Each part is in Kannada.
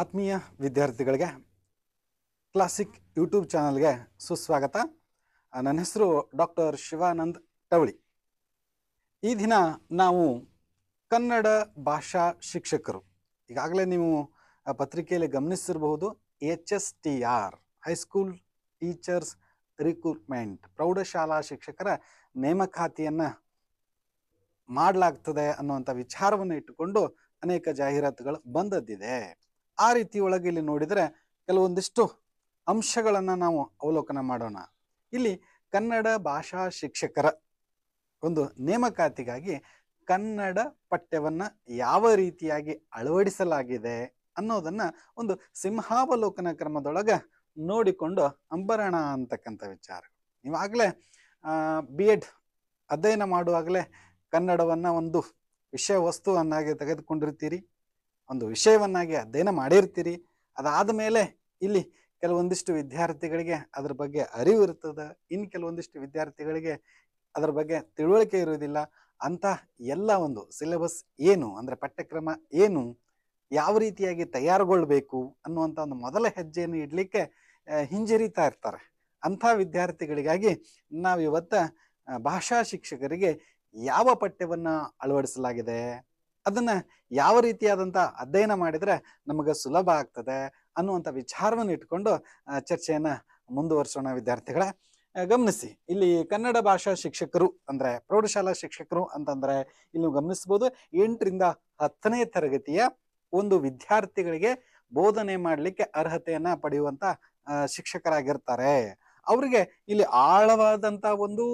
ಆತ್ಮೀಯ ವಿದ್ಯಾರ್ಥಿಗಳಿಗೆ ಕ್ಲಾಸಿಕ್ ಯೂಟ್ಯೂಬ್ ಚಾನಲ್ಗೆ ಸುಸ್ವಾಗತ ನನ್ನ ಹೆಸರು ಡಾಕ್ಟರ್ ಶಿವಾನಂದ್ ಟವಳಿ ಈ ದಿನ ನಾವು ಕನ್ನಡ ಭಾಷಾ ಶಿಕ್ಷಕರು ಈಗಾಗಲೇ ನೀವು ಪತ್ರಿಕೆಯಲ್ಲಿ ಗಮನಿಸಿರಬಹುದು H S T R high school teachers recruitment ಪ್ರೌಢಶಾಲಾ ಶಿಕ್ಷಕರ ನೇಮಕಾತಿಯನ್ನು ಮಾಡಲಾಗ್ತದೆ ಅನ್ನುವಂಥ ವಿಚಾರವನ್ನು ಇಟ್ಟುಕೊಂಡು ಅನೇಕ ಜಾಹೀರಾತುಗಳು ಬಂದದ್ದಿದೆ ಆ ರೀತಿ ಒಳಗೆ ಇಲ್ಲಿ ನೋಡಿದರೆ ಕೆಲವೊಂದಿಷ್ಟು ಅಂಶಗಳನ್ನು ನಾವು ಅವಲೋಕನ ಮಾಡೋಣ ಇಲ್ಲಿ ಕನ್ನಡ ಭಾಷಾ ಶಿಕ್ಷಕರ ಒಂದು ನೇಮಕಾತಿಗಾಗಿ ಕನ್ನಡ ಪಠ್ಯವನ್ನು ಯಾವ ರೀತಿಯಾಗಿ ಅಳವಡಿಸಲಾಗಿದೆ ಅನ್ನೋದನ್ನು ಒಂದು ಸಿಂಹಾವಲೋಕನ ಕ್ರಮದೊಳಗೆ ನೋಡಿಕೊಂಡು ಅಂಬರಣ ಅಂತಕ್ಕಂಥ ವಿಚಾರ ಇವಾಗಲೇ ಬಿ ಎಡ್ ಅಧ್ಯಯನ ಮಾಡುವಾಗಲೇ ಕನ್ನಡವನ್ನು ಒಂದು ವಿಷಯ ವಸ್ತುವನ್ನಾಗಿ ತೆಗೆದುಕೊಂಡಿರ್ತೀರಿ ಒಂದು ವಿಷಯವನ್ನಾಗಿ ಅಧ್ಯಯನ ಮಾಡಿರ್ತೀರಿ ಅದಾದ ಮೇಲೆ ಇಲ್ಲಿ ಕೆಲವೊಂದಿಷ್ಟು ವಿದ್ಯಾರ್ಥಿಗಳಿಗೆ ಅದ್ರ ಬಗ್ಗೆ ಅರಿವು ಇರ್ತದೆ ಇನ್ನು ಕೆಲವೊಂದಿಷ್ಟು ವಿದ್ಯಾರ್ಥಿಗಳಿಗೆ ಅದರ ಬಗ್ಗೆ ತಿಳುವಳಿಕೆ ಇರುವುದಿಲ್ಲ ಅಂತ ಎಲ್ಲ ಒಂದು ಸಿಲೆಬಸ್ ಏನು ಅಂದರೆ ಪಠ್ಯಕ್ರಮ ಏನು ಯಾವ ರೀತಿಯಾಗಿ ತಯಾರುಗೊಳ್ಬೇಕು ಅನ್ನುವಂಥ ಒಂದು ಮೊದಲ ಹೆಜ್ಜೆಯನ್ನು ಇಡಲಿಕ್ಕೆ ಹಿಂಜರಿತಾ ಇರ್ತಾರೆ ಅಂಥ ವಿದ್ಯಾರ್ಥಿಗಳಿಗಾಗಿ ನಾವು ಇವತ್ತ ಭಾಷಾ ಶಿಕ್ಷಕರಿಗೆ ಯಾವ ಪಠ್ಯವನ್ನು ಅಳವಡಿಸಲಾಗಿದೆ ಅದನ್ನ ಯಾವ ರೀತಿಯಾದಂಥ ಅಧ್ಯಯನ ಮಾಡಿದ್ರೆ ನಮಗೆ ಸುಲಭ ಆಗ್ತದೆ ಅನ್ನುವಂಥ ವಿಚಾರವನ್ನು ಇಟ್ಕೊಂಡು ಚರ್ಚೆಯನ್ನು ಮುಂದುವರಿಸೋಣ ವಿದ್ಯಾರ್ಥಿಗಳ ಗಮನಿಸಿ ಇಲ್ಲಿ ಕನ್ನಡ ಭಾಷಾ ಶಿಕ್ಷಕರು ಅಂದರೆ ಪ್ರೌಢಶಾಲಾ ಶಿಕ್ಷಕರು ಅಂತಂದರೆ ಇಲ್ಲಿ ಗಮನಿಸ್ಬೋದು ಎಂಟರಿಂದ ಹತ್ತನೇ ತರಗತಿಯ ಒಂದು ವಿದ್ಯಾರ್ಥಿಗಳಿಗೆ ಬೋಧನೆ ಮಾಡಲಿಕ್ಕೆ ಅರ್ಹತೆಯನ್ನು ಪಡೆಯುವಂಥ ಶಿಕ್ಷಕರಾಗಿರ್ತಾರೆ ಅವರಿಗೆ ಇಲ್ಲಿ ಆಳವಾದಂಥ ಒಂದು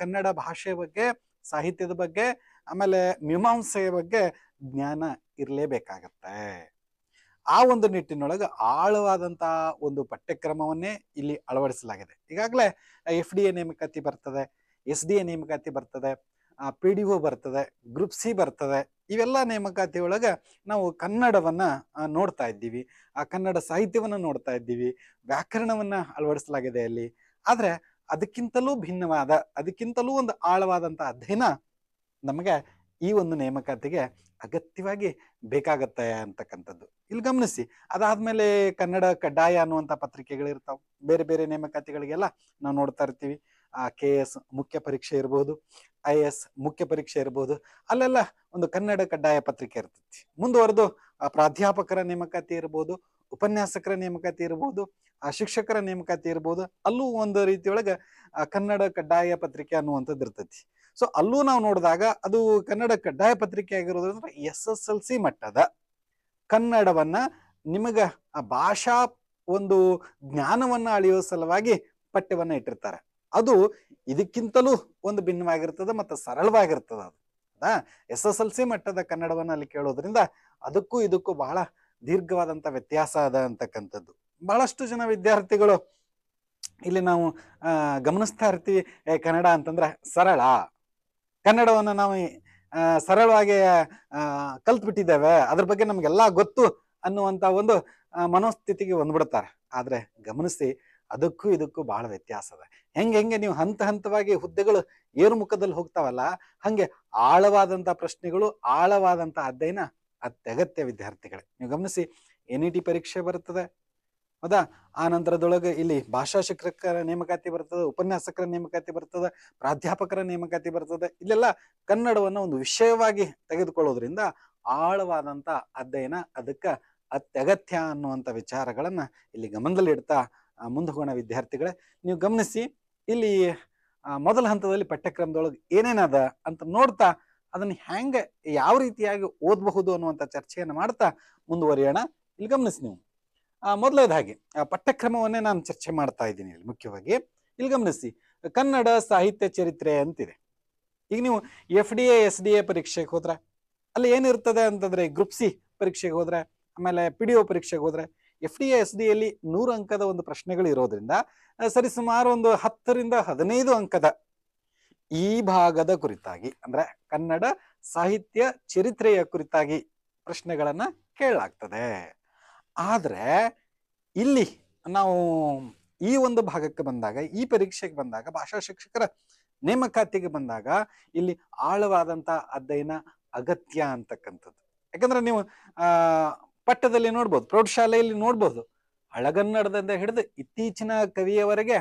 ಕನ್ನಡ ಭಾಷೆ ಬಗ್ಗೆ ಸಾಹಿತ್ಯದ ಬಗ್ಗೆ ಆಮೇಲೆ ಮೀಮಾಂಸೆಯ ಬಗ್ಗೆ ಜ್ಞಾನ ಇರಲೇಬೇಕಾಗತ್ತೆ ಆ ಒಂದು ನಿಟ್ಟಿನೊಳಗೆ ಆಳವಾದಂತಹ ಒಂದು ಪಠ್ಯಕ್ರಮವನ್ನೇ ಇಲ್ಲಿ ಅಳವಡಿಸಲಾಗಿದೆ ಈಗಾಗಲೇ ಎಫ್ ಡಿ ಎ ನೇಮಕಾತಿ ಬರ್ತದೆ ಎಸ್ ಡಿ ಎ ನೇಮಕಾತಿ ಬರ್ತದೆ ಪಿ ಡಿ ಒ ಬರ್ತದೆ ಗ್ರೂಪ್ ಸಿ ಬರ್ತದೆ ಇವೆಲ್ಲ ನೇಮಕಾತಿ ಒಳಗೆ ನಾವು ಕನ್ನಡವನ್ನು ನೋಡ್ತಾ ಇದ್ದೀವಿ ಆ ಕನ್ನಡ ಸಾಹಿತ್ಯವನ್ನು ನೋಡ್ತಾ ಇದ್ದೀವಿ ವ್ಯಾಕರಣವನ್ನು ಅಳವಡಿಸಲಾಗಿದೆ ಅಲ್ಲಿ ಆದರೆ ಅದಕ್ಕಿಂತಲೂ ಭಿನ್ನವಾದ ಅದಕ್ಕಿಂತಲೂ ಒಂದು ಆಳವಾದಂಥ ಅಧ್ಯಯನ ನಮಗೆ ಈ ಒಂದು ನೇಮಕಾತಿಗೆ ಅಗತ್ಯವಾಗಿ ಬೇಕಾಗತ್ತೆ ಅಂತಕ್ಕಂಥದ್ದು ಇಲ್ಲಿ ಗಮನಿಸಿ ಅದಾದ್ಮೇಲೆ ಕನ್ನಡ ಕಡ್ಡಾಯ ಅನ್ನುವಂಥ ಪತ್ರಿಕೆಗಳಿರ್ತಾವೆ ಬೇರೆ ಬೇರೆ ನೇಮಕಾತಿಗಳಿಗೆಲ್ಲ ನಾವು ನೋಡ್ತಾ ಇರ್ತೀವಿ ಆ ಕೆ ಎಸ್ ಮುಖ್ಯ ಪರೀಕ್ಷೆ ಇರ್ಬೋದು ಐ ಎಸ್ ಮುಖ್ಯ ಪರೀಕ್ಷೆ ಇರ್ಬೋದು ಅಲ್ಲೆಲ್ಲ ಒಂದು ಕನ್ನಡ ಕಡ್ಡಾಯ ಪತ್ರಿಕೆ ಇರ್ತೈತಿ ಮುಂದುವರೆದು ಪ್ರಾಧ್ಯಾಪಕರ ನೇಮಕಾತಿ ಇರ್ಬೋದು ಉಪನ್ಯಾಸಕರ ನೇಮಕಾತಿ ಇರ್ಬೋದು ಶಿಕ್ಷಕರ ನೇಮಕಾತಿ ಇರ್ಬೋದು ಅಲ್ಲೂ ಒಂದು ರೀತಿಯೊಳಗೆ ಕನ್ನಡ ಕಡ್ಡಾಯ ಪತ್ರಿಕೆ ಅನ್ನುವಂಥದ್ದು ಇರ್ತೈತಿ ಸೊ ಅಲ್ಲೂ ನಾವು ನೋಡಿದಾಗ ಅದು ಕನ್ನಡ ಕಡ್ಡಾಯ ಪತ್ರಿಕೆ ಆಗಿರೋದ್ರಿಂದ ಎಸ್ ಎಸ್ ಎಲ್ ಸಿ ಮಟ್ಟದ ಕನ್ನಡವನ್ನ ನಿಮಗೆ ಆ ಭಾಷಾ ಒಂದು ಜ್ಞಾನವನ್ನ ಅಳೆಯುವ ಸಲುವಾಗಿ ಪಠ್ಯವನ್ನ ಇಟ್ಟಿರ್ತಾರೆ ಅದು ಇದಕ್ಕಿಂತಲೂ ಒಂದು ಭಿನ್ನವಾಗಿರ್ತದೆ ಮತ್ತು ಸರಳವಾಗಿರ್ತದ ಅದು ಎಸ್ ಎಸ್ ಎಲ್ ಸಿ ಮಟ್ಟದ ಕನ್ನಡವನ್ನು ಅಲ್ಲಿ ಕೇಳೋದ್ರಿಂದ ಅದಕ್ಕೂ ಇದಕ್ಕೂ ಬಹಳ ದೀರ್ಘವಾದಂಥ ವ್ಯತ್ಯಾಸ ಅದ ಅಂತಕ್ಕಂಥದ್ದು ಬಹಳಷ್ಟು ಜನ ವಿದ್ಯಾರ್ಥಿಗಳು ಇಲ್ಲಿ ನಾವು ಗಮನಿಸ್ತಾ ಇರ್ತೀವಿ ಕನ್ನಡ ಅಂತಂದ್ರೆ ಸರಳ ಕನ್ನಡವನ್ನು ನಾವು ಸರಳವಾಗಿ ಕಲ್ತ್ ಬಿಟ್ಟಿದ್ದೇವೆ ಅದ್ರ ಬಗ್ಗೆ ನಮ್ಗೆಲ್ಲ ಗೊತ್ತು ಅನ್ನುವಂಥ ಒಂದು ಮನೋಸ್ಥಿತಿಗೆ ಹೊಂದ್ಬಿಡ್ತಾರೆ ಆದರೆ ಗಮನಿಸಿ ಅದಕ್ಕೂ ಇದಕ್ಕೂ ಭಾಳ ವ್ಯತ್ಯಾಸ ಅದ ಹೆಂಗೆ ಹೆಂಗೆ ನೀವು ಹಂತ ಹಂತವಾಗಿ ಹುದ್ದೆಗಳು ಏರು ಮುಖದಲ್ಲಿ ಹೋಗ್ತಾವಲ್ಲ ಹಾಗೆ ಆಳವಾದಂಥ ಪ್ರಶ್ನೆಗಳು ಆಳವಾದಂಥ ಅಧ್ಯಯನ ಅತ್ಯಗತ್ಯ ವಿದ್ಯಾರ್ಥಿಗಳೇ ನೀವು ಗಮನಿಸಿ ಎನ್ ಇ ಟಿ ಪರೀಕ್ಷೆ ಬರ್ತದೆ ಹೌದಾ ಆ ನಂತರದೊಳಗೆ ಇಲ್ಲಿ ಭಾಷಾ ಶಿಕ್ಷಕರ ನೇಮಕಾತಿ ಬರ್ತದೆ ಉಪನ್ಯಾಸಕರ ನೇಮಕಾತಿ ಬರ್ತದೆ ಪ್ರಾಧ್ಯಾಪಕರ ನೇಮಕಾತಿ ಬರ್ತದೆ ಇಲ್ಲೆಲ್ಲ ಕನ್ನಡವನ್ನು ಒಂದು ವಿಷಯವಾಗಿ ತೆಗೆದುಕೊಳ್ಳೋದ್ರಿಂದ ಆಳವಾದಂತ ಅಧ್ಯಯನ ಅದಕ್ಕೆ ಅತ್ಯಗತ್ಯ ಅನ್ನುವಂಥ ವಿಚಾರಗಳನ್ನ ಇಲ್ಲಿ ಗಮನದಲ್ಲಿಡ್ತಾ ಮುಂದುಗೋಣ ವಿದ್ಯಾರ್ಥಿಗಳೇ ನೀವು ಗಮನಿಸಿ ಇಲ್ಲಿ ಮೊದಲ ಹಂತದಲ್ಲಿ ಪಠ್ಯಕ್ರಮದೊಳಗೆ ಏನೇನದ ಅಂತ ನೋಡ್ತಾ ಅದನ್ನ ಹೆಂಗೆ ಯಾವ ರೀತಿಯಾಗಿ ಓದಬಹುದು ಅನ್ನುವಂಥ ಚರ್ಚೆಯನ್ನು ಮಾಡ್ತಾ ಮುಂದುವರಿಯೋಣ ಇಲ್ಲಿ ಗಮನಿಸಿ ನೀವು ಮೊದಲಾದ ಹಾಗೆ ಪಠ್ಯಕ್ರಮವನ್ನೇ ನಾನು ಚರ್ಚೆ ಮಾಡ್ತಾ ಇದ್ದೀನಿ ಇಲ್ಲಿ ಮುಖ್ಯವಾಗಿ ಇಲ್ಲಿ ಗಮನಿಸಿ ಕನ್ನಡ ಸಾಹಿತ್ಯ ಚರಿತ್ರೆ ಅಂತಿದೆ ಈಗ ನೀವು F D A S D A ಪರೀಕ್ಷೆಗೆ ಹೋದ್ರೆ ಅಲ್ಲಿ ಏನಿರ್ತದೆ ಅಂತಂದ್ರೆ ಗ್ರೂಪ್ ಸಿ ಪರೀಕ್ಷೆಗೆ ಹೋದ್ರೆ ಆಮೇಲೆ ಪಿ ಡಿ ಒ ಪರೀಕ್ಷೆಗೆ ಹೋದ್ರೆ ಎಫ್ ಡಿ ಎಸ್ ಡಿ ಅಲ್ಲಿ ನೂರು ಅಂಕದ ಒಂದು ಪ್ರಶ್ನೆಗಳು ಇರೋದ್ರಿಂದ ಸರಿಸುಮಾರು ಒಂದು ಹತ್ತರಿಂದ ಹದಿನೈದು ಅಂಕದ ಈ ಭಾಗದ ಕುರಿತಾಗಿ ಅಂದ್ರೆ ಕನ್ನಡ ಸಾಹಿತ್ಯ ಚರಿತ್ರೆಯ ಕುರಿತಾಗಿ ಪ್ರಶ್ನೆಗಳನ್ನ ಕೇಳಲಾಗ್ತದೆ ಆದರೆ ಇಲ್ಲಿ ನಾವು ಈ ಒಂದು ಭಾಗಕ್ಕೆ ಬಂದಾಗ ಈ ಪರೀಕ್ಷೆಗೆ ಬಂದಾಗ ಭಾಷಾ ಶಿಕ್ಷಕರ ನೇಮಕಾತಿಗೆ ಬಂದಾಗ ಇಲ್ಲಿ ಆಳವಾದಂಥ ಅಧ್ಯಯನ ಅಗತ್ಯ ಅಂತಕ್ಕಂಥದ್ದು ಯಾಕಂದ್ರೆ ನೀವು ಪಠ್ಯದಲ್ಲಿ ನೋಡ್ಬೋದು ಪ್ರೌಢಶಾಲೆಯಲ್ಲಿ ನೋಡ್ಬೋದು ಹಳಗನ್ನಡದಿಂದ ಹಿಡಿದು ಇತ್ತೀಚಿನ ಕವಿಯವರೆಗೆ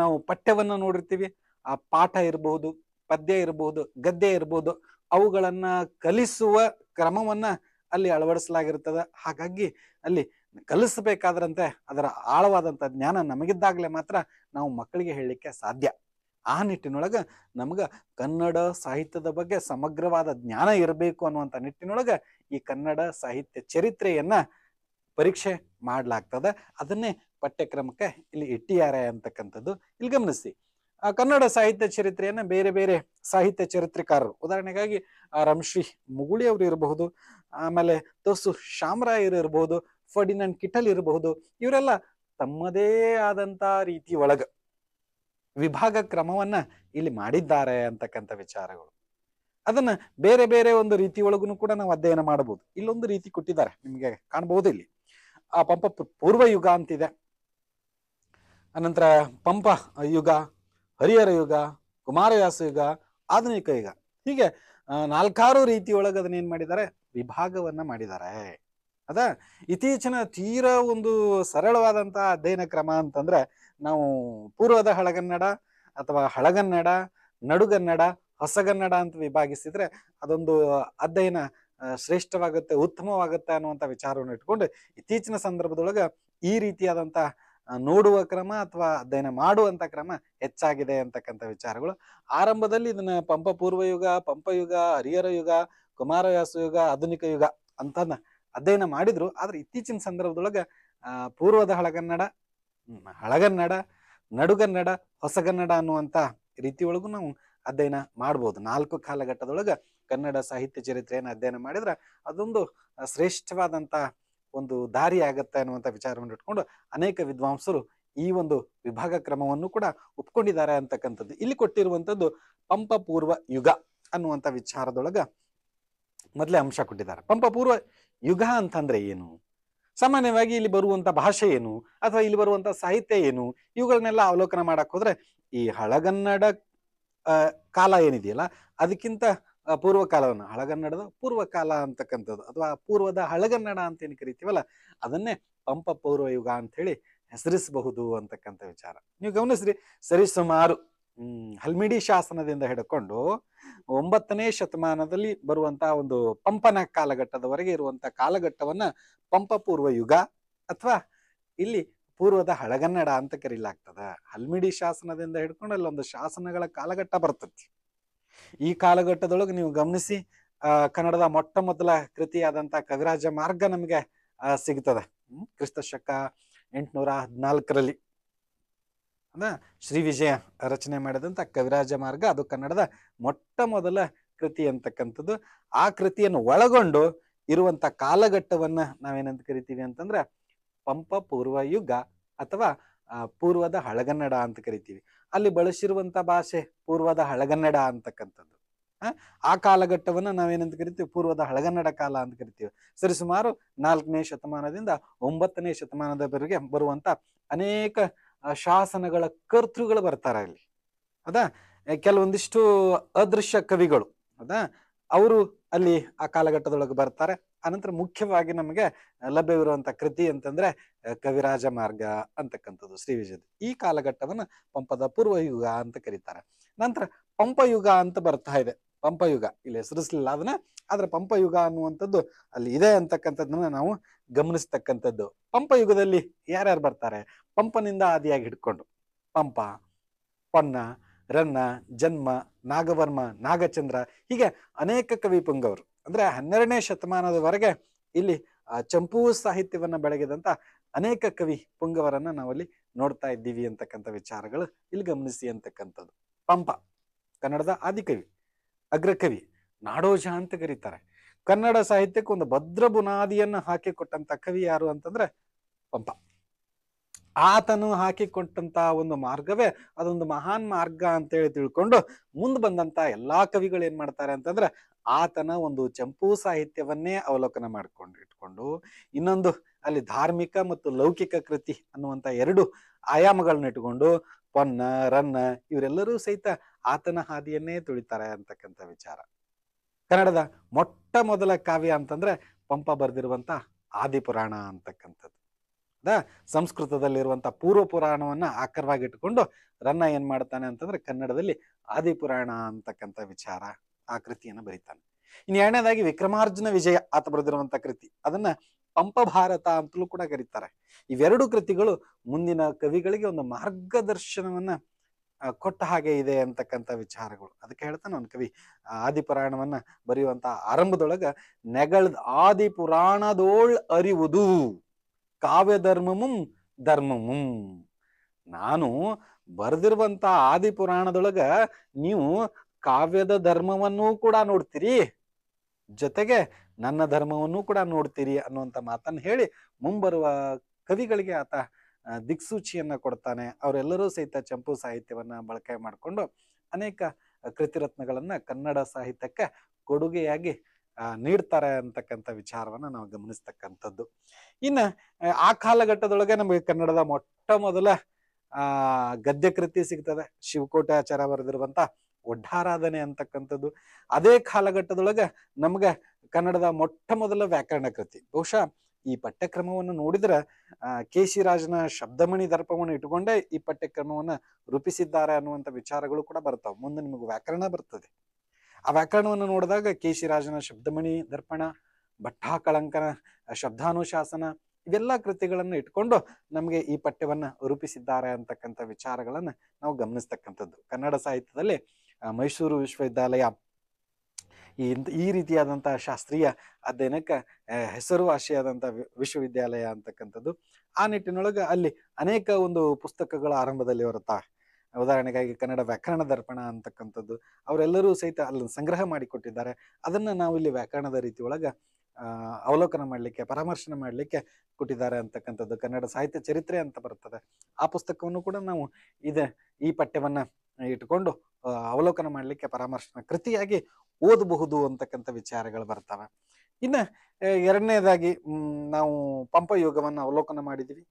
ನಾವು ಪಠ್ಯವನ್ನು ನೋಡಿರ್ತೀವಿ ಆ ಪಾಠ ಇರಬಹುದು ಪದ್ಯ ಇರಬಹುದು ಗದ್ಯ ಇರಬಹುದು ಅವುಗಳನ್ನು ಕಲಿಸುವ ಕ್ರಮವನ್ನು ಅಲ್ಲಿ ಅಳವಡಿಸಲಾಗಿರ್ತದ ಹಾಗಾಗಿ ಅಲ್ಲಿ ಕಲಿಸಬೇಕಾದ್ರಂತೆ ಅದರ ಆಳವಾದಂಥ ಜ್ಞಾನ ನಮಗಿದ್ದಾಗಲೇ ಮಾತ್ರ ನಾವು ಮಕ್ಕಳಿಗೆ ಹೇಳಲಿಕ್ಕೆ ಸಾಧ್ಯ ಆ ನಿಟ್ಟಿನೊಳಗೆ ನಮ್ಗೆ ಕನ್ನಡ ಸಾಹಿತ್ಯದ ಬಗ್ಗೆ ಸಮಗ್ರವಾದ ಜ್ಞಾನ ಇರಬೇಕು ಅನ್ನುವಂಥ ನಿಟ್ಟಿನೊಳಗೆ ಈ ಕನ್ನಡ ಸಾಹಿತ್ಯ ಚರಿತ್ರೆಯನ್ನು ಪರೀಕ್ಷೆ ಮಾಡಲಾಗ್ತದೆ ಅದನ್ನೇ ಪಠ್ಯಕ್ರಮಕ್ಕೆ ಇಲ್ಲಿ ಇಟ್ಟಿದ್ದಾರೆ ಅಂತಕ್ಕಂಥದ್ದು ಇಲ್ಲಿ ಗಮನಿಸಿ ಕನ್ನಡ ಸಾಹಿತ್ಯ ಚರಿತ್ರೆಯನ್ನ ಬೇರೆ ಬೇರೆ ಸಾಹಿತ್ಯ ಚರಿತ್ರೆಕಾರರು ಉದಾಹರಣೆಗಾಗಿ ರಂಶ್ರೀ ಮುಗುಳಿ ಅವರು ಇರಬಹುದು ಆಮೇಲೆ ತೋಸು ಶಾಮರಾಯರು ಇರಬಹುದು ಫಡಿನಂಡ್ ಕಿಟಲ್ ಇರಬಹುದು ಇವರೆಲ್ಲ ತಮ್ಮದೇ ಆದಂತ ರೀತಿ ಒಳಗ ವಿಭಾಗ ಕ್ರಮವನ್ನ ಇಲ್ಲಿ ಮಾಡಿದ್ದಾರೆ ಅಂತಕ್ಕಂಥ ವಿಚಾರಗಳು ಅದನ್ನ ಬೇರೆ ಬೇರೆ ಒಂದು ರೀತಿ ಒಳಗೂ ಕೂಡ ನಾವು ಅಧ್ಯಯನ ಮಾಡಬಹುದು ಇಲ್ಲೊಂದು ರೀತಿ ಕೊಟ್ಟಿದ್ದಾರೆ ನಿಮ್ಗೆ ಕಾಣಬಹುದು ಇಲ್ಲಿ ಆ ಪಂಪ ಪೂರ್ವ ಯುಗ ಅಂತಿದೆ ಅನಂತರ ಪಂಪ ಯುಗ ಹರಿಹರ ಯುಗ ಕುಮಾರವ್ಯಾಸ ಯುಗ ಆಧುನಿಕ ಯುಗ ಹೀಗೆ ನಾಲ್ಕಾರು ರೀತಿಯೊಳಗೆ ಅದನ್ನ ಏನ್ ಮಾಡಿದ್ದಾರೆ ವಿಭಾಗವನ್ನ ಮಾಡಿದ್ದಾರೆ ಅದ ಇತ್ತೀಚಿನ ತೀರಾ ಒಂದು ಸರಳವಾದಂತಹ ಅಧ್ಯಯನ ಕ್ರಮ ಅಂತಂದ್ರೆ ನಾವು ಪೂರ್ವದ ಹಳಗನ್ನಡ ಅಥವಾ ಹಳಗನ್ನಡ ನಡುಗನ್ನಡ ಹೊಸಗನ್ನಡ ಅಂತ ವಿಭಾಗಿಸಿದ್ರೆ ಅದೊಂದು ಅಧ್ಯಯನ ಶ್ರೇಷ್ಠವಾಗುತ್ತೆ ಉತ್ತಮವಾಗುತ್ತೆ ಅನ್ನುವಂಥ ವಿಚಾರವನ್ನು ಇಟ್ಕೊಂಡು ಇತ್ತೀಚಿನ ಸಂದರ್ಭದೊಳಗೆ ಈ ರೀತಿಯಾದಂತಹ ನೋಡುವ ಕ್ರಮ ಅಥವಾ ಅಧ್ಯಯನ ಮಾಡುವಂತ ಕ್ರಮ ಹೆಚ್ಚಾಗಿದೆ ಅಂತಕ್ಕಂಥ ವಿಚಾರಗಳು ಆರಂಭದಲ್ಲಿ ಇದನ್ನ ಪಂಪ ಪೂರ್ವಯುಗ ಪಂಪಯುಗ ಹರಿಹರ ಯುಗ ಕುಮಾರವ್ಯಾಸ ಯುಗ ಆಧುನಿಕ ಯುಗ ಅಂತ ಅಧ್ಯಯನ ಮಾಡಿದ್ರು ಆದ್ರೆ ಇತ್ತೀಚಿನ ಸಂದರ್ಭದೊಳಗೆ ಪೂರ್ವದ ಹಳಗನ್ನಡ ಹಳಗನ್ನಡ ನಡುಗನ್ನಡ ಹೊಸಗನ್ನಡ ಅನ್ನುವಂತ ರೀತಿಯೊಳಗು ನಾವು ಅಧ್ಯಯನ ಮಾಡ್ಬೋದು ನಾಲ್ಕು ಕಾಲಘಟ್ಟದೊಳಗ ಕನ್ನಡ ಸಾಹಿತ್ಯ ಚರಿತ್ರೆಯನ್ನು ಅಧ್ಯಯನ ಮಾಡಿದ್ರೆ ಅದೊಂದು ಶ್ರೇಷ್ಠವಾದಂತ ಒಂದು ದಾರಿ ಆಗತ್ತೆ ಅನ್ನುವಂಥ ವಿಚಾರವನ್ನು ಇಟ್ಕೊಂಡು ಅನೇಕ ವಿದ್ವಾಂಸರು ಈ ಒಂದು ವಿಭಾಗ ಕ್ರಮವನ್ನು ಕೂಡ ಒಪ್ಕೊಂಡಿದ್ದಾರೆ ಅಂತಕ್ಕಂಥದ್ದು ಇಲ್ಲಿ ಕೊಟ್ಟಿರುವಂಥದ್ದು ಪೂರ್ವ ಯುಗ ಅನ್ನುವಂಥ ವಿಚಾರದೊಳಗ ಮೊದಲೇ ಅಂಶ ಕೊಟ್ಟಿದ್ದಾರೆ ಪಂಪ ಪೂರ್ವ ಯುಗ ಅಂತಂದ್ರೆ ಏನು ಸಾಮಾನ್ಯವಾಗಿ ಇಲ್ಲಿ ಬರುವಂತ ಭಾಷೆ ಏನು ಅಥವಾ ಇಲ್ಲಿ ಬರುವಂತ ಸಾಹಿತ್ಯ ಏನು ಇವುಗಳನ್ನೆಲ್ಲ ಅವಲೋಕನ ಮಾಡಕ್ ಹೋದ್ರೆ ಈ ಹಳಗನ್ನಡ ಕಾಲ ಏನಿದೆಯಲ್ಲ ಅದಕ್ಕಿಂತ ಪೂರ್ವಕಾಲವನ್ನು ಹಳಗನ್ನಡದ ಪೂರ್ವಕಾಲ ಅಂತಕ್ಕಂಥದ್ದು ಅಥವಾ ಪೂರ್ವದ ಹಳಗನ್ನಡ ಅಂತ ಏನು ಕರಿತೀವಲ್ಲ ಅದನ್ನೇ ಪಂಪ ಪೂರ್ವ ಯುಗ ಹೇಳಿ ಹೆಸರಿಸಬಹುದು ಅಂತಕ್ಕಂಥ ವಿಚಾರ ನೀವು ಗಮನಿಸ್ರಿ ಸರಿ ಸುಮಾರು ಹಲ್ಮಿಡಿ ಶಾಸನದಿಂದ ಹಿಡ್ಕೊಂಡು ಒಂಬತ್ತನೇ ಶತಮಾನದಲ್ಲಿ ಬರುವಂತಹ ಒಂದು ಪಂಪನ ಕಾಲಘಟ್ಟದವರೆಗೆ ಇರುವಂತಹ ಕಾಲಘಟ್ಟವನ್ನ ಪಂಪ ಪೂರ್ವ ಯುಗ ಅಥವಾ ಇಲ್ಲಿ ಪೂರ್ವದ ಹಳಗನ್ನಡ ಅಂತ ಕರೀಲಾಗ್ತದ ಹಲ್ಮಿಡಿ ಶಾಸನದಿಂದ ಹಿಡ್ಕೊಂಡು ಅಲ್ಲೊಂದು ಶಾಸನಗಳ ಕಾಲಘಟ್ಟ ಬರ್ತತಿ ಈ ಕಾಲಘಟ್ಟದೊಳಗೆ ನೀವು ಗಮನಿಸಿ ಕನ್ನಡದ ಮೊಟ್ಟ ಮೊದಲ ಕೃತಿಯಾದಂತ ಕವಿರಾಜ ಮಾರ್ಗ ನಮಗೆ ಸಿಗ್ತದೆ ಕ್ರಿಸ್ತ ಶಕ ಎಂಟುನೂರ ಹದಿನಾಲ್ಕರಲ್ಲಿ ಅದ ಶ್ರೀ ವಿಜಯ ರಚನೆ ಮಾಡಿದಂತ ಕವಿರಾಜ ಮಾರ್ಗ ಅದು ಕನ್ನಡದ ಮೊಟ್ಟ ಮೊದಲ ಕೃತಿ ಅಂತಕ್ಕಂಥದ್ದು ಆ ಕೃತಿಯನ್ನು ಒಳಗೊಂಡು ಇರುವಂತ ಕಾಲಘಟ್ಟವನ್ನ ನಾವೇನಂತ ಕರಿತೀವಿ ಅಂತಂದ್ರೆ ಪಂಪ ಪೂರ್ವ ಯುಗ ಅಥವಾ ಪೂರ್ವದ ಹಳಗನ್ನಡ ಅಂತ ಕರಿತೀವಿ ಅಲ್ಲಿ ಬಳಸಿರುವಂತ ಭಾಷೆ ಪೂರ್ವದ ಹಳಗನ್ನಡ ಅಂತಕ್ಕಂಥದ್ದು ಆ ಕಾಲಘಟ್ಟವನ್ನು ನಾವೇನಂತ ಕರಿತೀವಿ ಪೂರ್ವದ ಹಳಗನ್ನಡ ಕಾಲ ಅಂತ ಕರಿತೀವಿ ಸರಿಸುಮಾರು ನಾಲ್ಕನೇ ಶತಮಾನದಿಂದ ಒಂಬತ್ತನೇ ಶತಮಾನದವರೆಗೆ ಬರುವಂತ ಅನೇಕ ಶಾಸನಗಳ ಕರ್ತೃಗಳು ಬರ್ತಾರೆ ಅಲ್ಲಿ ಹೌದಾ ಕೆಲವೊಂದಿಷ್ಟು ಅದೃಶ್ಯ ಕವಿಗಳು ಹೌದಾ ಅವರು ಅಲ್ಲಿ ಆ ಕಾಲಘಟ್ಟದೊಳಗೆ ಬರ್ತಾರೆ ಅನಂತರ ಮುಖ್ಯವಾಗಿ ನಮಗೆ ಲಭ್ಯವಿರುವಂತ ಕೃತಿ ಅಂತಂದ್ರೆ ಕವಿರಾಜ ಮಾರ್ಗ ಅಂತಕ್ಕಂಥದ್ದು ಶ್ರೀ ವಿಜಯದ ಈ ಕಾಲಘಟ್ಟವನ್ನ ಪಂಪದ ಪೂರ್ವಯುಗ ಅಂತ ಕರೀತಾರೆ ನಂತರ ಪಂಪಯುಗ ಅಂತ ಬರ್ತಾ ಇದೆ ಪಂಪಯುಗ ಇಲ್ಲಿ ಹೆಸರಿಸಲಿಲ್ಲ ಅದನ್ನ ಆದ್ರೆ ಪಂಪಯುಗ ಅನ್ನುವಂಥದ್ದು ಅಲ್ಲಿ ಇದೆ ಅಂತಕ್ಕಂಥದ್ದನ್ನ ನಾವು ಗಮನಿಸ್ತಕ್ಕಂಥದ್ದು ಪಂಪಯುಗದಲ್ಲಿ ಯಾರ್ಯಾರು ಬರ್ತಾರೆ ಪಂಪನಿಂದ ಆದಿಯಾಗಿ ಹಿಡ್ಕೊಂಡು ಪಂಪ ಪೊನ್ನ ರನ್ನ ಜನ್ಮ ನಾಗವರ್ಮ ನಾಗಚಂದ್ರ ಹೀಗೆ ಅನೇಕ ಕವಿ ಪುಂಗವರು ಅಂದ್ರೆ ಹನ್ನೆರಡನೇ ಶತಮಾನದವರೆಗೆ ಇಲ್ಲಿ ಚಂಪೂ ಸಾಹಿತ್ಯವನ್ನ ಬೆಳಗಿದಂತ ಅನೇಕ ಕವಿ ಪುಂಗವರನ್ನ ನಾವಲ್ಲಿ ನೋಡ್ತಾ ಇದ್ದೀವಿ ಅಂತಕ್ಕಂಥ ವಿಚಾರಗಳು ಇಲ್ಲಿ ಗಮನಿಸಿ ಅಂತಕ್ಕಂಥದ್ದು ಪಂಪ ಕನ್ನಡದ ಆದಿಕವಿ ಅಗ್ರಕವಿ ನಾಡೋಜ ಅಂತ ಕರೀತಾರೆ ಕನ್ನಡ ಸಾಹಿತ್ಯಕ್ಕೆ ಒಂದು ಭದ್ರ ಬುನಾದಿಯನ್ನು ಹಾಕಿಕೊಟ್ಟಂತ ಕವಿ ಯಾರು ಅಂತಂದ್ರೆ ಪಂಪ ಆತನು ಹಾಕಿಕೊಂಡಂತ ಒಂದು ಮಾರ್ಗವೇ ಅದೊಂದು ಮಹಾನ್ ಮಾರ್ಗ ಅಂತೇಳಿ ತಿಳ್ಕೊಂಡು ಮುಂದೆ ಬಂದಂತ ಎಲ್ಲಾ ಕವಿಗಳು ಏನ್ ಮಾಡ್ತಾರೆ ಅಂತಂದ್ರೆ ಆತನ ಒಂದು ಚಂಪು ಸಾಹಿತ್ಯವನ್ನೇ ಅವಲೋಕನ ಮಾಡ್ಕೊಂಡು ಇಟ್ಕೊಂಡು ಇನ್ನೊಂದು ಅಲ್ಲಿ ಧಾರ್ಮಿಕ ಮತ್ತು ಲೌಕಿಕ ಕೃತಿ ಅನ್ನುವಂತ ಎರಡು ಆಯಾಮಗಳನ್ನ ಇಟ್ಕೊಂಡು ಪೊನ್ನ ರನ್ನ ಇವರೆಲ್ಲರೂ ಸಹಿತ ಆತನ ಹಾದಿಯನ್ನೇ ತುಳಿತಾರೆ ಅಂತಕ್ಕಂಥ ವಿಚಾರ ಕನ್ನಡದ ಮೊಟ್ಟ ಮೊದಲ ಕಾವ್ಯ ಅಂತಂದ್ರೆ ಪಂಪ ಬರೆದಿರುವಂತ ಆದಿಪುರಾಣ ಅಂತಕ್ಕಂಥದ್ದು ಸಂಸ್ಕೃತದಲ್ಲಿರುವಂಥ ಪೂರ್ವ ಪುರಾಣವನ್ನು ಆಕರವಾಗಿಟ್ಟುಕೊಂಡು ರನ್ನ ಏನು ಮಾಡ್ತಾನೆ ಅಂತಂದ್ರೆ ಕನ್ನಡದಲ್ಲಿ ಆದಿಪುರಾಣ ಅಂತಕ್ಕಂಥ ವಿಚಾರ ಆ ಕೃತಿಯನ್ನು ಬರೀತಾನೆ ಇನ್ನು ಎರಡನೇದಾಗಿ ವಿಕ್ರಮಾರ್ಜುನ ವಿಜಯ ಆತ ಬರೆದಿರುವಂಥ ಕೃತಿ ಅದನ್ನ ಪಂಪ ಭಾರತ ಅಂತಲೂ ಕೂಡ ಕರೀತಾರೆ ಇವೆರಡು ಕೃತಿಗಳು ಮುಂದಿನ ಕವಿಗಳಿಗೆ ಒಂದು ಮಾರ್ಗದರ್ಶನವನ್ನ ಕೊಟ್ಟ ಹಾಗೆ ಇದೆ ಅಂತಕ್ಕಂಥ ವಿಚಾರಗಳು ಅದಕ್ಕೆ ಹೇಳ್ತಾನೆ ಒಂದು ಕವಿ ಆದಿಪುರಾಣವನ್ನು ಬರೆಯುವಂಥ ಆರಂಭದೊಳಗೆ ನೆಗಳ್ ಆದಿಪುರಾಣದೋಳ್ ಅರಿವುದು ಕಾವ್ಯಧರ್ಮಮುಂ ಧರ್ಮಮುಂ ನಾನು ಬರೆದಿರುವಂತ ಆದಿ ಪುರಾಣದೊಳಗ ನೀವು ಕಾವ್ಯದ ಧರ್ಮವನ್ನೂ ಕೂಡ ನೋಡ್ತೀರಿ ಜೊತೆಗೆ ನನ್ನ ಧರ್ಮವನ್ನೂ ಕೂಡ ನೋಡ್ತೀರಿ ಅನ್ನುವಂತ ಮಾತನ್ನು ಹೇಳಿ ಮುಂಬರುವ ಕವಿಗಳಿಗೆ ಆತ ದಿಕ್ಸೂಚಿಯನ್ನ ಕೊಡ್ತಾನೆ ಅವರೆಲ್ಲರೂ ಸಹಿತ ಚಂಪು ಸಾಹಿತ್ಯವನ್ನ ಬಳಕೆ ಮಾಡಿಕೊಂಡು ಅನೇಕ ಕೃತಿರತ್ನಗಳನ್ನ ಕನ್ನಡ ಸಾಹಿತ್ಯಕ್ಕೆ ಕೊಡುಗೆಯಾಗಿ ನೀಡ್ತಾರೆ ಅಂತಕ್ಕಂಥ ವಿಚಾರವನ್ನ ನಾವು ಗಮನಿಸ್ತಕ್ಕಂಥದ್ದು ಇನ್ನ ಆ ಕಾಲಘಟ್ಟದೊಳಗೆ ನಮಗೆ ಕನ್ನಡದ ಮೊಟ್ಟ ಮೊದಲ ಗದ್ಯ ಕೃತಿ ಸಿಗ್ತದೆ ಆಚಾರ ಬರೆದಿರುವಂತ ಒಡ್ಡಾರಾಧನೆ ಅಂತಕ್ಕಂಥದ್ದು ಅದೇ ಕಾಲಘಟ್ಟದೊಳಗೆ ನಮ್ಗೆ ಕನ್ನಡದ ಮೊಟ್ಟ ಮೊದಲ ವ್ಯಾಕರಣ ಕೃತಿ ಬಹುಶಃ ಈ ಪಠ್ಯಕ್ರಮವನ್ನು ನೋಡಿದ್ರೆ ಕೆ ಸಿ ರಾಜನ ಶಬ್ದಮಣಿ ದರ್ಪವನ್ನು ಇಟ್ಟುಕೊಂಡೇ ಈ ಪಠ್ಯಕ್ರಮವನ್ನ ರೂಪಿಸಿದ್ದಾರೆ ಅನ್ನುವಂಥ ವಿಚಾರಗಳು ಕೂಡ ಬರ್ತಾವೆ ಮುಂದೆ ನಿಮಗೆ ವ್ಯಾಕರಣ ಬರ್ತದೆ ಆ ವ್ಯಾಕರಣವನ್ನು ನೋಡಿದಾಗ ರಾಜನ ಶಬ್ದಮಣಿ ದರ್ಪಣ ಭಟ್ಟಾಕಳಂಕನ ಶಬ್ದಾನುಶಾಸನ ಇವೆಲ್ಲ ಕೃತಿಗಳನ್ನು ಇಟ್ಕೊಂಡು ನಮಗೆ ಈ ಪಠ್ಯವನ್ನು ರೂಪಿಸಿದ್ದಾರೆ ಅಂತಕ್ಕಂಥ ವಿಚಾರಗಳನ್ನು ನಾವು ಗಮನಿಸ್ತಕ್ಕಂಥದ್ದು ಕನ್ನಡ ಸಾಹಿತ್ಯದಲ್ಲಿ ಮೈಸೂರು ವಿಶ್ವವಿದ್ಯಾಲಯ ಈ ಈ ರೀತಿಯಾದಂಥ ಶಾಸ್ತ್ರೀಯ ಅಧ್ಯಯನಕ್ಕೆ ಹೆಸರುವಾಸಿಯಾದಂಥ ವಿಶ್ವವಿದ್ಯಾಲಯ ಅಂತಕ್ಕಂಥದ್ದು ಆ ನಿಟ್ಟಿನೊಳಗೆ ಅಲ್ಲಿ ಅನೇಕ ಒಂದು ಪುಸ್ತಕಗಳ ಆರಂಭದಲ್ಲಿ ಬರುತ್ತಾ ಉದಾಹರಣೆಗಾಗಿ ಕನ್ನಡ ವ್ಯಾಕರಣ ದರ್ಪಣ ಅಂತಕ್ಕಂಥದ್ದು ಅವರೆಲ್ಲರೂ ಸಹಿತ ಅಲ್ಲಿ ಸಂಗ್ರಹ ಮಾಡಿಕೊಟ್ಟಿದ್ದಾರೆ ಅದನ್ನು ನಾವು ಇಲ್ಲಿ ವ್ಯಾಕರಣದ ರೀತಿ ಒಳಗೆ ಅವಲೋಕನ ಮಾಡಲಿಕ್ಕೆ ಪರಾಮರ್ಶನ ಮಾಡಲಿಕ್ಕೆ ಕೊಟ್ಟಿದ್ದಾರೆ ಅಂತಕ್ಕಂಥದ್ದು ಕನ್ನಡ ಸಾಹಿತ್ಯ ಚರಿತ್ರೆ ಅಂತ ಬರ್ತದೆ ಆ ಪುಸ್ತಕವನ್ನು ಕೂಡ ನಾವು ಇದೆ ಈ ಪಠ್ಯವನ್ನು ಇಟ್ಕೊಂಡು ಅವಲೋಕನ ಮಾಡಲಿಕ್ಕೆ ಪರಾಮರ್ಶನ ಕೃತಿಯಾಗಿ ಓದಬಹುದು ಅಂತಕ್ಕಂಥ ವಿಚಾರಗಳು ಬರ್ತವೆ ಇನ್ನು ಎರಡನೇದಾಗಿ ನಾವು ಪಂಪ ಯೋಗವನ್ನು ಅವಲೋಕನ ಮಾಡಿದ್ವಿ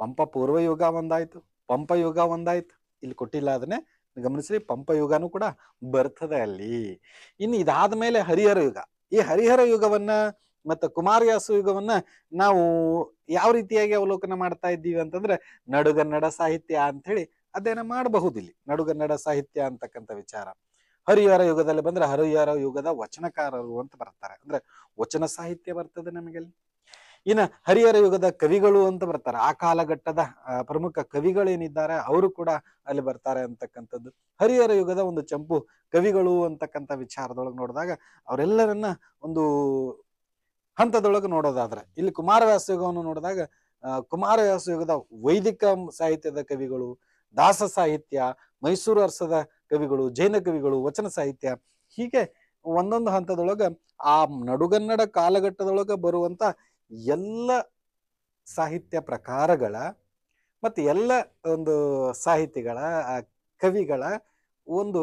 ಪಂಪ ಪೂರ್ವ ಯೋಗ ಒಂದಾಯ್ತು ಪಂಪ ಯೋಗ ಒಂದಾಯಿತು ಇಲ್ಲಿ ಕೊಟ್ಟಿಲ್ಲ ಅದನ್ನೇ ಗಮನಿಸ್ರಿ ಯುಗನು ಕೂಡ ಬರ್ತದೆ ಅಲ್ಲಿ ಇನ್ನು ಇದಾದ ಮೇಲೆ ಹರಿಹರ ಯುಗ ಈ ಹರಿಹರ ಯುಗವನ್ನ ಮತ್ತು ಕುಮಾರ್ಯಾಸು ಯುಗವನ್ನ ನಾವು ಯಾವ ರೀತಿಯಾಗಿ ಅವಲೋಕನ ಮಾಡ್ತಾ ಇದ್ದೀವಿ ಅಂತಂದ್ರೆ ನಡುಗನ್ನಡ ಸಾಹಿತ್ಯ ಅಂತ ಹೇಳಿ ಅದೇನ ಮಾಡಬಹುದು ಇಲ್ಲಿ ನಡುಗನ್ನಡ ಸಾಹಿತ್ಯ ಅಂತಕ್ಕಂಥ ವಿಚಾರ ಹರಿಹರ ಯುಗದಲ್ಲಿ ಬಂದ್ರೆ ಹರಿಹರ ಯುಗದ ವಚನಕಾರರು ಅಂತ ಬರ್ತಾರೆ ಅಂದ್ರೆ ವಚನ ಸಾಹಿತ್ಯ ಬರ್ತದೆ ನಮಗೆಲ್ಲಿ ಇನ್ನು ಹರಿಹರ ಯುಗದ ಕವಿಗಳು ಅಂತ ಬರ್ತಾರೆ ಆ ಕಾಲಘಟ್ಟದ ಪ್ರಮುಖ ಕವಿಗಳೇನಿದ್ದಾರೆ ಅವರು ಕೂಡ ಅಲ್ಲಿ ಬರ್ತಾರೆ ಅಂತಕ್ಕಂಥದ್ದು ಹರಿಹರ ಯುಗದ ಒಂದು ಚಂಪು ಕವಿಗಳು ಅಂತಕ್ಕಂಥ ವಿಚಾರದೊಳಗೆ ನೋಡಿದಾಗ ಅವರೆಲ್ಲರನ್ನ ಒಂದು ಹಂತದೊಳಗೆ ನೋಡೋದಾದ್ರೆ ಇಲ್ಲಿ ಕುಮಾರವ್ಯಾಸ ಯುಗವನ್ನು ನೋಡಿದಾಗ ಕುಮಾರವ್ಯಾಸ ಯುಗದ ವೈದಿಕ ಸಾಹಿತ್ಯದ ಕವಿಗಳು ದಾಸ ಸಾಹಿತ್ಯ ಮೈಸೂರು ಅರಸದ ಕವಿಗಳು ಜೈನ ಕವಿಗಳು ವಚನ ಸಾಹಿತ್ಯ ಹೀಗೆ ಒಂದೊಂದು ಹಂತದೊಳಗ ಆ ನಡುಗನ್ನಡ ಕಾಲಘಟ್ಟದೊಳಗ ಬರುವಂತ ಎಲ್ಲ ಸಾಹಿತ್ಯ ಪ್ರಕಾರಗಳ ಮತ್ತು ಎಲ್ಲ ಒಂದು ಸಾಹಿತಿಗಳ ಕವಿಗಳ ಒಂದು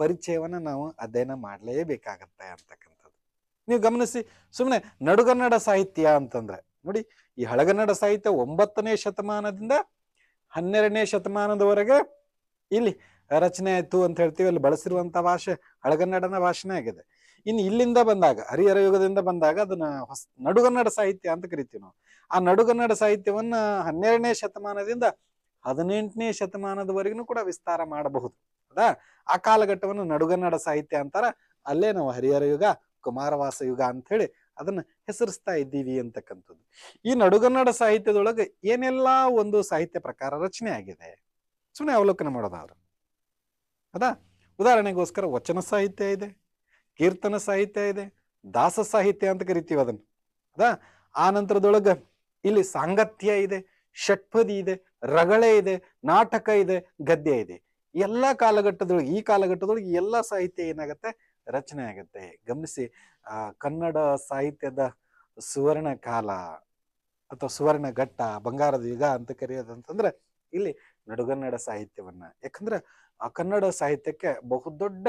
ಪರಿಚಯವನ್ನು ನಾವು ಅಧ್ಯಯನ ಮಾಡಲೇಬೇಕಾಗತ್ತೆ ಅಂತಕ್ಕಂಥದ್ದು ನೀವು ಗಮನಿಸಿ ಸುಮ್ಮನೆ ನಡುಗನ್ನಡ ಸಾಹಿತ್ಯ ಅಂತಂದ್ರೆ ನೋಡಿ ಈ ಹಳಗನ್ನಡ ಸಾಹಿತ್ಯ ಒಂಬತ್ತನೇ ಶತಮಾನದಿಂದ ಹನ್ನೆರಡನೇ ಶತಮಾನದವರೆಗೆ ಇಲ್ಲಿ ರಚನೆ ಆಯಿತು ಅಂತ ಹೇಳ್ತೀವಿ ಅಲ್ಲಿ ಬಳಸಿರುವಂಥ ಭಾಷೆ ಹಳಗನ್ನಡನ ಭಾಷೆನೇ ಆಗಿದೆ ಇನ್ನು ಇಲ್ಲಿಂದ ಬಂದಾಗ ಹರಿಹರ ಯುಗದಿಂದ ಬಂದಾಗ ಅದನ್ನ ಹೊಸ ನಡುಗನ್ನಡ ಸಾಹಿತ್ಯ ಅಂತ ಕರಿತೀವಿ ನಾವು ಆ ನಡುಗನ್ನಡ ಸಾಹಿತ್ಯವನ್ನ ಹನ್ನೆರಡನೇ ಶತಮಾನದಿಂದ ಹದಿನೆಂಟನೇ ಶತಮಾನದವರೆಗೂ ಕೂಡ ವಿಸ್ತಾರ ಮಾಡಬಹುದು ಅದಾ ಆ ಕಾಲಘಟ್ಟವನ್ನು ನಡುಗನ್ನಡ ಸಾಹಿತ್ಯ ಅಂತಾರ ಅಲ್ಲೇ ನಾವು ಹರಿಹರ ಯುಗ ಕುಮಾರವಾಸ ಯುಗ ಅಂತ ಹೇಳಿ ಅದನ್ನ ಹೆಸರಿಸ್ತಾ ಇದ್ದೀವಿ ಅಂತಕ್ಕಂಥದ್ದು ಈ ನಡುಗನ್ನಡ ಸಾಹಿತ್ಯದೊಳಗೆ ಏನೆಲ್ಲಾ ಒಂದು ಸಾಹಿತ್ಯ ಪ್ರಕಾರ ರಚನೆ ಆಗಿದೆ ಸುಮ್ಮನೆ ಅವಲೋಕನ ಮಾಡೋದಾದ್ರೆ ಅದಾ ಉದಾಹರಣೆಗೋಸ್ಕರ ವಚನ ಸಾಹಿತ್ಯ ಇದೆ ಕೀರ್ತನ ಸಾಹಿತ್ಯ ಇದೆ ದಾಸ ಸಾಹಿತ್ಯ ಅಂತ ಕರಿತೀವಿ ಅದನ್ನು ಅದ ಆ ನಂತರದೊಳಗ ಇಲ್ಲಿ ಸಾಂಗತ್ಯ ಇದೆ ಷಟ್ಪದಿ ಇದೆ ರಗಳೆ ಇದೆ ನಾಟಕ ಇದೆ ಗದ್ಯ ಇದೆ ಎಲ್ಲಾ ಕಾಲಘಟ್ಟದೊಳಗೆ ಈ ಕಾಲಘಟ್ಟದೊಳಗೆ ಎಲ್ಲಾ ಸಾಹಿತ್ಯ ಏನಾಗತ್ತೆ ರಚನೆ ಆಗತ್ತೆ ಗಮನಿಸಿ ಆ ಕನ್ನಡ ಸಾಹಿತ್ಯದ ಸುವರ್ಣ ಕಾಲ ಅಥವಾ ಸುವರ್ಣ ಘಟ್ಟ ಬಂಗಾರದ ಯುಗ ಅಂತ ಕರೆಯೋದಂತಂದ್ರೆ ಇಲ್ಲಿ ನಡುಗನ್ನಡ ಸಾಹಿತ್ಯವನ್ನ ಯಾಕಂದ್ರೆ ಆ ಕನ್ನಡ ಸಾಹಿತ್ಯಕ್ಕೆ ಬಹುದೊಡ್ಡ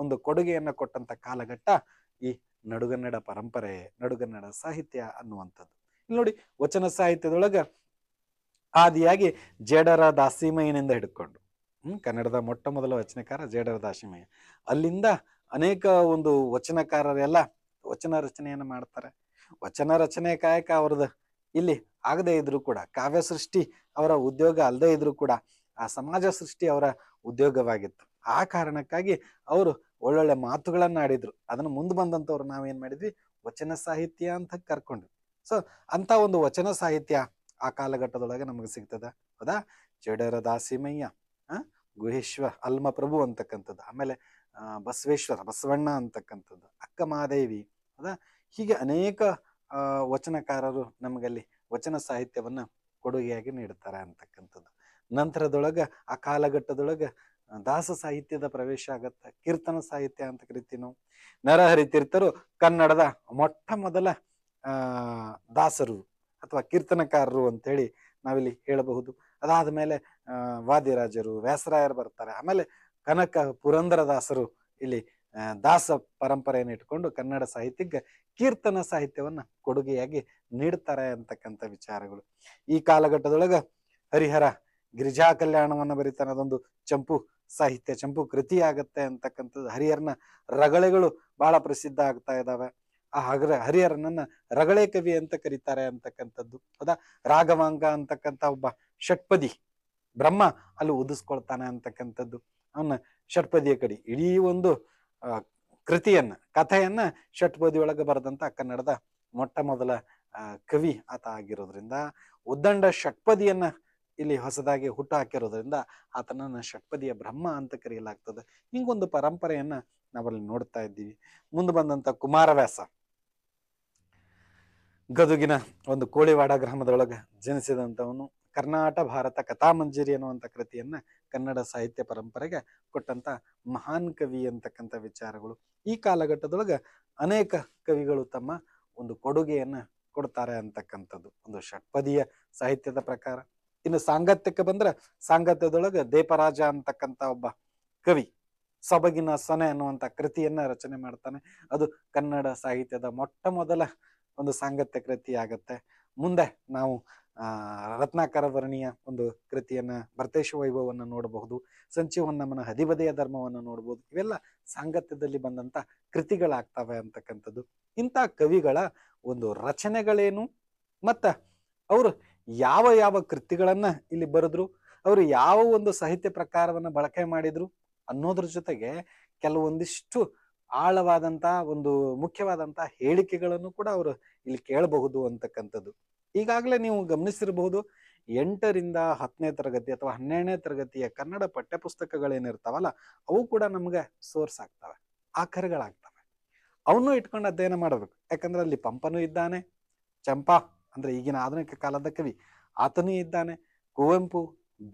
ಒಂದು ಕೊಡುಗೆಯನ್ನು ಕೊಟ್ಟಂತ ಕಾಲಘಟ್ಟ ಈ ನಡುಗನ್ನಡ ಪರಂಪರೆ ನಡುಗನ್ನಡ ಸಾಹಿತ್ಯ ಅನ್ನುವಂಥದ್ದು ಇಲ್ಲಿ ನೋಡಿ ವಚನ ಸಾಹಿತ್ಯದೊಳಗ ಆದಿಯಾಗಿ ಜೇಡರ ದಾಸಿಮಯನಿಂದ ಹಿಡ್ಕೊಂಡು ಹ್ಮ್ ಕನ್ನಡದ ಮೊಟ್ಟ ಮೊದಲ ವಚನಕಾರ ಜೇಡರ ದಾಸಿಮಯ ಅಲ್ಲಿಂದ ಅನೇಕ ಒಂದು ವಚನಕಾರರೆಲ್ಲ ವಚನ ರಚನೆಯನ್ನು ಮಾಡ್ತಾರೆ ವಚನ ರಚನೆ ಕಾಯಕ ಅವ್ರದ್ದು ಇಲ್ಲಿ ಆಗದೇ ಇದ್ರು ಕೂಡ ಕಾವ್ಯ ಸೃಷ್ಟಿ ಅವರ ಉದ್ಯೋಗ ಅಲ್ಲದೆ ಇದ್ರು ಕೂಡ ಆ ಸಮಾಜ ಸೃಷ್ಟಿ ಅವರ ಉದ್ಯೋಗವಾಗಿತ್ತು ಆ ಕಾರಣಕ್ಕಾಗಿ ಅವರು ಒಳ್ಳೊಳ್ಳೆ ಮಾತುಗಳನ್ನ ಆಡಿದ್ರು ಅದನ್ನು ಮುಂದೆ ಬಂದಂಥವ್ರು ನಾವೇನ್ ಮಾಡಿದ್ವಿ ವಚನ ಸಾಹಿತ್ಯ ಅಂತ ಕರ್ಕೊಂಡ್ವಿ ಸೊ ಅಂತ ಒಂದು ವಚನ ಸಾಹಿತ್ಯ ಆ ಕಾಲಘಟ್ಟದೊಳಗೆ ನಮಗೆ ಸಿಗ್ತದ ಹೌದಾ ಚಡರ ದಾಸಿಮಯ್ಯ ಗುಹೇಶ್ವ ಅಲ್ಮ ಪ್ರಭು ಅಂತಕ್ಕಂಥದ್ದು ಆಮೇಲೆ ಬಸವೇಶ್ವರ ಬಸವಣ್ಣ ಅಂತಕ್ಕಂಥದ್ದು ಅಕ್ಕ ಮಹಾದೇವಿ ಹೌದಾ ಹೀಗೆ ಅನೇಕ ವಚನಕಾರರು ನಮಗಲ್ಲಿ ವಚನ ಸಾಹಿತ್ಯವನ್ನು ಕೊಡುಗೆಯಾಗಿ ನೀಡುತ್ತಾರೆ ಅಂತಕ್ಕಂಥದ್ದು ನಂತರದೊಳಗ ಆ ಕಾಲಘಟ್ಟದೊಳಗ ದಾಸ ಸಾಹಿತ್ಯದ ಪ್ರವೇಶ ಆಗತ್ತ ಕೀರ್ತನ ಸಾಹಿತ್ಯ ಅಂತ ಕರಿತೀವಿ ನಾವು ನರಹರಿ ತೀರ್ಥರು ಕನ್ನಡದ ಮೊಟ್ಟ ಮೊದಲ ದಾಸರು ಅಥವಾ ಕೀರ್ತನಕಾರರು ಅಂತೇಳಿ ನಾವಿಲ್ಲಿ ಹೇಳಬಹುದು ಅದಾದ ಮೇಲೆ ವಾದಿರಾಜರು ವ್ಯಾಸರಾಯರು ಬರ್ತಾರೆ ಆಮೇಲೆ ಕನಕ ಪುರಂದರದಾಸರು ಇಲ್ಲಿ ದಾಸ ಪರಂಪರೆಯನ್ನು ಇಟ್ಕೊಂಡು ಕನ್ನಡ ಸಾಹಿತ್ಯಕ್ಕೆ ಕೀರ್ತನ ಸಾಹಿತ್ಯವನ್ನ ಕೊಡುಗೆಯಾಗಿ ನೀಡ್ತಾರೆ ಅಂತಕ್ಕಂಥ ವಿಚಾರಗಳು ಈ ಕಾಲಘಟ್ಟದೊಳಗ ಹರಿಹರ ಗಿರಿಜಾ ಕಲ್ಯಾಣವನ್ನು ಬರೀತಾನೆ ಅದೊಂದು ಚಂಪು ಸಾಹಿತ್ಯ ಚಂಪು ಕೃತಿ ಆಗತ್ತೆ ಅಂತಕ್ಕಂಥದ್ದು ಹರಿಹರನ ರಗಳೆಗಳು ಬಹಳ ಪ್ರಸಿದ್ಧ ಆಗ್ತಾ ಇದ್ದಾವೆ ಆ ಹಗ್ರ ಹರಿಹರನನ್ನ ರಗಳೆ ಕವಿ ಅಂತ ಕರೀತಾರೆ ಅಂತಕ್ಕಂಥದ್ದು ಹೌದಾ ರಾಘವಾಂಗ ಅಂತಕ್ಕಂಥ ಒಬ್ಬ ಷಟ್ಪದಿ ಬ್ರಹ್ಮ ಅಲ್ಲಿ ಉದಿಸ್ಕೊಳ್ತಾನೆ ಅಂತಕ್ಕಂಥದ್ದು ಅವನ ಷಟ್ಪದಿಯ ಕಡಿ ಇಡೀ ಒಂದು ಕೃತಿಯನ್ನ ಕಥೆಯನ್ನ ಷಟ್ಪದಿ ಒಳಗೆ ಬರೆದಂತ ಕನ್ನಡದ ಮೊಟ್ಟ ಮೊದಲ ಕವಿ ಆತ ಆಗಿರೋದ್ರಿಂದ ಉದ್ದಂಡ ಷಟ್ಪದಿಯನ್ನ ಇಲ್ಲಿ ಹೊಸದಾಗಿ ಹುಟ್ಟು ಹಾಕಿರೋದ್ರಿಂದ ಆತನನ್ನು ಷಟ್ಪದಿಯ ಬ್ರಹ್ಮ ಅಂತ ಕರೆಯಲಾಗ್ತದೆ ಹಿಂಗೊಂದು ಪರಂಪರೆಯನ್ನ ನಾವಲ್ಲಿ ನೋಡ್ತಾ ಇದ್ದೀವಿ ಮುಂದೆ ಬಂದಂತ ಕುಮಾರವ್ಯಾಸ ಗದುಗಿನ ಒಂದು ಕೋಳಿವಾಡ ಗ್ರಾಮದೊಳಗೆ ಜನಿಸಿದಂಥವನು ಕರ್ನಾಟಕ ಭಾರತ ಕಥಾಮಂಜರಿ ಅನ್ನುವಂಥ ಕೃತಿಯನ್ನ ಕನ್ನಡ ಸಾಹಿತ್ಯ ಪರಂಪರೆಗೆ ಕೊಟ್ಟಂತ ಮಹಾನ್ ಕವಿ ಅಂತಕ್ಕಂಥ ವಿಚಾರಗಳು ಈ ಕಾಲಘಟ್ಟದೊಳಗೆ ಅನೇಕ ಕವಿಗಳು ತಮ್ಮ ಒಂದು ಕೊಡುಗೆಯನ್ನ ಕೊಡ್ತಾರೆ ಅಂತಕ್ಕಂಥದ್ದು ಒಂದು ಷಟ್ಪದಿಯ ಸಾಹಿತ್ಯದ ಪ್ರಕಾರ ಇನ್ನು ಸಾಂಗತ್ಯಕ್ಕೆ ಬಂದ್ರೆ ಸಾಂಗತ್ಯದೊಳಗೆ ದೇಪರಾಜ ಅಂತಕ್ಕಂಥ ಒಬ್ಬ ಕವಿ ಸೊಬಗಿನ ಸೊನೆ ಅನ್ನುವಂಥ ಕೃತಿಯನ್ನ ರಚನೆ ಮಾಡ್ತಾನೆ ಅದು ಕನ್ನಡ ಸಾಹಿತ್ಯದ ಮೊಟ್ಟ ಮೊದಲ ಒಂದು ಸಾಂಗತ್ಯ ಕೃತಿ ಆಗತ್ತೆ ಮುಂದೆ ನಾವು ಆ ರತ್ನಾಕರ ವರ್ಣಿಯ ಒಂದು ಕೃತಿಯನ್ನ ಭರತೇಶ ವೈಭವವನ್ನು ನೋಡಬಹುದು ಸಂಚಿವನ್ನಮನ ಹದಿಬದೆಯ ಧರ್ಮವನ್ನು ನೋಡಬಹುದು ಇವೆಲ್ಲ ಸಾಂಗತ್ಯದಲ್ಲಿ ಬಂದಂತ ಕೃತಿಗಳಾಗ್ತವೆ ಅಂತಕ್ಕಂಥದ್ದು ಇಂಥ ಕವಿಗಳ ಒಂದು ರಚನೆಗಳೇನು ಮತ್ತ ಅವರು ಯಾವ ಯಾವ ಕೃತಿಗಳನ್ನ ಇಲ್ಲಿ ಬರೆದ್ರು ಅವರು ಯಾವ ಒಂದು ಸಾಹಿತ್ಯ ಪ್ರಕಾರವನ್ನ ಬಳಕೆ ಮಾಡಿದ್ರು ಅನ್ನೋದ್ರ ಜೊತೆಗೆ ಕೆಲವೊಂದಿಷ್ಟು ಆಳವಾದಂತ ಒಂದು ಮುಖ್ಯವಾದಂತಹ ಹೇಳಿಕೆಗಳನ್ನು ಕೂಡ ಅವರು ಇಲ್ಲಿ ಕೇಳಬಹುದು ಅಂತಕ್ಕಂಥದ್ದು ಈಗಾಗಲೇ ನೀವು ಗಮನಿಸಿರಬಹುದು ಎಂಟರಿಂದ ಹತ್ತನೇ ತರಗತಿ ಅಥವಾ ಹನ್ನೆರಡನೇ ತರಗತಿಯ ಕನ್ನಡ ಪಠ್ಯಪುಸ್ತಕಗಳೇನಿರ್ತಾವಲ್ಲ ಅವು ಕೂಡ ನಮ್ಗೆ ಸೋರ್ಸ್ ಆಗ್ತವೆ ಆಕರಗಳಾಗ್ತವೆ ಅವನು ಇಟ್ಕೊಂಡು ಅಧ್ಯಯನ ಮಾಡಬೇಕು ಯಾಕಂದ್ರೆ ಅಲ್ಲಿ ಪಂಪನೂ ಇದ್ದಾನೆ ಚಂಪಾ ಅಂದ್ರೆ ಈಗಿನ ಆಧುನಿಕ ಕಾಲದ ಕವಿ ಆತನೇ ಇದ್ದಾನೆ ಕುವೆಂಪು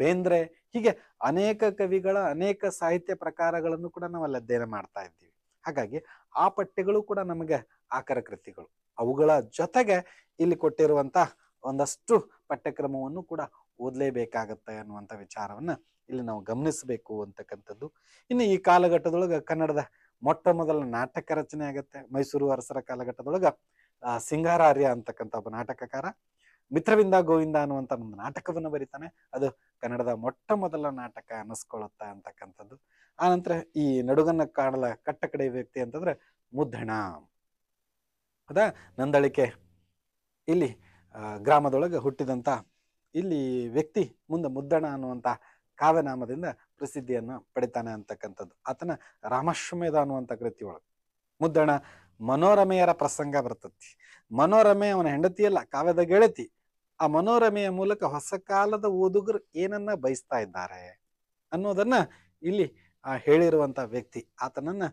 ಬೇಂದ್ರೆ ಹೀಗೆ ಅನೇಕ ಕವಿಗಳ ಅನೇಕ ಸಾಹಿತ್ಯ ಪ್ರಕಾರಗಳನ್ನು ಕೂಡ ಅಲ್ಲಿ ಅಧ್ಯಯನ ಮಾಡ್ತಾ ಇದ್ದೀವಿ ಹಾಗಾಗಿ ಆ ಪಠ್ಯಗಳು ಕೂಡ ನಮಗೆ ಆಕರ ಕೃತಿಗಳು ಅವುಗಳ ಜೊತೆಗೆ ಇಲ್ಲಿ ಕೊಟ್ಟಿರುವಂತ ಒಂದಷ್ಟು ಪಠ್ಯಕ್ರಮವನ್ನು ಕೂಡ ಓದಲೇಬೇಕಾಗತ್ತೆ ಅನ್ನುವಂಥ ವಿಚಾರವನ್ನ ಇಲ್ಲಿ ನಾವು ಗಮನಿಸಬೇಕು ಅಂತಕ್ಕಂಥದ್ದು ಇನ್ನು ಈ ಕಾಲಘಟ್ಟದೊಳಗೆ ಕನ್ನಡದ ಮೊಟ್ಟ ಮೊದಲ ನಾಟಕ ರಚನೆ ಆಗತ್ತೆ ಮೈಸೂರು ಅರಸರ ಕಾಲಘಟ್ಟದೊಳಗೆ ಸಿಂಗಾರಾರ್ಯ ಅಂತಕ್ಕಂಥ ಒಬ್ಬ ನಾಟಕಕಾರ ಮಿತ್ರವಿಂದ ಗೋವಿಂದ ಅನ್ನುವಂಥ ಒಂದು ನಾಟಕವನ್ನು ಬರೀತಾನೆ ಅದು ಕನ್ನಡದ ಮೊಟ್ಟ ಮೊದಲ ನಾಟಕ ಅನ್ನಿಸ್ಕೊಳ್ಳುತ್ತಾ ಅಂತಕ್ಕಂಥದ್ದು ಆನಂತರ ಈ ನಡುಗನ್ನ ಕಾಣಲ ಕಟ್ಟ ಕಡೆ ವ್ಯಕ್ತಿ ಅಂತಂದ್ರೆ ಮುದ್ದಣ ಅದ ನಂದಳಿಕೆ ಇಲ್ಲಿ ಗ್ರಾಮದೊಳಗೆ ಹುಟ್ಟಿದಂಥ ಇಲ್ಲಿ ವ್ಯಕ್ತಿ ಮುಂದೆ ಮುದ್ದಣ ಅನ್ನುವಂಥ ಕಾವ್ಯನಾಮದಿಂದ ಪ್ರಸಿದ್ಧಿಯನ್ನು ಪಡಿತಾನೆ ಅಂತಕ್ಕಂಥದ್ದು ಆತನ ರಾಮಾಶ್ವಮೇಧ ಅನ್ನುವಂಥ ಕೃತಿಯೊಳಗೆ ಮುದ್ದಣ ಮನೋರಮೆಯರ ಪ್ರಸಂಗ ಬರ್ತತಿ ಮನೋರಮೆ ಅವನ ಹೆಂಡತಿಯಲ್ಲ ಕಾವ್ಯದ ಗೆಳತಿ ಆ ಮನೋರಮೆಯ ಮೂಲಕ ಹೊಸ ಕಾಲದ ಓದುಗರು ಏನನ್ನ ಬಯಸ್ತಾ ಇದ್ದಾರೆ ಅನ್ನೋದನ್ನ ಇಲ್ಲಿ ಹೇಳಿರುವಂತ ವ್ಯಕ್ತಿ ಆತನನ್ನ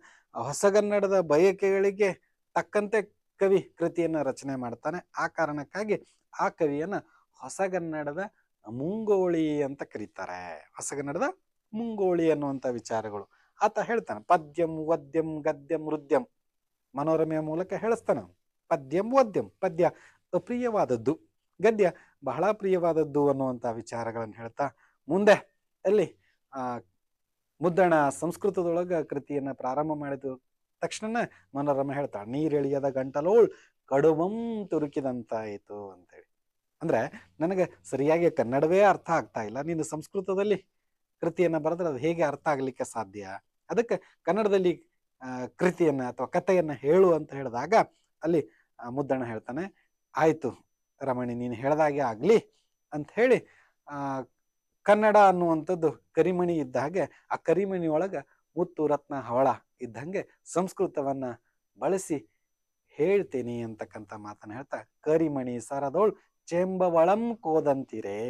ಹೊಸಗನ್ನಡದ ಬಯಕೆಗಳಿಗೆ ತಕ್ಕಂತೆ ಕವಿ ಕೃತಿಯನ್ನ ರಚನೆ ಮಾಡ್ತಾನೆ ಆ ಕಾರಣಕ್ಕಾಗಿ ಆ ಕವಿಯನ್ನ ಹೊಸಗನ್ನಡದ ಮುಂಗೋಳಿ ಅಂತ ಕರೀತಾರೆ ಹೊಸಗನ್ನಡದ ಮುಂಗೋಳಿ ಅನ್ನುವಂಥ ವಿಚಾರಗಳು ಆತ ಹೇಳ್ತಾನೆ ಪದ್ಯಂ ವದ್ಯಂ ಗದ್ಯಂ ವೃದ್ಯಂ ಮನೋರಮೆಯ ಮೂಲಕ ಹೇಳಿಸ್ತಾನೆ ಪದ್ಯಂ ವದ್ಯಂ ಪದ್ಯ ಅಪ್ರಿಯವಾದದ್ದು ಗದ್ಯ ಬಹಳ ಪ್ರಿಯವಾದದ್ದು ಅನ್ನುವಂಥ ವಿಚಾರಗಳನ್ನು ಹೇಳ್ತಾ ಮುಂದೆ ಅಲ್ಲಿ ಮುದ್ದಣ ಸಂಸ್ಕೃತದೊಳಗೆ ಕೃತಿಯನ್ನು ಪ್ರಾರಂಭ ಮಾಡಿದ ತಕ್ಷಣ ಮನೋರಮ ಹೇಳ್ತಾಳೆ ನೀರೆಳಿಯದ ಗಂಟಲೋಳ್ ಕಡುವಂ ತುರುಕಿದಂತಾಯಿತು ಅಂತೇಳಿ ಅಂದ್ರೆ ನನಗೆ ಸರಿಯಾಗಿ ಕನ್ನಡವೇ ಅರ್ಥ ಆಗ್ತಾ ಇಲ್ಲ ನೀನು ಸಂಸ್ಕೃತದಲ್ಲಿ ಕೃತಿಯನ್ನು ಬರೆದ್ರೆ ಅದು ಹೇಗೆ ಅರ್ಥ ಆಗಲಿಕ್ಕೆ ಸಾಧ್ಯ ಅದಕ್ಕೆ ಕನ್ನಡದಲ್ಲಿ ಕೃತಿಯನ್ನ ಅಥವಾ ಕಥೆಯನ್ನ ಹೇಳು ಅಂತ ಹೇಳಿದಾಗ ಅಲ್ಲಿ ಮುದ್ದಣ್ಣ ಹೇಳ್ತಾನೆ ಆಯ್ತು ರಮಣಿ ನೀನು ಹೇಳ್ದಾಗೆ ಆಗ್ಲಿ ಅಂತ ಹೇಳಿ ಆ ಕನ್ನಡ ಅನ್ನುವಂಥದ್ದು ಕರಿಮಣಿ ಇದ್ದ ಹಾಗೆ ಆ ಕರಿಮಣಿ ಒಳಗ ಮುತ್ತು ರತ್ನ ಹವಳ ಇದ್ದಂಗೆ ಸಂಸ್ಕೃತವನ್ನ ಬಳಸಿ ಹೇಳ್ತೀನಿ ಅಂತಕ್ಕಂಥ ಮಾತನ್ನ ಹೇಳ್ತಾ ಕರಿಮಣಿ ಸರದೋಳ್ ಚೆಂಬವಳಂ ಕೋದಂತಿರೇ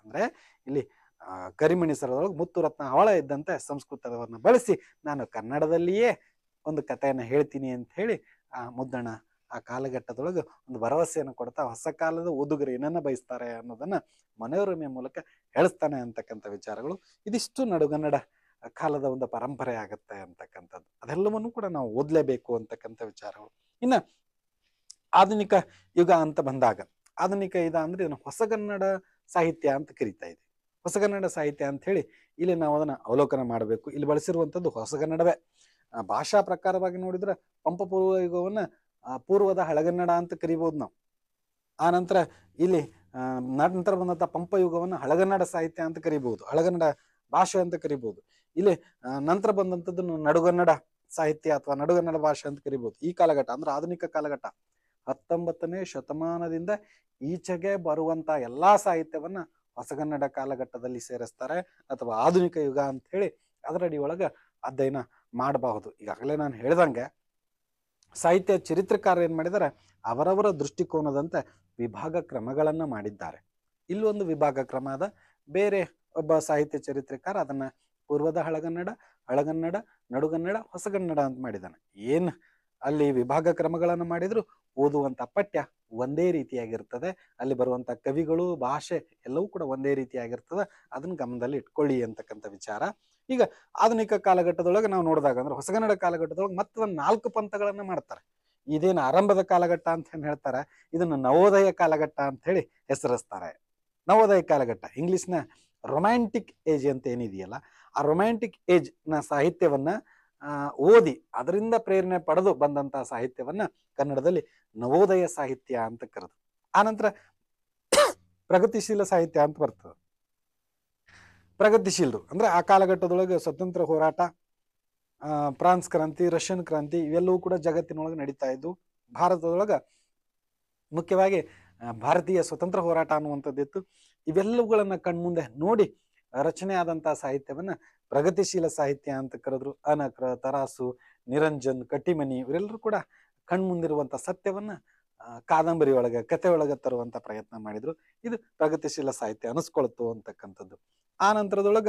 ಅಂದ್ರೆ ಇಲ್ಲಿ ಕರಿಮಣಿ ಮುತ್ತು ಮುತ್ತುರತ್ನ ಅವಳ ಇದ್ದಂತೆ ಸಂಸ್ಕೃತದವರನ್ನ ಬಳಸಿ ನಾನು ಕನ್ನಡದಲ್ಲಿಯೇ ಒಂದು ಕಥೆಯನ್ನು ಹೇಳ್ತೀನಿ ಅಂತ ಹೇಳಿ ಆ ಮುದ್ದಣ ಆ ಕಾಲಘಟ್ಟದೊಳಗೆ ಒಂದು ಭರವಸೆಯನ್ನು ಕೊಡ್ತಾ ಹೊಸ ಕಾಲದ ಓದುಗರು ಏನನ್ನು ಬಯಸ್ತಾರೆ ಅನ್ನೋದನ್ನ ಮನೋರಮೆ ಮೂಲಕ ಹೇಳಿಸ್ತಾನೆ ಅಂತಕ್ಕಂಥ ವಿಚಾರಗಳು ಇದಿಷ್ಟು ನಡುಗನ್ನಡ ಕಾಲದ ಒಂದು ಪರಂಪರೆ ಆಗುತ್ತೆ ಅಂತಕ್ಕಂಥದ್ದು ಅದೆಲ್ಲವನ್ನು ಕೂಡ ನಾವು ಓದಲೇಬೇಕು ಅಂತಕ್ಕಂಥ ವಿಚಾರಗಳು ಇನ್ನ ಆಧುನಿಕ ಯುಗ ಅಂತ ಬಂದಾಗ ಆಧುನಿಕ ಅಂದರೆ ಅಂದ್ರೆ ಹೊಸಗನ್ನಡ ಸಾಹಿತ್ಯ ಅಂತ ಕರಿತಾ ಇದೆ ಹೊಸಗನ್ನಡ ಸಾಹಿತ್ಯ ಅಂತ ಹೇಳಿ ಇಲ್ಲಿ ನಾವು ಅದನ್ನ ಅವಲೋಕನ ಮಾಡಬೇಕು ಇಲ್ಲಿ ಬಳಸಿರುವಂಥದ್ದು ಹೊಸಗನ್ನಡವೇ ಭಾಷಾ ಪ್ರಕಾರವಾಗಿ ನೋಡಿದ್ರೆ ಪಂಪ ಪೂರ್ವ ಯುಗವನ್ನ ಪೂರ್ವದ ಹಳಗನ್ನಡ ಅಂತ ಕರಿಬಹುದು ನಾವು ಆ ನಂತರ ಇಲ್ಲಿ ನಂತರ ಬಂದಂತ ಪಂಪ ಯುಗವನ್ನ ಹಳಗನ್ನಡ ಸಾಹಿತ್ಯ ಅಂತ ಕರಿಬಹುದು ಹಳಗನ್ನಡ ಭಾಷೆ ಅಂತ ಕರಿಬಹುದು ಇಲ್ಲಿ ನಂತರ ಬಂದಂಥದ್ದು ನಡುಗನ್ನಡ ಸಾಹಿತ್ಯ ಅಥವಾ ನಡುಗನ್ನಡ ಭಾಷೆ ಅಂತ ಕರಿಬಹುದು ಈ ಕಾಲಘಟ್ಟ ಅಂದ್ರೆ ಆಧುನಿಕ ಕಾಲಘಟ್ಟ ಹತ್ತೊಂಬತ್ತನೇ ಶತಮಾನದಿಂದ ಈಚೆಗೆ ಬರುವಂತ ಎಲ್ಲಾ ಸಾಹಿತ್ಯವನ್ನ ಹೊಸಗನ್ನಡ ಕಾಲಘಟ್ಟದಲ್ಲಿ ಸೇರಿಸ್ತಾರೆ ಅಥವಾ ಆಧುನಿಕ ಯುಗ ಅಂತ ಹೇಳಿ ಅದರಡಿ ಒಳಗೆ ಅಧ್ಯಯನ ಮಾಡಬಹುದು ಈಗಾಗಲೇ ನಾನು ಹೇಳ್ದಂಗೆ ಸಾಹಿತ್ಯ ಚರಿತ್ರಕಾರ ಏನು ಮಾಡಿದ್ದಾರೆ ಅವರವರ ದೃಷ್ಟಿಕೋನದಂತೆ ವಿಭಾಗ ಕ್ರಮಗಳನ್ನು ಮಾಡಿದ್ದಾರೆ ಇಲ್ಲೊಂದು ವಿಭಾಗ ಕ್ರಮ ಅದ ಬೇರೆ ಒಬ್ಬ ಸಾಹಿತ್ಯ ಚರಿತ್ರಕಾರ ಅದನ್ನು ಪೂರ್ವದ ಹಳಗನ್ನಡ ಹಳಗನ್ನಡ ನಡುಗನ್ನಡ ಹೊಸಗನ್ನಡ ಅಂತ ಮಾಡಿದ್ದಾನೆ ಏನು ಅಲ್ಲಿ ವಿಭಾಗ ಕ್ರಮಗಳನ್ನು ಮಾಡಿದ್ರು ಓದುವಂತ ಪಠ್ಯ ಒಂದೇ ರೀತಿಯಾಗಿರ್ತದೆ ಅಲ್ಲಿ ಬರುವಂತ ಕವಿಗಳು ಭಾಷೆ ಎಲ್ಲವೂ ಕೂಡ ಒಂದೇ ರೀತಿಯಾಗಿರ್ತದೆ ಅದನ್ನ ಗಮನದಲ್ಲಿ ಇಟ್ಕೊಳ್ಳಿ ಅಂತಕ್ಕಂಥ ವಿಚಾರ ಈಗ ಆಧುನಿಕ ಕಾಲಘಟ್ಟದೊಳಗೆ ನಾವು ನೋಡಿದಾಗ ಅಂದ್ರೆ ಹೊಸಗನ್ನಡ ಕಾಲಘಟ್ಟದೊಳಗೆ ಮತ್ತೊಂದು ನಾಲ್ಕು ಪಂಥಗಳನ್ನು ಮಾಡ್ತಾರೆ ಇದೇನು ಆರಂಭದ ಕಾಲಘಟ್ಟ ಅಂತ ಹೇಳ್ತಾರೆ ಇದನ್ನು ನವೋದಯ ಕಾಲಘಟ್ಟ ಅಂತ ಹೇಳಿ ಹೆಸರಿಸ್ತಾರೆ ನವೋದಯ ಕಾಲಘಟ್ಟ ಇಂಗ್ಲಿಷ್ನ ರೊಮ್ಯಾಂಟಿಕ್ ಏಜ್ ಅಂತ ಏನಿದೆಯಲ್ಲ ಆ ರೊಮ್ಯಾಂಟಿಕ್ ಏಜ್ ನ ಸಾಹಿತ್ಯವನ್ನ ಓದಿ ಅದರಿಂದ ಪ್ರೇರಣೆ ಪಡೆದು ಬಂದಂತಹ ಸಾಹಿತ್ಯವನ್ನ ಕನ್ನಡದಲ್ಲಿ ನವೋದಯ ಸಾಹಿತ್ಯ ಅಂತ ಕರೆದು ಆನಂತರ ಪ್ರಗತಿಶೀಲ ಸಾಹಿತ್ಯ ಅಂತ ಬರ್ತದೆ ಪ್ರಗತಿಶೀಲರು ಅಂದ್ರೆ ಆ ಕಾಲಘಟ್ಟದೊಳಗೆ ಸ್ವತಂತ್ರ ಹೋರಾಟ ಫ್ರಾನ್ಸ್ ಕ್ರಾಂತಿ ರಷ್ಯನ್ ಕ್ರಾಂತಿ ಇವೆಲ್ಲವೂ ಕೂಡ ಜಗತ್ತಿನೊಳಗೆ ನಡೀತಾ ಇದ್ದು ಭಾರತದೊಳಗೆ ಮುಖ್ಯವಾಗಿ ಭಾರತೀಯ ಸ್ವತಂತ್ರ ಹೋರಾಟ ಅನ್ನುವಂಥದ್ದಿತ್ತು ಇವೆಲ್ಲವುಗಳನ್ನ ಕಣ್ಮುಂದೆ ನೋಡಿ ರಚನೆ ಆದಂತಹ ಸಾಹಿತ್ಯವನ್ನ ಪ್ರಗತಿಶೀಲ ಸಾಹಿತ್ಯ ಅಂತ ಕರೆದ್ರು ಅನಕ್ರ ತರಾಸು ನಿರಂಜನ್ ಕಟ್ಟಿಮನಿ ಇವರೆಲ್ಲರೂ ಕೂಡ ಕಣ್ಮುಂದಿರುವಂತ ಸತ್ಯವನ್ನ ಕಾದಂಬರಿ ಒಳಗೆ ಕತೆ ಒಳಗೆ ತರುವಂತ ಪ್ರಯತ್ನ ಮಾಡಿದ್ರು ಇದು ಪ್ರಗತಿಶೀಲ ಸಾಹಿತ್ಯ ಅನಿಸ್ಕೊಳ್ತು ಅಂತಕ್ಕಂಥದ್ದು ಆ ನಂತರದೊಳಗ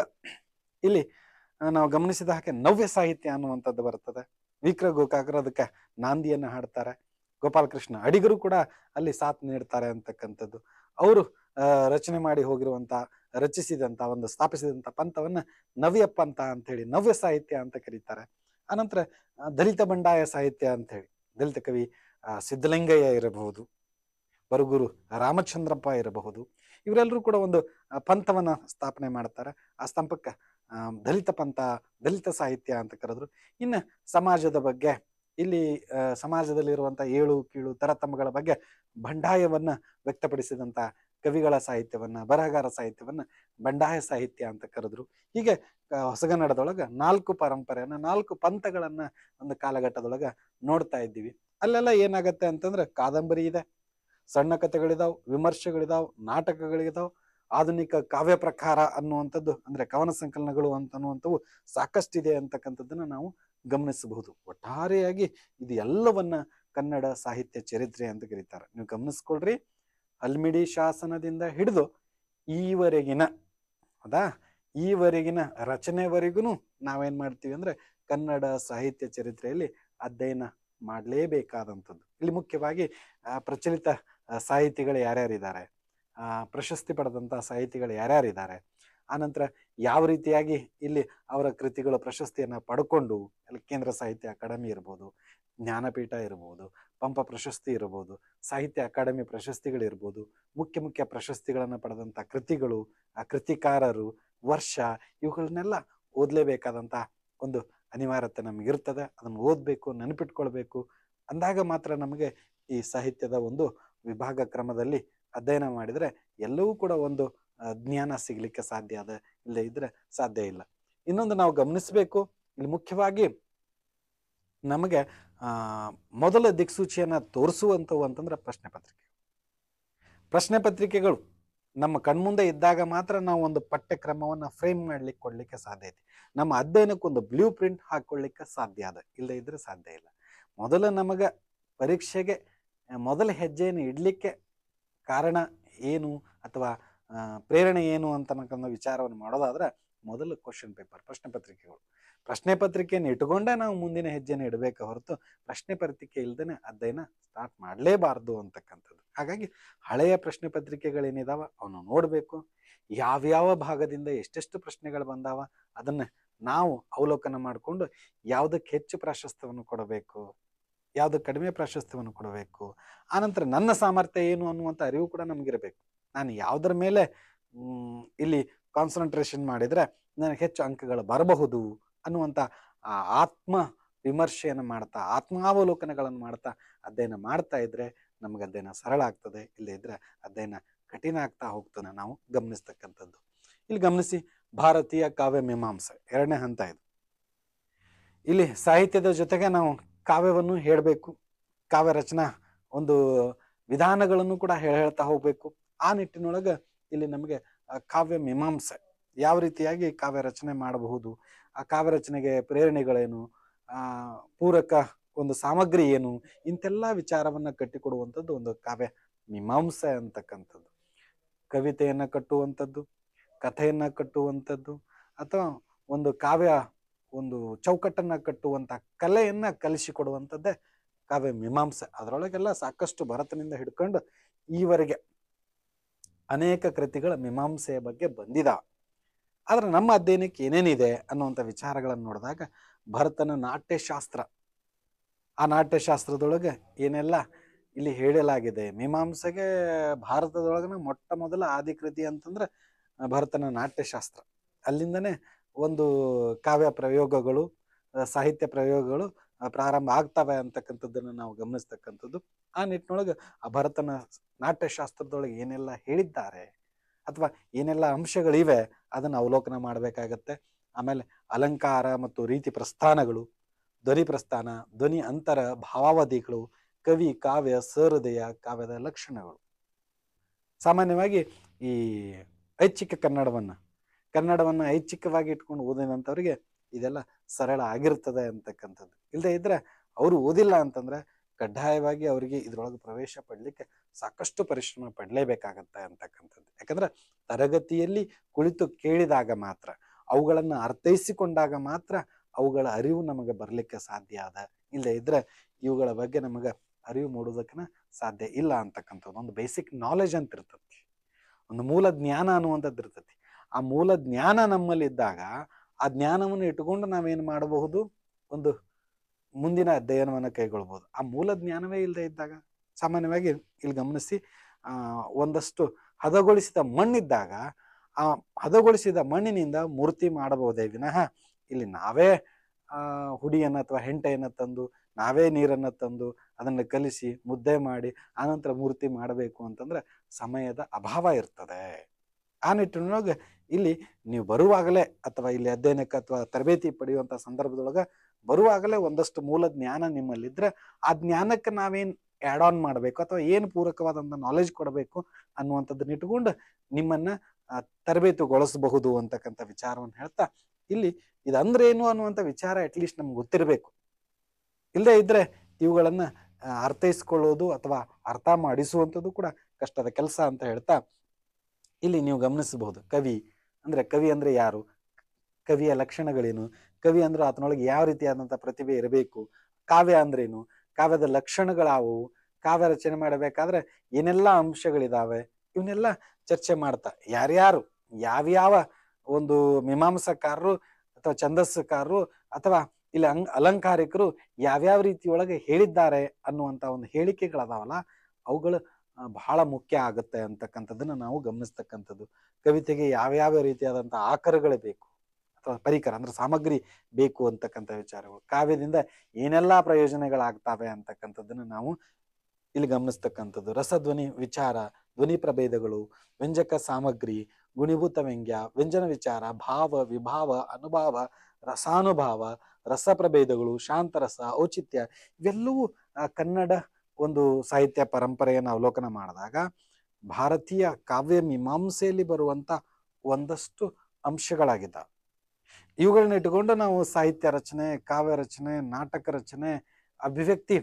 ಇಲ್ಲಿ ನಾವು ಗಮನಿಸಿದ ಹಾಗೆ ನವ್ಯ ಸಾಹಿತ್ಯ ಅನ್ನುವಂಥದ್ದು ಬರ್ತದೆ ವಿಕ್ರ ಗೋಕಾಕರ್ ಅದಕ್ಕೆ ನಾಂದಿಯನ್ನು ಹಾಡ್ತಾರೆ ಗೋಪಾಲಕೃಷ್ಣ ಅಡಿಗರು ಕೂಡ ಅಲ್ಲಿ ಸಾಥ್ ನೀಡ್ತಾರೆ ಅಂತಕ್ಕಂಥದ್ದು ಅವರು ರಚನೆ ಮಾಡಿ ಹೋಗಿರುವಂತಹ ರಚಿಸಿದಂತ ಒಂದು ಸ್ಥಾಪಿಸಿದಂಥ ಪಂಥವನ್ನ ನವ್ಯ ಪಂಥ ಅಂತ ಹೇಳಿ ನವ್ಯ ಸಾಹಿತ್ಯ ಅಂತ ಕರೀತಾರೆ ಆನಂತರ ದಲಿತ ಬಂಡಾಯ ಸಾಹಿತ್ಯ ಅಂತ ಹೇಳಿ ದಲಿತ ಕವಿ ಸಿದ್ಧಲಿಂಗಯ್ಯ ಇರಬಹುದು ಬರುಗುರು ರಾಮಚಂದ್ರಪ್ಪ ಇರಬಹುದು ಇವರೆಲ್ಲರೂ ಕೂಡ ಒಂದು ಪಂಥವನ್ನ ಸ್ಥಾಪನೆ ಮಾಡ್ತಾರೆ ಆ ಸ್ತಂಭಕ್ಕ ದಲಿತ ಪಂಥ ದಲಿತ ಸಾಹಿತ್ಯ ಅಂತ ಕರೆದ್ರು ಇನ್ನು ಸಮಾಜದ ಬಗ್ಗೆ ಇಲ್ಲಿ ಸಮಾಜದಲ್ಲಿರುವಂಥ ಏಳು ಕೀಳು ತರತಮ್ಮಗಳ ಬಗ್ಗೆ ಬಂಡಾಯವನ್ನ ವ್ಯಕ್ತಪಡಿಸಿದಂತ ಕವಿಗಳ ಸಾಹಿತ್ಯವನ್ನ ಬರಹಗಾರ ಸಾಹಿತ್ಯವನ್ನ ಬಂಡಾಯ ಸಾಹಿತ್ಯ ಅಂತ ಕರೆದ್ರು ಹೀಗೆ ಹೊಸಗನ್ನಡದೊಳಗೆ ನಾಲ್ಕು ಪರಂಪರೆಯನ್ನ ನಾಲ್ಕು ಪಂಥಗಳನ್ನ ಒಂದು ಕಾಲಘಟ್ಟದೊಳಗೆ ನೋಡ್ತಾ ಇದ್ದೀವಿ ಅಲ್ಲೆಲ್ಲ ಏನಾಗತ್ತೆ ಅಂತಂದ್ರೆ ಕಾದಂಬರಿ ಇದೆ ಸಣ್ಣ ಕಥೆಗಳಿದಾವೆ ವಿಮರ್ಶೆಗಳಿದಾವ್ ನಾಟಕಗಳಿದಾವ್ ಆಧುನಿಕ ಕಾವ್ಯ ಪ್ರಕಾರ ಅನ್ನುವಂಥದ್ದು ಅಂದ್ರೆ ಕವನ ಸಂಕಲನಗಳು ಅಂತನ್ನುವಂಥವು ಸಾಕಷ್ಟಿದೆ ಅಂತಕ್ಕಂಥದ್ದನ್ನ ನಾವು ಗಮನಿಸಬಹುದು ಒಟ್ಟಾರೆಯಾಗಿ ಇದು ಎಲ್ಲವನ್ನ ಕನ್ನಡ ಸಾಹಿತ್ಯ ಚರಿತ್ರೆ ಅಂತ ಕರೀತಾರೆ ನೀವು ಗಮನಿಸ್ಕೊಳ್ರಿ ಅಲ್ಮಿಡಿ ಶಾಸನದಿಂದ ಹಿಡಿದು ಈವರೆಗಿನ ಹೌದಾ ಈವರೆಗಿನ ರಚನೆವರೆಗೂ ನಾವೇನು ಮಾಡ್ತೀವಿ ಅಂದರೆ ಕನ್ನಡ ಸಾಹಿತ್ಯ ಚರಿತ್ರೆಯಲ್ಲಿ ಅಧ್ಯಯನ ಮಾಡಲೇಬೇಕಾದಂಥದ್ದು ಇಲ್ಲಿ ಮುಖ್ಯವಾಗಿ ಪ್ರಚಲಿತ ಸಾಹಿತಿಗಳು ಯಾರ್ಯಾರಿದ್ದಾರೆ ಪ್ರಶಸ್ತಿ ಪಡೆದಂಥ ಸಾಹಿತಿಗಳು ಯಾರ್ಯಾರಿದ್ದಾರೆ ಆನಂತರ ಯಾವ ರೀತಿಯಾಗಿ ಇಲ್ಲಿ ಅವರ ಕೃತಿಗಳು ಪ್ರಶಸ್ತಿಯನ್ನು ಪಡ್ಕೊಂಡು ಅಲ್ಲಿ ಕೇಂದ್ರ ಸಾಹಿತ್ಯ ಅಕಾಡೆಮಿ ಇರ್ಬೋದು ಜ್ಞಾನಪೀಠ ಇರ್ಬೋದು ಪಂಪ ಪ್ರಶಸ್ತಿ ಇರಬಹುದು ಸಾಹಿತ್ಯ ಅಕಾಡೆಮಿ ಪ್ರಶಸ್ತಿಗಳಿರ್ಬೋದು ಮುಖ್ಯ ಮುಖ್ಯ ಪ್ರಶಸ್ತಿಗಳನ್ನು ಪಡೆದಂಥ ಕೃತಿಗಳು ಆ ಕೃತಿಕಾರರು ವರ್ಷ ಇವುಗಳನ್ನೆಲ್ಲ ಓದಲೇಬೇಕಾದಂಥ ಒಂದು ಅನಿವಾರ್ಯತೆ ನಮಗಿರ್ತದೆ ಅದನ್ನು ಓದಬೇಕು ನೆನಪಿಟ್ಕೊಳ್ಬೇಕು ಅಂದಾಗ ಮಾತ್ರ ನಮಗೆ ಈ ಸಾಹಿತ್ಯದ ಒಂದು ವಿಭಾಗ ಕ್ರಮದಲ್ಲಿ ಅಧ್ಯಯನ ಮಾಡಿದರೆ ಎಲ್ಲವೂ ಕೂಡ ಒಂದು ಜ್ಞಾನ ಸಿಗಲಿಕ್ಕೆ ಸಾಧ್ಯ ಅದ ಇಲ್ಲದೆ ಇದ್ರೆ ಸಾಧ್ಯ ಇಲ್ಲ ಇನ್ನೊಂದು ನಾವು ಗಮನಿಸಬೇಕು ಇಲ್ಲಿ ಮುಖ್ಯವಾಗಿ ನಮಗೆ ಮೊದಲ ದಿಕ್ಸೂಚಿಯನ್ನು ತೋರಿಸುವಂಥವು ಅಂತಂದ್ರೆ ಪ್ರಶ್ನೆ ಪತ್ರಿಕೆ ಪ್ರಶ್ನೆ ಪತ್ರಿಕೆಗಳು ನಮ್ಮ ಕಣ್ಮುಂದೆ ಇದ್ದಾಗ ಮಾತ್ರ ನಾವು ಒಂದು ಪಠ್ಯಕ್ರಮವನ್ನು ಫ್ರೇಮ್ ಮಾಡ್ಲಿಕ್ಕೆ ಕೊಡಲಿಕ್ಕೆ ಸಾಧ್ಯ ಐತಿ ನಮ್ಮ ಅಧ್ಯಯನಕ್ಕೊಂದು ಬ್ಲೂ ಪ್ರಿಂಟ್ ಹಾಕ್ಕೊಳ್ಳಿಕ್ಕೆ ಸಾಧ್ಯ ಅದ ಇಲ್ಲದೆ ಇದ್ರೆ ಸಾಧ್ಯ ಇಲ್ಲ ಮೊದಲ ನಮಗೆ ಪರೀಕ್ಷೆಗೆ ಮೊದಲ ಹೆಜ್ಜೆಯನ್ನು ಇಡಲಿಕ್ಕೆ ಕಾರಣ ಏನು ಅಥವಾ ಪ್ರೇರಣೆ ಏನು ಅಂತನಕ ವಿಚಾರವನ್ನು ಮಾಡೋದಾದ್ರೆ ಮೊದಲು ಕ್ವಶನ್ ಪೇಪರ್ ಪ್ರಶ್ನೆ ಪತ್ರಿಕೆಗಳು ಪ್ರಶ್ನೆ ಪತ್ರಿಕೆಯನ್ನು ಇಟ್ಕೊಂಡೇ ನಾವು ಮುಂದಿನ ಹೆಜ್ಜೆನ ಇಡಬೇಕು ಹೊರತು ಪ್ರಶ್ನೆ ಪತ್ರಿಕೆ ಇಲ್ದೇನೆ ಅಧ್ಯಯನ ಸ್ಟಾರ್ಟ್ ಮಾಡಲೇಬಾರದು ಅಂತಕ್ಕಂಥದ್ದು ಹಾಗಾಗಿ ಹಳೆಯ ಪ್ರಶ್ನೆ ಪತ್ರಿಕೆಗಳೇನಿದಾವ ಅವನು ನೋಡಬೇಕು ಯಾವ್ಯಾವ ಭಾಗದಿಂದ ಎಷ್ಟೆಷ್ಟು ಪ್ರಶ್ನೆಗಳು ಬಂದಾವ ಅದನ್ನು ನಾವು ಅವಲೋಕನ ಮಾಡಿಕೊಂಡು ಯಾವುದಕ್ಕೆ ಹೆಚ್ಚು ಪ್ರಾಶಸ್ತ್ಯವನ್ನು ಕೊಡಬೇಕು ಯಾವ್ದು ಕಡಿಮೆ ಪ್ರಾಶಸ್ತ್ಯವನ್ನು ಕೊಡಬೇಕು ಆನಂತರ ನನ್ನ ಸಾಮರ್ಥ್ಯ ಏನು ಅನ್ನುವಂಥ ಅರಿವು ಕೂಡ ನಮಗಿರಬೇಕು ನಾನು ಯಾವುದರ ಮೇಲೆ ಇಲ್ಲಿ ಕಾನ್ಸಂಟ್ರೇಷನ್ ಮಾಡಿದರೆ ನನಗೆ ಹೆಚ್ಚು ಅಂಕಗಳು ಬರಬಹುದು ಅನ್ನುವಂಥ ಆತ್ಮ ವಿಮರ್ಶೆಯನ್ನು ಮಾಡ್ತಾ ಆತ್ಮಾವಲೋಕನಗಳನ್ನು ಮಾಡ್ತಾ ಅಧ್ಯಯನ ಮಾಡ್ತಾ ಇದ್ದರೆ ನಮಗೆ ಅಧ್ಯಯನ ಸರಳ ಆಗ್ತದೆ ಇಲ್ಲದೆ ಇದ್ದರೆ ಅಧ್ಯಯನ ಕಠಿಣ ಆಗ್ತಾ ಹೋಗ್ತಾನೆ ನಾವು ಗಮನಿಸ್ತಕ್ಕಂಥದ್ದು ಇಲ್ಲಿ ಗಮನಿಸಿ ಭಾರತೀಯ ಕಾವ್ಯ ಮೀಮಾಂಸೆ ಎರಡನೇ ಹಂತ ಇದು ಇಲ್ಲಿ ಸಾಹಿತ್ಯದ ಜೊತೆಗೆ ನಾವು ಕಾವ್ಯವನ್ನು ಹೇಳಬೇಕು ಕಾವ್ಯ ರಚನಾ ಒಂದು ವಿಧಾನಗಳನ್ನು ಕೂಡ ಹೇಳ್ತಾ ಹೋಗಬೇಕು ಆ ನಿಟ್ಟಿನೊಳಗೆ ಇಲ್ಲಿ ನಮಗೆ ಕಾವ್ಯ ಮೀಮಾಂಸೆ ಯಾವ ರೀತಿಯಾಗಿ ಕಾವ್ಯ ರಚನೆ ಮಾಡಬಹುದು ಆ ಕಾವ್ಯ ರಚನೆಗೆ ಪ್ರೇರಣೆಗಳೇನು ಆ ಪೂರಕ ಒಂದು ಸಾಮಗ್ರಿ ಏನು ಇಂತೆಲ್ಲ ವಿಚಾರವನ್ನ ಕಟ್ಟಿಕೊಡುವಂಥದ್ದು ಒಂದು ಕಾವ್ಯ ಮೀಮಾಂಸೆ ಅಂತಕ್ಕಂಥದ್ದು ಕವಿತೆಯನ್ನ ಕಟ್ಟುವಂಥದ್ದು ಕಥೆಯನ್ನ ಕಟ್ಟುವಂಥದ್ದು ಅಥವಾ ಒಂದು ಕಾವ್ಯ ಒಂದು ಚೌಕಟ್ಟನ್ನ ಕಟ್ಟುವಂತ ಕಲೆಯನ್ನ ಕಲಿಸಿಕೊಡುವಂಥದ್ದೇ ಕಾವ್ಯ ಮೀಮಾಂಸೆ ಅದರೊಳಗೆಲ್ಲ ಸಾಕಷ್ಟು ಭರತನಿಂದ ಹಿಡ್ಕೊಂಡು ಈವರೆಗೆ ಅನೇಕ ಕೃತಿಗಳ ಮೀಮಾಂಸೆಯ ಬಗ್ಗೆ ಬಂದಿದ ಆದರೆ ನಮ್ಮ ಅಧ್ಯಯನಕ್ಕೆ ಏನೇನಿದೆ ಅನ್ನುವಂಥ ವಿಚಾರಗಳನ್ನು ನೋಡಿದಾಗ ಭರತನ ನಾಟ್ಯಶಾಸ್ತ್ರ ಆ ನಾಟ್ಯಶಾಸ್ತ್ರದೊಳಗೆ ಏನೆಲ್ಲ ಇಲ್ಲಿ ಹೇಳಲಾಗಿದೆ ಮೀಮಾಂಸೆಗೆ ಭಾರತದೊಳಗಿನ ಮೊಟ್ಟ ಮೊದಲ ಕೃತಿ ಅಂತಂದ್ರೆ ಭರತನ ನಾಟ್ಯಶಾಸ್ತ್ರ ಅಲ್ಲಿಂದನೇ ಒಂದು ಕಾವ್ಯ ಪ್ರಯೋಗಗಳು ಸಾಹಿತ್ಯ ಪ್ರಯೋಗಗಳು ಪ್ರಾರಂಭ ಆಗ್ತವೆ ಅಂತಕ್ಕಂಥದ್ದನ್ನು ನಾವು ಗಮನಿಸ್ತಕ್ಕಂಥದ್ದು ಆ ನಿಟ್ಟಿನೊಳಗೆ ಭರತನ ನಾಟ್ಯಶಾಸ್ತ್ರದೊಳಗೆ ಏನೆಲ್ಲ ಹೇಳಿದ್ದಾರೆ ಅಥವಾ ಏನೆಲ್ಲ ಅಂಶಗಳಿವೆ ಅದನ್ನು ಅವಲೋಕನ ಮಾಡಬೇಕಾಗತ್ತೆ ಆಮೇಲೆ ಅಲಂಕಾರ ಮತ್ತು ರೀತಿ ಪ್ರಸ್ಥಾನಗಳು ಧ್ವನಿ ಪ್ರಸ್ಥಾನ ಧ್ವನಿ ಅಂತರ ಭಾವಾವಧಿಗಳು ಕವಿ ಕಾವ್ಯ ಸಹೃದಯ ಕಾವ್ಯದ ಲಕ್ಷಣಗಳು ಸಾಮಾನ್ಯವಾಗಿ ಈ ಐಚ್ಛಿಕ ಕನ್ನಡವನ್ನು ಕನ್ನಡವನ್ನು ಐಚ್ಛಿಕವಾಗಿ ಇಟ್ಕೊಂಡು ಓದಿದಂಥವ್ರಿಗೆ ಇದೆಲ್ಲ ಸರಳ ಆಗಿರ್ತದೆ ಅಂತಕ್ಕಂಥದ್ದು ಇಲ್ಲದೆ ಇದ್ರೆ ಅವರು ಓದಿಲ್ಲ ಅಂತಂದ್ರೆ ಕಡ್ಡಾಯವಾಗಿ ಅವರಿಗೆ ಇದ್ರೊಳಗೆ ಪ್ರವೇಶ ಪಡ್ಲಿಕ್ಕೆ ಸಾಕಷ್ಟು ಪರಿಶ್ರಮ ಪಡಲೇಬೇಕಾಗತ್ತೆ ಅಂತಕ್ಕಂಥದ್ದು ಯಾಕಂದ್ರೆ ತರಗತಿಯಲ್ಲಿ ಕುಳಿತು ಕೇಳಿದಾಗ ಮಾತ್ರ ಅವುಗಳನ್ನು ಅರ್ಥೈಸಿಕೊಂಡಾಗ ಮಾತ್ರ ಅವುಗಳ ಅರಿವು ನಮಗೆ ಬರಲಿಕ್ಕೆ ಸಾಧ್ಯ ಅದ ಇಲ್ಲದೆ ಇದ್ರೆ ಇವುಗಳ ಬಗ್ಗೆ ನಮಗೆ ಅರಿವು ಮೂಡೋದಕ್ಕನ ಸಾಧ್ಯ ಇಲ್ಲ ಅಂತಕ್ಕಂಥದ್ದು ಒಂದು ಬೇಸಿಕ್ ನಾಲೆಜ್ ಅಂತ ಇರ್ತತಿ ಒಂದು ಮೂಲ ಜ್ಞಾನ ಅನ್ನುವಂಥದ್ದು ಇರ್ತತಿ ಆ ಮೂಲ ಜ್ಞಾನ ನಮ್ಮಲ್ಲಿ ಇದ್ದಾಗ ಆ ಜ್ಞಾನವನ್ನು ಇಟ್ಟುಕೊಂಡು ನಾವೇನು ಮಾಡಬಹುದು ಒಂದು ಮುಂದಿನ ಅಧ್ಯಯನವನ್ನು ಕೈಗೊಳ್ಳಬಹುದು ಆ ಮೂಲ ಜ್ಞಾನವೇ ಇಲ್ಲದೆ ಇದ್ದಾಗ ಸಾಮಾನ್ಯವಾಗಿ ಇಲ್ಲಿ ಗಮನಿಸಿ ಒಂದಷ್ಟು ಹದಗೊಳಿಸಿದ ಮಣ್ಣಿದ್ದಾಗ ಆ ಹದಗೊಳಿಸಿದ ಮಣ್ಣಿನಿಂದ ಮೂರ್ತಿ ಮಾಡಬಹುದೇ ವಿನಃ ಇಲ್ಲಿ ನಾವೇ ಹುಡಿಯನ್ನು ಅಥವಾ ಹೆಂಟೆಯನ್ನು ತಂದು ನಾವೇ ನೀರನ್ನು ತಂದು ಅದನ್ನು ಕಲಿಸಿ ಮುದ್ದೆ ಮಾಡಿ ಆನಂತರ ಮೂರ್ತಿ ಮಾಡಬೇಕು ಅಂತಂದ್ರೆ ಸಮಯದ ಅಭಾವ ಇರ್ತದೆ ಆ ನಿಟ್ಟಿನೊಳಗೆ ಇಲ್ಲಿ ನೀವು ಬರುವಾಗಲೇ ಅಥವಾ ಇಲ್ಲಿ ಅಧ್ಯಯನಕ್ಕೆ ಅಥವಾ ತರಬೇತಿ ಪಡೆಯುವಂಥ ಸಂದರ್ಭದೊಳಗೆ ಬರುವಾಗಲೇ ಒಂದಷ್ಟು ಮೂಲ ಜ್ಞಾನ ನಿಮ್ಮಲ್ಲಿದ್ದರೆ ಆ ಜ್ಞಾನಕ್ಕೆ ನಾವೇನು ಆ್ಯಡ್ ಆನ್ ಮಾಡಬೇಕು ಅಥವಾ ಏನು ಪೂರಕವಾದಂಥ ನಾಲೆಜ್ ಕೊಡಬೇಕು ಅನ್ನುವಂಥದ್ದನ್ನ ಇಟ್ಕೊಂಡು ನಿಮ್ಮನ್ನು ತರಬೇತುಗೊಳಿಸಬಹುದು ಅಂತಕ್ಕಂಥ ವಿಚಾರವನ್ನು ಹೇಳ್ತಾ ಇಲ್ಲಿ ಇದಂದ್ರೇನು ಅನ್ನುವಂಥ ವಿಚಾರ ಅಟ್ಲೀಸ್ಟ್ ನಮ್ಗೆ ಗೊತ್ತಿರಬೇಕು ಇಲ್ಲದೆ ಇದ್ದರೆ ಇವುಗಳನ್ನು ಅರ್ಥೈಸ್ಕೊಳ್ಳೋದು ಅಥವಾ ಅರ್ಥ ಮಾಡಿಸುವಂಥದ್ದು ಕೂಡ ಕಷ್ಟದ ಕೆಲಸ ಅಂತ ಹೇಳ್ತಾ ಇಲ್ಲಿ ನೀವು ಗಮನಿಸಬಹುದು ಕವಿ ಅಂದರೆ ಕವಿ ಅಂದರೆ ಯಾರು ಕವಿಯ ಲಕ್ಷಣಗಳೇನು ಕವಿ ಅಂದ್ರೆ ಆತನೊಳಗೆ ಯಾವ ರೀತಿಯಾದಂಥ ಪ್ರತಿಭೆ ಇರಬೇಕು ಕಾವ್ಯ ಅಂದ್ರೇನು ಕಾವ್ಯದ ಲಕ್ಷಣಗಳಾವು ಕಾವ್ಯ ರಚನೆ ಮಾಡಬೇಕಾದ್ರೆ ಏನೆಲ್ಲ ಅಂಶಗಳಿದಾವೆ ಇವನ್ನೆಲ್ಲ ಚರ್ಚೆ ಮಾಡ್ತಾ ಯಾರ್ಯಾರು ಯಾವ್ಯಾವ ಒಂದು ಮೀಮಾಂಸಕಾರರು ಅಥವಾ ಛಂದಸ್ಸುಕಾರರು ಅಥವಾ ಇಲ್ಲಿ ಅಂಗ್ ಅಲಂಕಾರಿಕರು ಯಾವ್ಯಾವ ರೀತಿಯೊಳಗೆ ಹೇಳಿದ್ದಾರೆ ಅನ್ನುವಂಥ ಒಂದು ಹೇಳಿಕೆಗಳದಾವಲ್ಲ ಅವುಗಳು ಬಹಳ ಮುಖ್ಯ ಆಗುತ್ತೆ ಅಂತಕ್ಕಂಥದ್ದನ್ನ ನಾವು ಗಮನಿಸ್ತಕ್ಕಂಥದ್ದು ಕವಿತೆಗೆ ಯಾವ್ಯಾವ ರೀತಿಯಾದಂಥ ಆಕರಗಳೇ ಬೇಕು ಅಥವಾ ಪರಿಕರ ಅಂದ್ರೆ ಸಾಮಗ್ರಿ ಬೇಕು ಅಂತಕ್ಕಂಥ ವಿಚಾರಗಳು ಕಾವ್ಯದಿಂದ ಏನೆಲ್ಲಾ ಪ್ರಯೋಜನಗಳಾಗ್ತಾವೆ ಅಂತಕ್ಕಂಥದ್ದನ್ನ ನಾವು ಇಲ್ಲಿ ಗಮನಿಸ್ತಕ್ಕಂಥದ್ದು ರಸಧ್ವನಿ ವಿಚಾರ ಧ್ವನಿ ಪ್ರಭೇದಗಳು ವ್ಯಂಜಕ ಸಾಮಗ್ರಿ ಗುಣಿಭೂತ ವ್ಯಂಗ್ಯ ವ್ಯಂಜನ ವಿಚಾರ ಭಾವ ವಿಭಾವ ಅನುಭಾವ ರಸಾನುಭಾವ ರಸ ಪ್ರಭೇದಗಳು ಶಾಂತರಸ ಔಚಿತ್ಯ ಇವೆಲ್ಲವೂ ಕನ್ನಡ ಒಂದು ಸಾಹಿತ್ಯ ಪರಂಪರೆಯನ್ನು ಅವಲೋಕನ ಮಾಡಿದಾಗ ಭಾರತೀಯ ಕಾವ್ಯ ಮೀಮಾಂಸೆಯಲ್ಲಿ ಬರುವಂಥ ಒಂದಷ್ಟು ಅಂಶಗಳಾಗಿದ್ದಾವೆ ಇವುಗಳನ್ನ ಇಟ್ಟುಕೊಂಡು ನಾವು ಸಾಹಿತ್ಯ ರಚನೆ ಕಾವ್ಯ ರಚನೆ ನಾಟಕ ರಚನೆ ಅಭಿವ್ಯಕ್ತಿ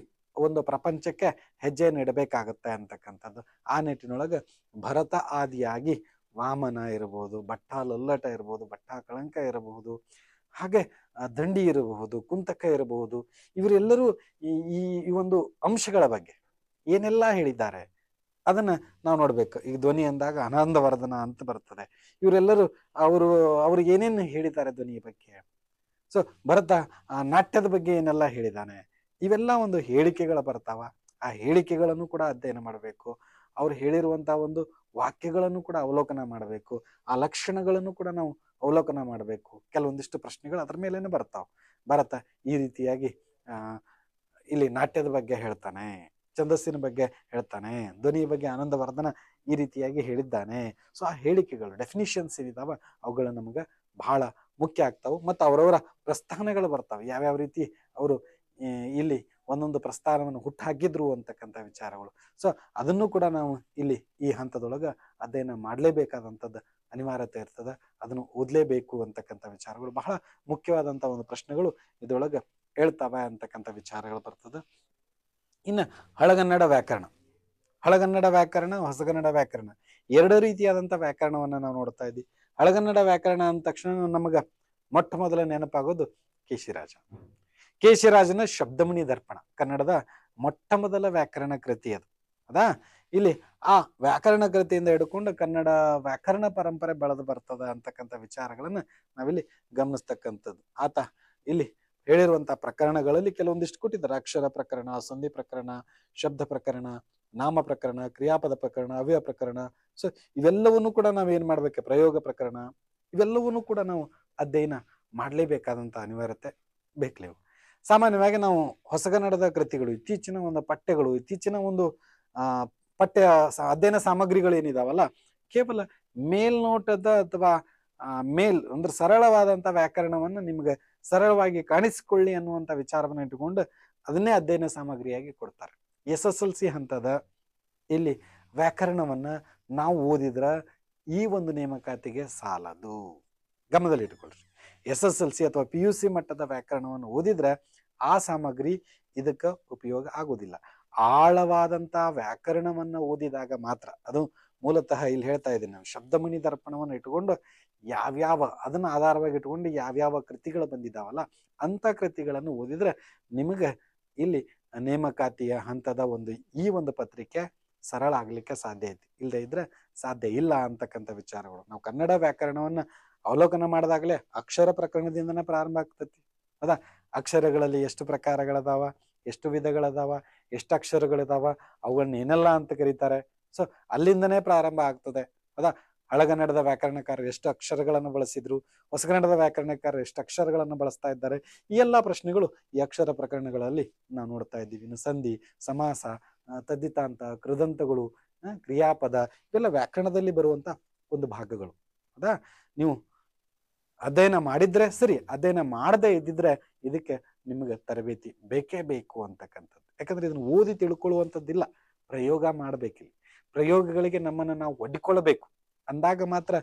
ಒಂದು ಪ್ರಪಂಚಕ್ಕೆ ಹೆಜ್ಜೆ ನೀಡಬೇಕಾಗತ್ತೆ ಅಂತಕ್ಕಂಥದ್ದು ಆ ನಿಟ್ಟಿನೊಳಗೆ ಭರತ ಆದಿಯಾಗಿ ವಾಮನ ಇರಬಹುದು ಭಟ್ಟ ಲೊಲ್ಲಟ ಇರಬಹುದು ಭಟ್ಟ ಕಳಂಕ ಇರಬಹುದು ಹಾಗೆ ದಂಡಿ ಇರಬಹುದು ಕುಂತಕ ಇರಬಹುದು ಇವರೆಲ್ಲರೂ ಈ ಈ ಒಂದು ಅಂಶಗಳ ಬಗ್ಗೆ ಏನೆಲ್ಲ ಹೇಳಿದ್ದಾರೆ ಅದನ್ನ ನಾವು ನೋಡ್ಬೇಕು ಈಗ ಧ್ವನಿ ಅಂದಾಗ ಆನಂದವರ್ಧನ ಅಂತ ಬರ್ತದೆ ಇವರೆಲ್ಲರೂ ಅವರು ಅವ್ರು ಏನೇನು ಹೇಳಿದ್ದಾರೆ ಧ್ವನಿಯ ಬಗ್ಗೆ ಸೊ ಭರತ ಆ ನಾಟ್ಯದ ಬಗ್ಗೆ ಏನೆಲ್ಲ ಹೇಳಿದಾನೆ ಇವೆಲ್ಲ ಒಂದು ಹೇಳಿಕೆಗಳ ಬರ್ತಾವ ಆ ಹೇಳಿಕೆಗಳನ್ನು ಕೂಡ ಅಧ್ಯಯನ ಮಾಡಬೇಕು ಅವ್ರು ಹೇಳಿರುವಂತಹ ಒಂದು ವಾಕ್ಯಗಳನ್ನು ಕೂಡ ಅವಲೋಕನ ಮಾಡಬೇಕು ಆ ಲಕ್ಷಣಗಳನ್ನು ಕೂಡ ನಾವು ಅವಲೋಕನ ಮಾಡಬೇಕು ಕೆಲವೊಂದಿಷ್ಟು ಪ್ರಶ್ನೆಗಳು ಅದ್ರ ಮೇಲೇನೆ ಬರ್ತಾವ ಭರತ ಈ ರೀತಿಯಾಗಿ ಇಲ್ಲಿ ನಾಟ್ಯದ ಬಗ್ಗೆ ಹೇಳ್ತಾನೆ ಛಂದಸ್ಸಿನ ಬಗ್ಗೆ ಹೇಳ್ತಾನೆ ಧ್ವನಿಯ ಬಗ್ಗೆ ಆನಂದವರ್ಧನ ಈ ರೀತಿಯಾಗಿ ಹೇಳಿದ್ದಾನೆ ಸೊ ಆ ಹೇಳಿಕೆಗಳು ಡೆಫಿನಿಷನ್ಸ್ ಏನಿದಾವ ಅವುಗಳು ನಮ್ಗೆ ಬಹಳ ಮುಖ್ಯ ಆಗ್ತಾವೆ ಮತ್ತು ಅವರವರ ಪ್ರಸ್ಥಾನಗಳು ಬರ್ತಾವೆ ಯಾವ್ಯಾವ ರೀತಿ ಅವರು ಇಲ್ಲಿ ಒಂದೊಂದು ಪ್ರಸ್ಥಾನವನ್ನು ಹುಟ್ಟಾಕಿದ್ರು ಅಂತಕ್ಕಂಥ ವಿಚಾರಗಳು ಸೊ ಅದನ್ನು ಕೂಡ ನಾವು ಇಲ್ಲಿ ಈ ಹಂತದೊಳಗೆ ಅಧ್ಯಯನ ಮಾಡಲೇಬೇಕಾದಂಥದ್ದು ಅನಿವಾರ್ಯತೆ ಇರ್ತದೆ ಅದನ್ನು ಓದಲೇಬೇಕು ಅಂತಕ್ಕಂಥ ವಿಚಾರಗಳು ಬಹಳ ಮುಖ್ಯವಾದಂಥ ಒಂದು ಪ್ರಶ್ನೆಗಳು ಇದರೊಳಗೆ ಹೇಳ್ತಾವೆ ಅಂತಕ್ಕಂಥ ವಿಚಾರಗಳು ಬರ್ತದೆ ಇನ್ನು ಹಳಗನ್ನಡ ವ್ಯಾಕರಣ ಹಳಗನ್ನಡ ವ್ಯಾಕರಣ ಹೊಸಗನ್ನಡ ವ್ಯಾಕರಣ ಎರಡು ರೀತಿಯಾದಂಥ ವ್ಯಾಕರಣವನ್ನು ನಾವು ನೋಡ್ತಾ ಇದ್ವಿ ಹಳಗನ್ನಡ ವ್ಯಾಕರಣ ಅಂದ ತಕ್ಷಣ ನಮಗೆ ಮೊಟ್ಟ ಮೊದಲ ನೆನಪಾಗೋದು ಕೇಶಿರಾಜ ಕೇಶಿರಾಜನ ಶಬ್ದಮಣಿ ದರ್ಪಣ ಕನ್ನಡದ ಮೊಟ್ಟ ಮೊದಲ ವ್ಯಾಕರಣ ಕೃತಿ ಅದು ಅದಾ ಇಲ್ಲಿ ಆ ವ್ಯಾಕರಣ ಕೃತಿಯಿಂದ ಹಿಡ್ಕೊಂಡು ಕನ್ನಡ ವ್ಯಾಕರಣ ಪರಂಪರೆ ಬೆಳೆದು ಬರ್ತದ ಅಂತಕ್ಕಂಥ ವಿಚಾರಗಳನ್ನ ನಾವಿಲ್ಲಿ ಗಮನಿಸ್ತಕ್ಕಂಥದ್ದು ಆತ ಇಲ್ಲಿ ಹೇಳಿರುವಂತಹ ಪ್ರಕರಣಗಳಲ್ಲಿ ಕೆಲವೊಂದಿಷ್ಟು ಕೊಟ್ಟಿದ್ದಾರೆ ಅಕ್ಷರ ಪ್ರಕರಣ ಸಂಧಿ ಪ್ರಕರಣ ಶಬ್ದ ಪ್ರಕರಣ ನಾಮ ಪ್ರಕರಣ ಕ್ರಿಯಾಪದ ಪ್ರಕರಣ ಅವ್ಯ ಪ್ರಕರಣ ಸೊ ಇವೆಲ್ಲವನ್ನು ಕೂಡ ನಾವು ಏನ್ ಮಾಡ್ಬೇಕು ಪ್ರಯೋಗ ಪ್ರಕರಣ ಇವೆಲ್ಲವನ್ನು ಕೂಡ ನಾವು ಅಧ್ಯಯನ ಮಾಡಲೇಬೇಕಾದಂತಹ ಅನಿವಾರ್ಯತೆ ಬೇಕಲೇವು ಸಾಮಾನ್ಯವಾಗಿ ನಾವು ಹೊಸಗನ್ನಡದ ಕೃತಿಗಳು ಇತ್ತೀಚಿನ ಒಂದು ಪಠ್ಯಗಳು ಇತ್ತೀಚಿನ ಒಂದು ಪಠ್ಯ ಅಧ್ಯಯನ ಸಾಮಗ್ರಿಗಳೇನಿದಾವಲ್ಲ ಕೇವಲ ಮೇಲ್ನೋಟದ ಅಥವಾ ಮೇಲ್ ಅಂದ್ರೆ ಸರಳವಾದಂತ ವ್ಯಾಕರಣವನ್ನು ನಿಮ್ಗೆ ಸರಳವಾಗಿ ಕಾಣಿಸಿಕೊಳ್ಳಿ ಅನ್ನುವಂಥ ವಿಚಾರವನ್ನು ಇಟ್ಟುಕೊಂಡು ಅದನ್ನೇ ಅಧ್ಯಯನ ಸಾಮಗ್ರಿಯಾಗಿ ಕೊಡ್ತಾರೆ ಎಸ್ ಎಸ್ ಎಲ್ ಸಿ ಹಂತದ ಇಲ್ಲಿ ವ್ಯಾಕರಣವನ್ನ ನಾವು ಓದಿದ್ರ ಈ ಒಂದು ನೇಮಕಾತಿಗೆ ಸಾಲದು ಗಮನದಲ್ಲಿ ಇಟ್ಕೊಳ್ರಿ ಎಸ್ ಎಸ್ ಎಲ್ ಸಿ ಅಥವಾ ಪಿ ಯು ಸಿ ಮಟ್ಟದ ವ್ಯಾಕರಣವನ್ನು ಓದಿದ್ರೆ ಆ ಸಾಮಗ್ರಿ ಇದಕ್ಕೆ ಉಪಯೋಗ ಆಗೋದಿಲ್ಲ ಆಳವಾದಂತಹ ವ್ಯಾಕರಣವನ್ನು ಓದಿದಾಗ ಮಾತ್ರ ಅದು ಮೂಲತಃ ಇಲ್ಲಿ ಹೇಳ್ತಾ ಇದ್ದೀನಿ ನಾವು ಶಬ್ದಮಣಿ ದರ್ಪಣವನ್ನು ಇಟ್ಕೊಂಡು ಯಾವ್ಯಾವ ಅದನ್ನ ಆಧಾರವಾಗಿ ಇಟ್ಕೊಂಡು ಯಾವ್ಯಾವ ಕೃತಿಗಳು ಬಂದಿದ್ದಾವಲ್ಲ ಅಂತ ಕೃತಿಗಳನ್ನು ಓದಿದ್ರೆ ನಿಮಗೆ ಇಲ್ಲಿ ನೇಮಕಾತಿಯ ಹಂತದ ಒಂದು ಈ ಒಂದು ಪತ್ರಿಕೆ ಸರಳ ಆಗಲಿಕ್ಕೆ ಸಾಧ್ಯ ಐತಿ ಇಲ್ಲದೆ ಇದ್ರೆ ಸಾಧ್ಯ ಇಲ್ಲ ಅಂತಕ್ಕಂಥ ವಿಚಾರಗಳು ನಾವು ಕನ್ನಡ ವ್ಯಾಕರಣವನ್ನು ಅವಲೋಕನ ಮಾಡಿದಾಗಲೇ ಅಕ್ಷರ ಪ್ರಕರಣದಿಂದನೇ ಪ್ರಾರಂಭ ಆಗ್ತೈತಿ ಅದ ಅಕ್ಷರಗಳಲ್ಲಿ ಎಷ್ಟು ಪ್ರಕಾರಗಳದಾವ ಎಷ್ಟು ವಿಧಗಳದಾವ ಎಷ್ಟು ಅಕ್ಷರಗಳಿದಾವ ಅವುಗಳನ್ನ ಏನೆಲ್ಲ ಅಂತ ಕರೀತಾರೆ ಸೊ ಅಲ್ಲಿಂದನೇ ಪ್ರಾರಂಭ ಆಗ್ತದೆ ಅದ ಹಳಗನ್ನಡದ ವ್ಯಾಕರಣಕಾರ ಎಷ್ಟು ಅಕ್ಷರಗಳನ್ನು ಬಳಸಿದ್ರು ಹೊಸಗನ್ನಡದ ವ್ಯಾಕರಣಕಾರರು ಎಷ್ಟು ಅಕ್ಷರಗಳನ್ನು ಬಳಸ್ತಾ ಇದ್ದಾರೆ ಈ ಎಲ್ಲ ಪ್ರಶ್ನೆಗಳು ಈ ಅಕ್ಷರ ಪ್ರಕರಣಗಳಲ್ಲಿ ನಾವು ನೋಡ್ತಾ ಇದ್ದೀವಿ ಇನ್ನು ಸಂಧಿ ಸಮಾಸ ತದ್ದಿತಾಂತ ಕೃದಂತಗಳು ಕ್ರಿಯಾಪದ ಇವೆಲ್ಲ ವ್ಯಾಕರಣದಲ್ಲಿ ಬರುವಂತ ಒಂದು ಭಾಗಗಳು ಅದ ನೀವು ಅಧ್ಯಯನ ಮಾಡಿದ್ರೆ ಸರಿ ಅಧ್ಯಯನ ಮಾಡದೇ ಇದ್ದಿದ್ರೆ ಇದಕ್ಕೆ ನಿಮಗೆ ತರಬೇತಿ ಬೇಕೇ ಬೇಕು ಅಂತಕ್ಕಂಥದ್ದು ಯಾಕಂದ್ರೆ ಇದನ್ನ ಓದಿ ತಿಳ್ಕೊಳ್ಳುವಂಥದ್ದಿಲ್ಲ ಪ್ರಯೋಗ ಮಾಡಬೇಕಿಲ್ಲ ಪ್ರಯೋಗಗಳಿಗೆ ನಮ್ಮನ್ನು ನಾವು ಒಡ್ಡಿಕೊಳ್ಳಬೇಕು ಅಂದಾಗ ಮಾತ್ರ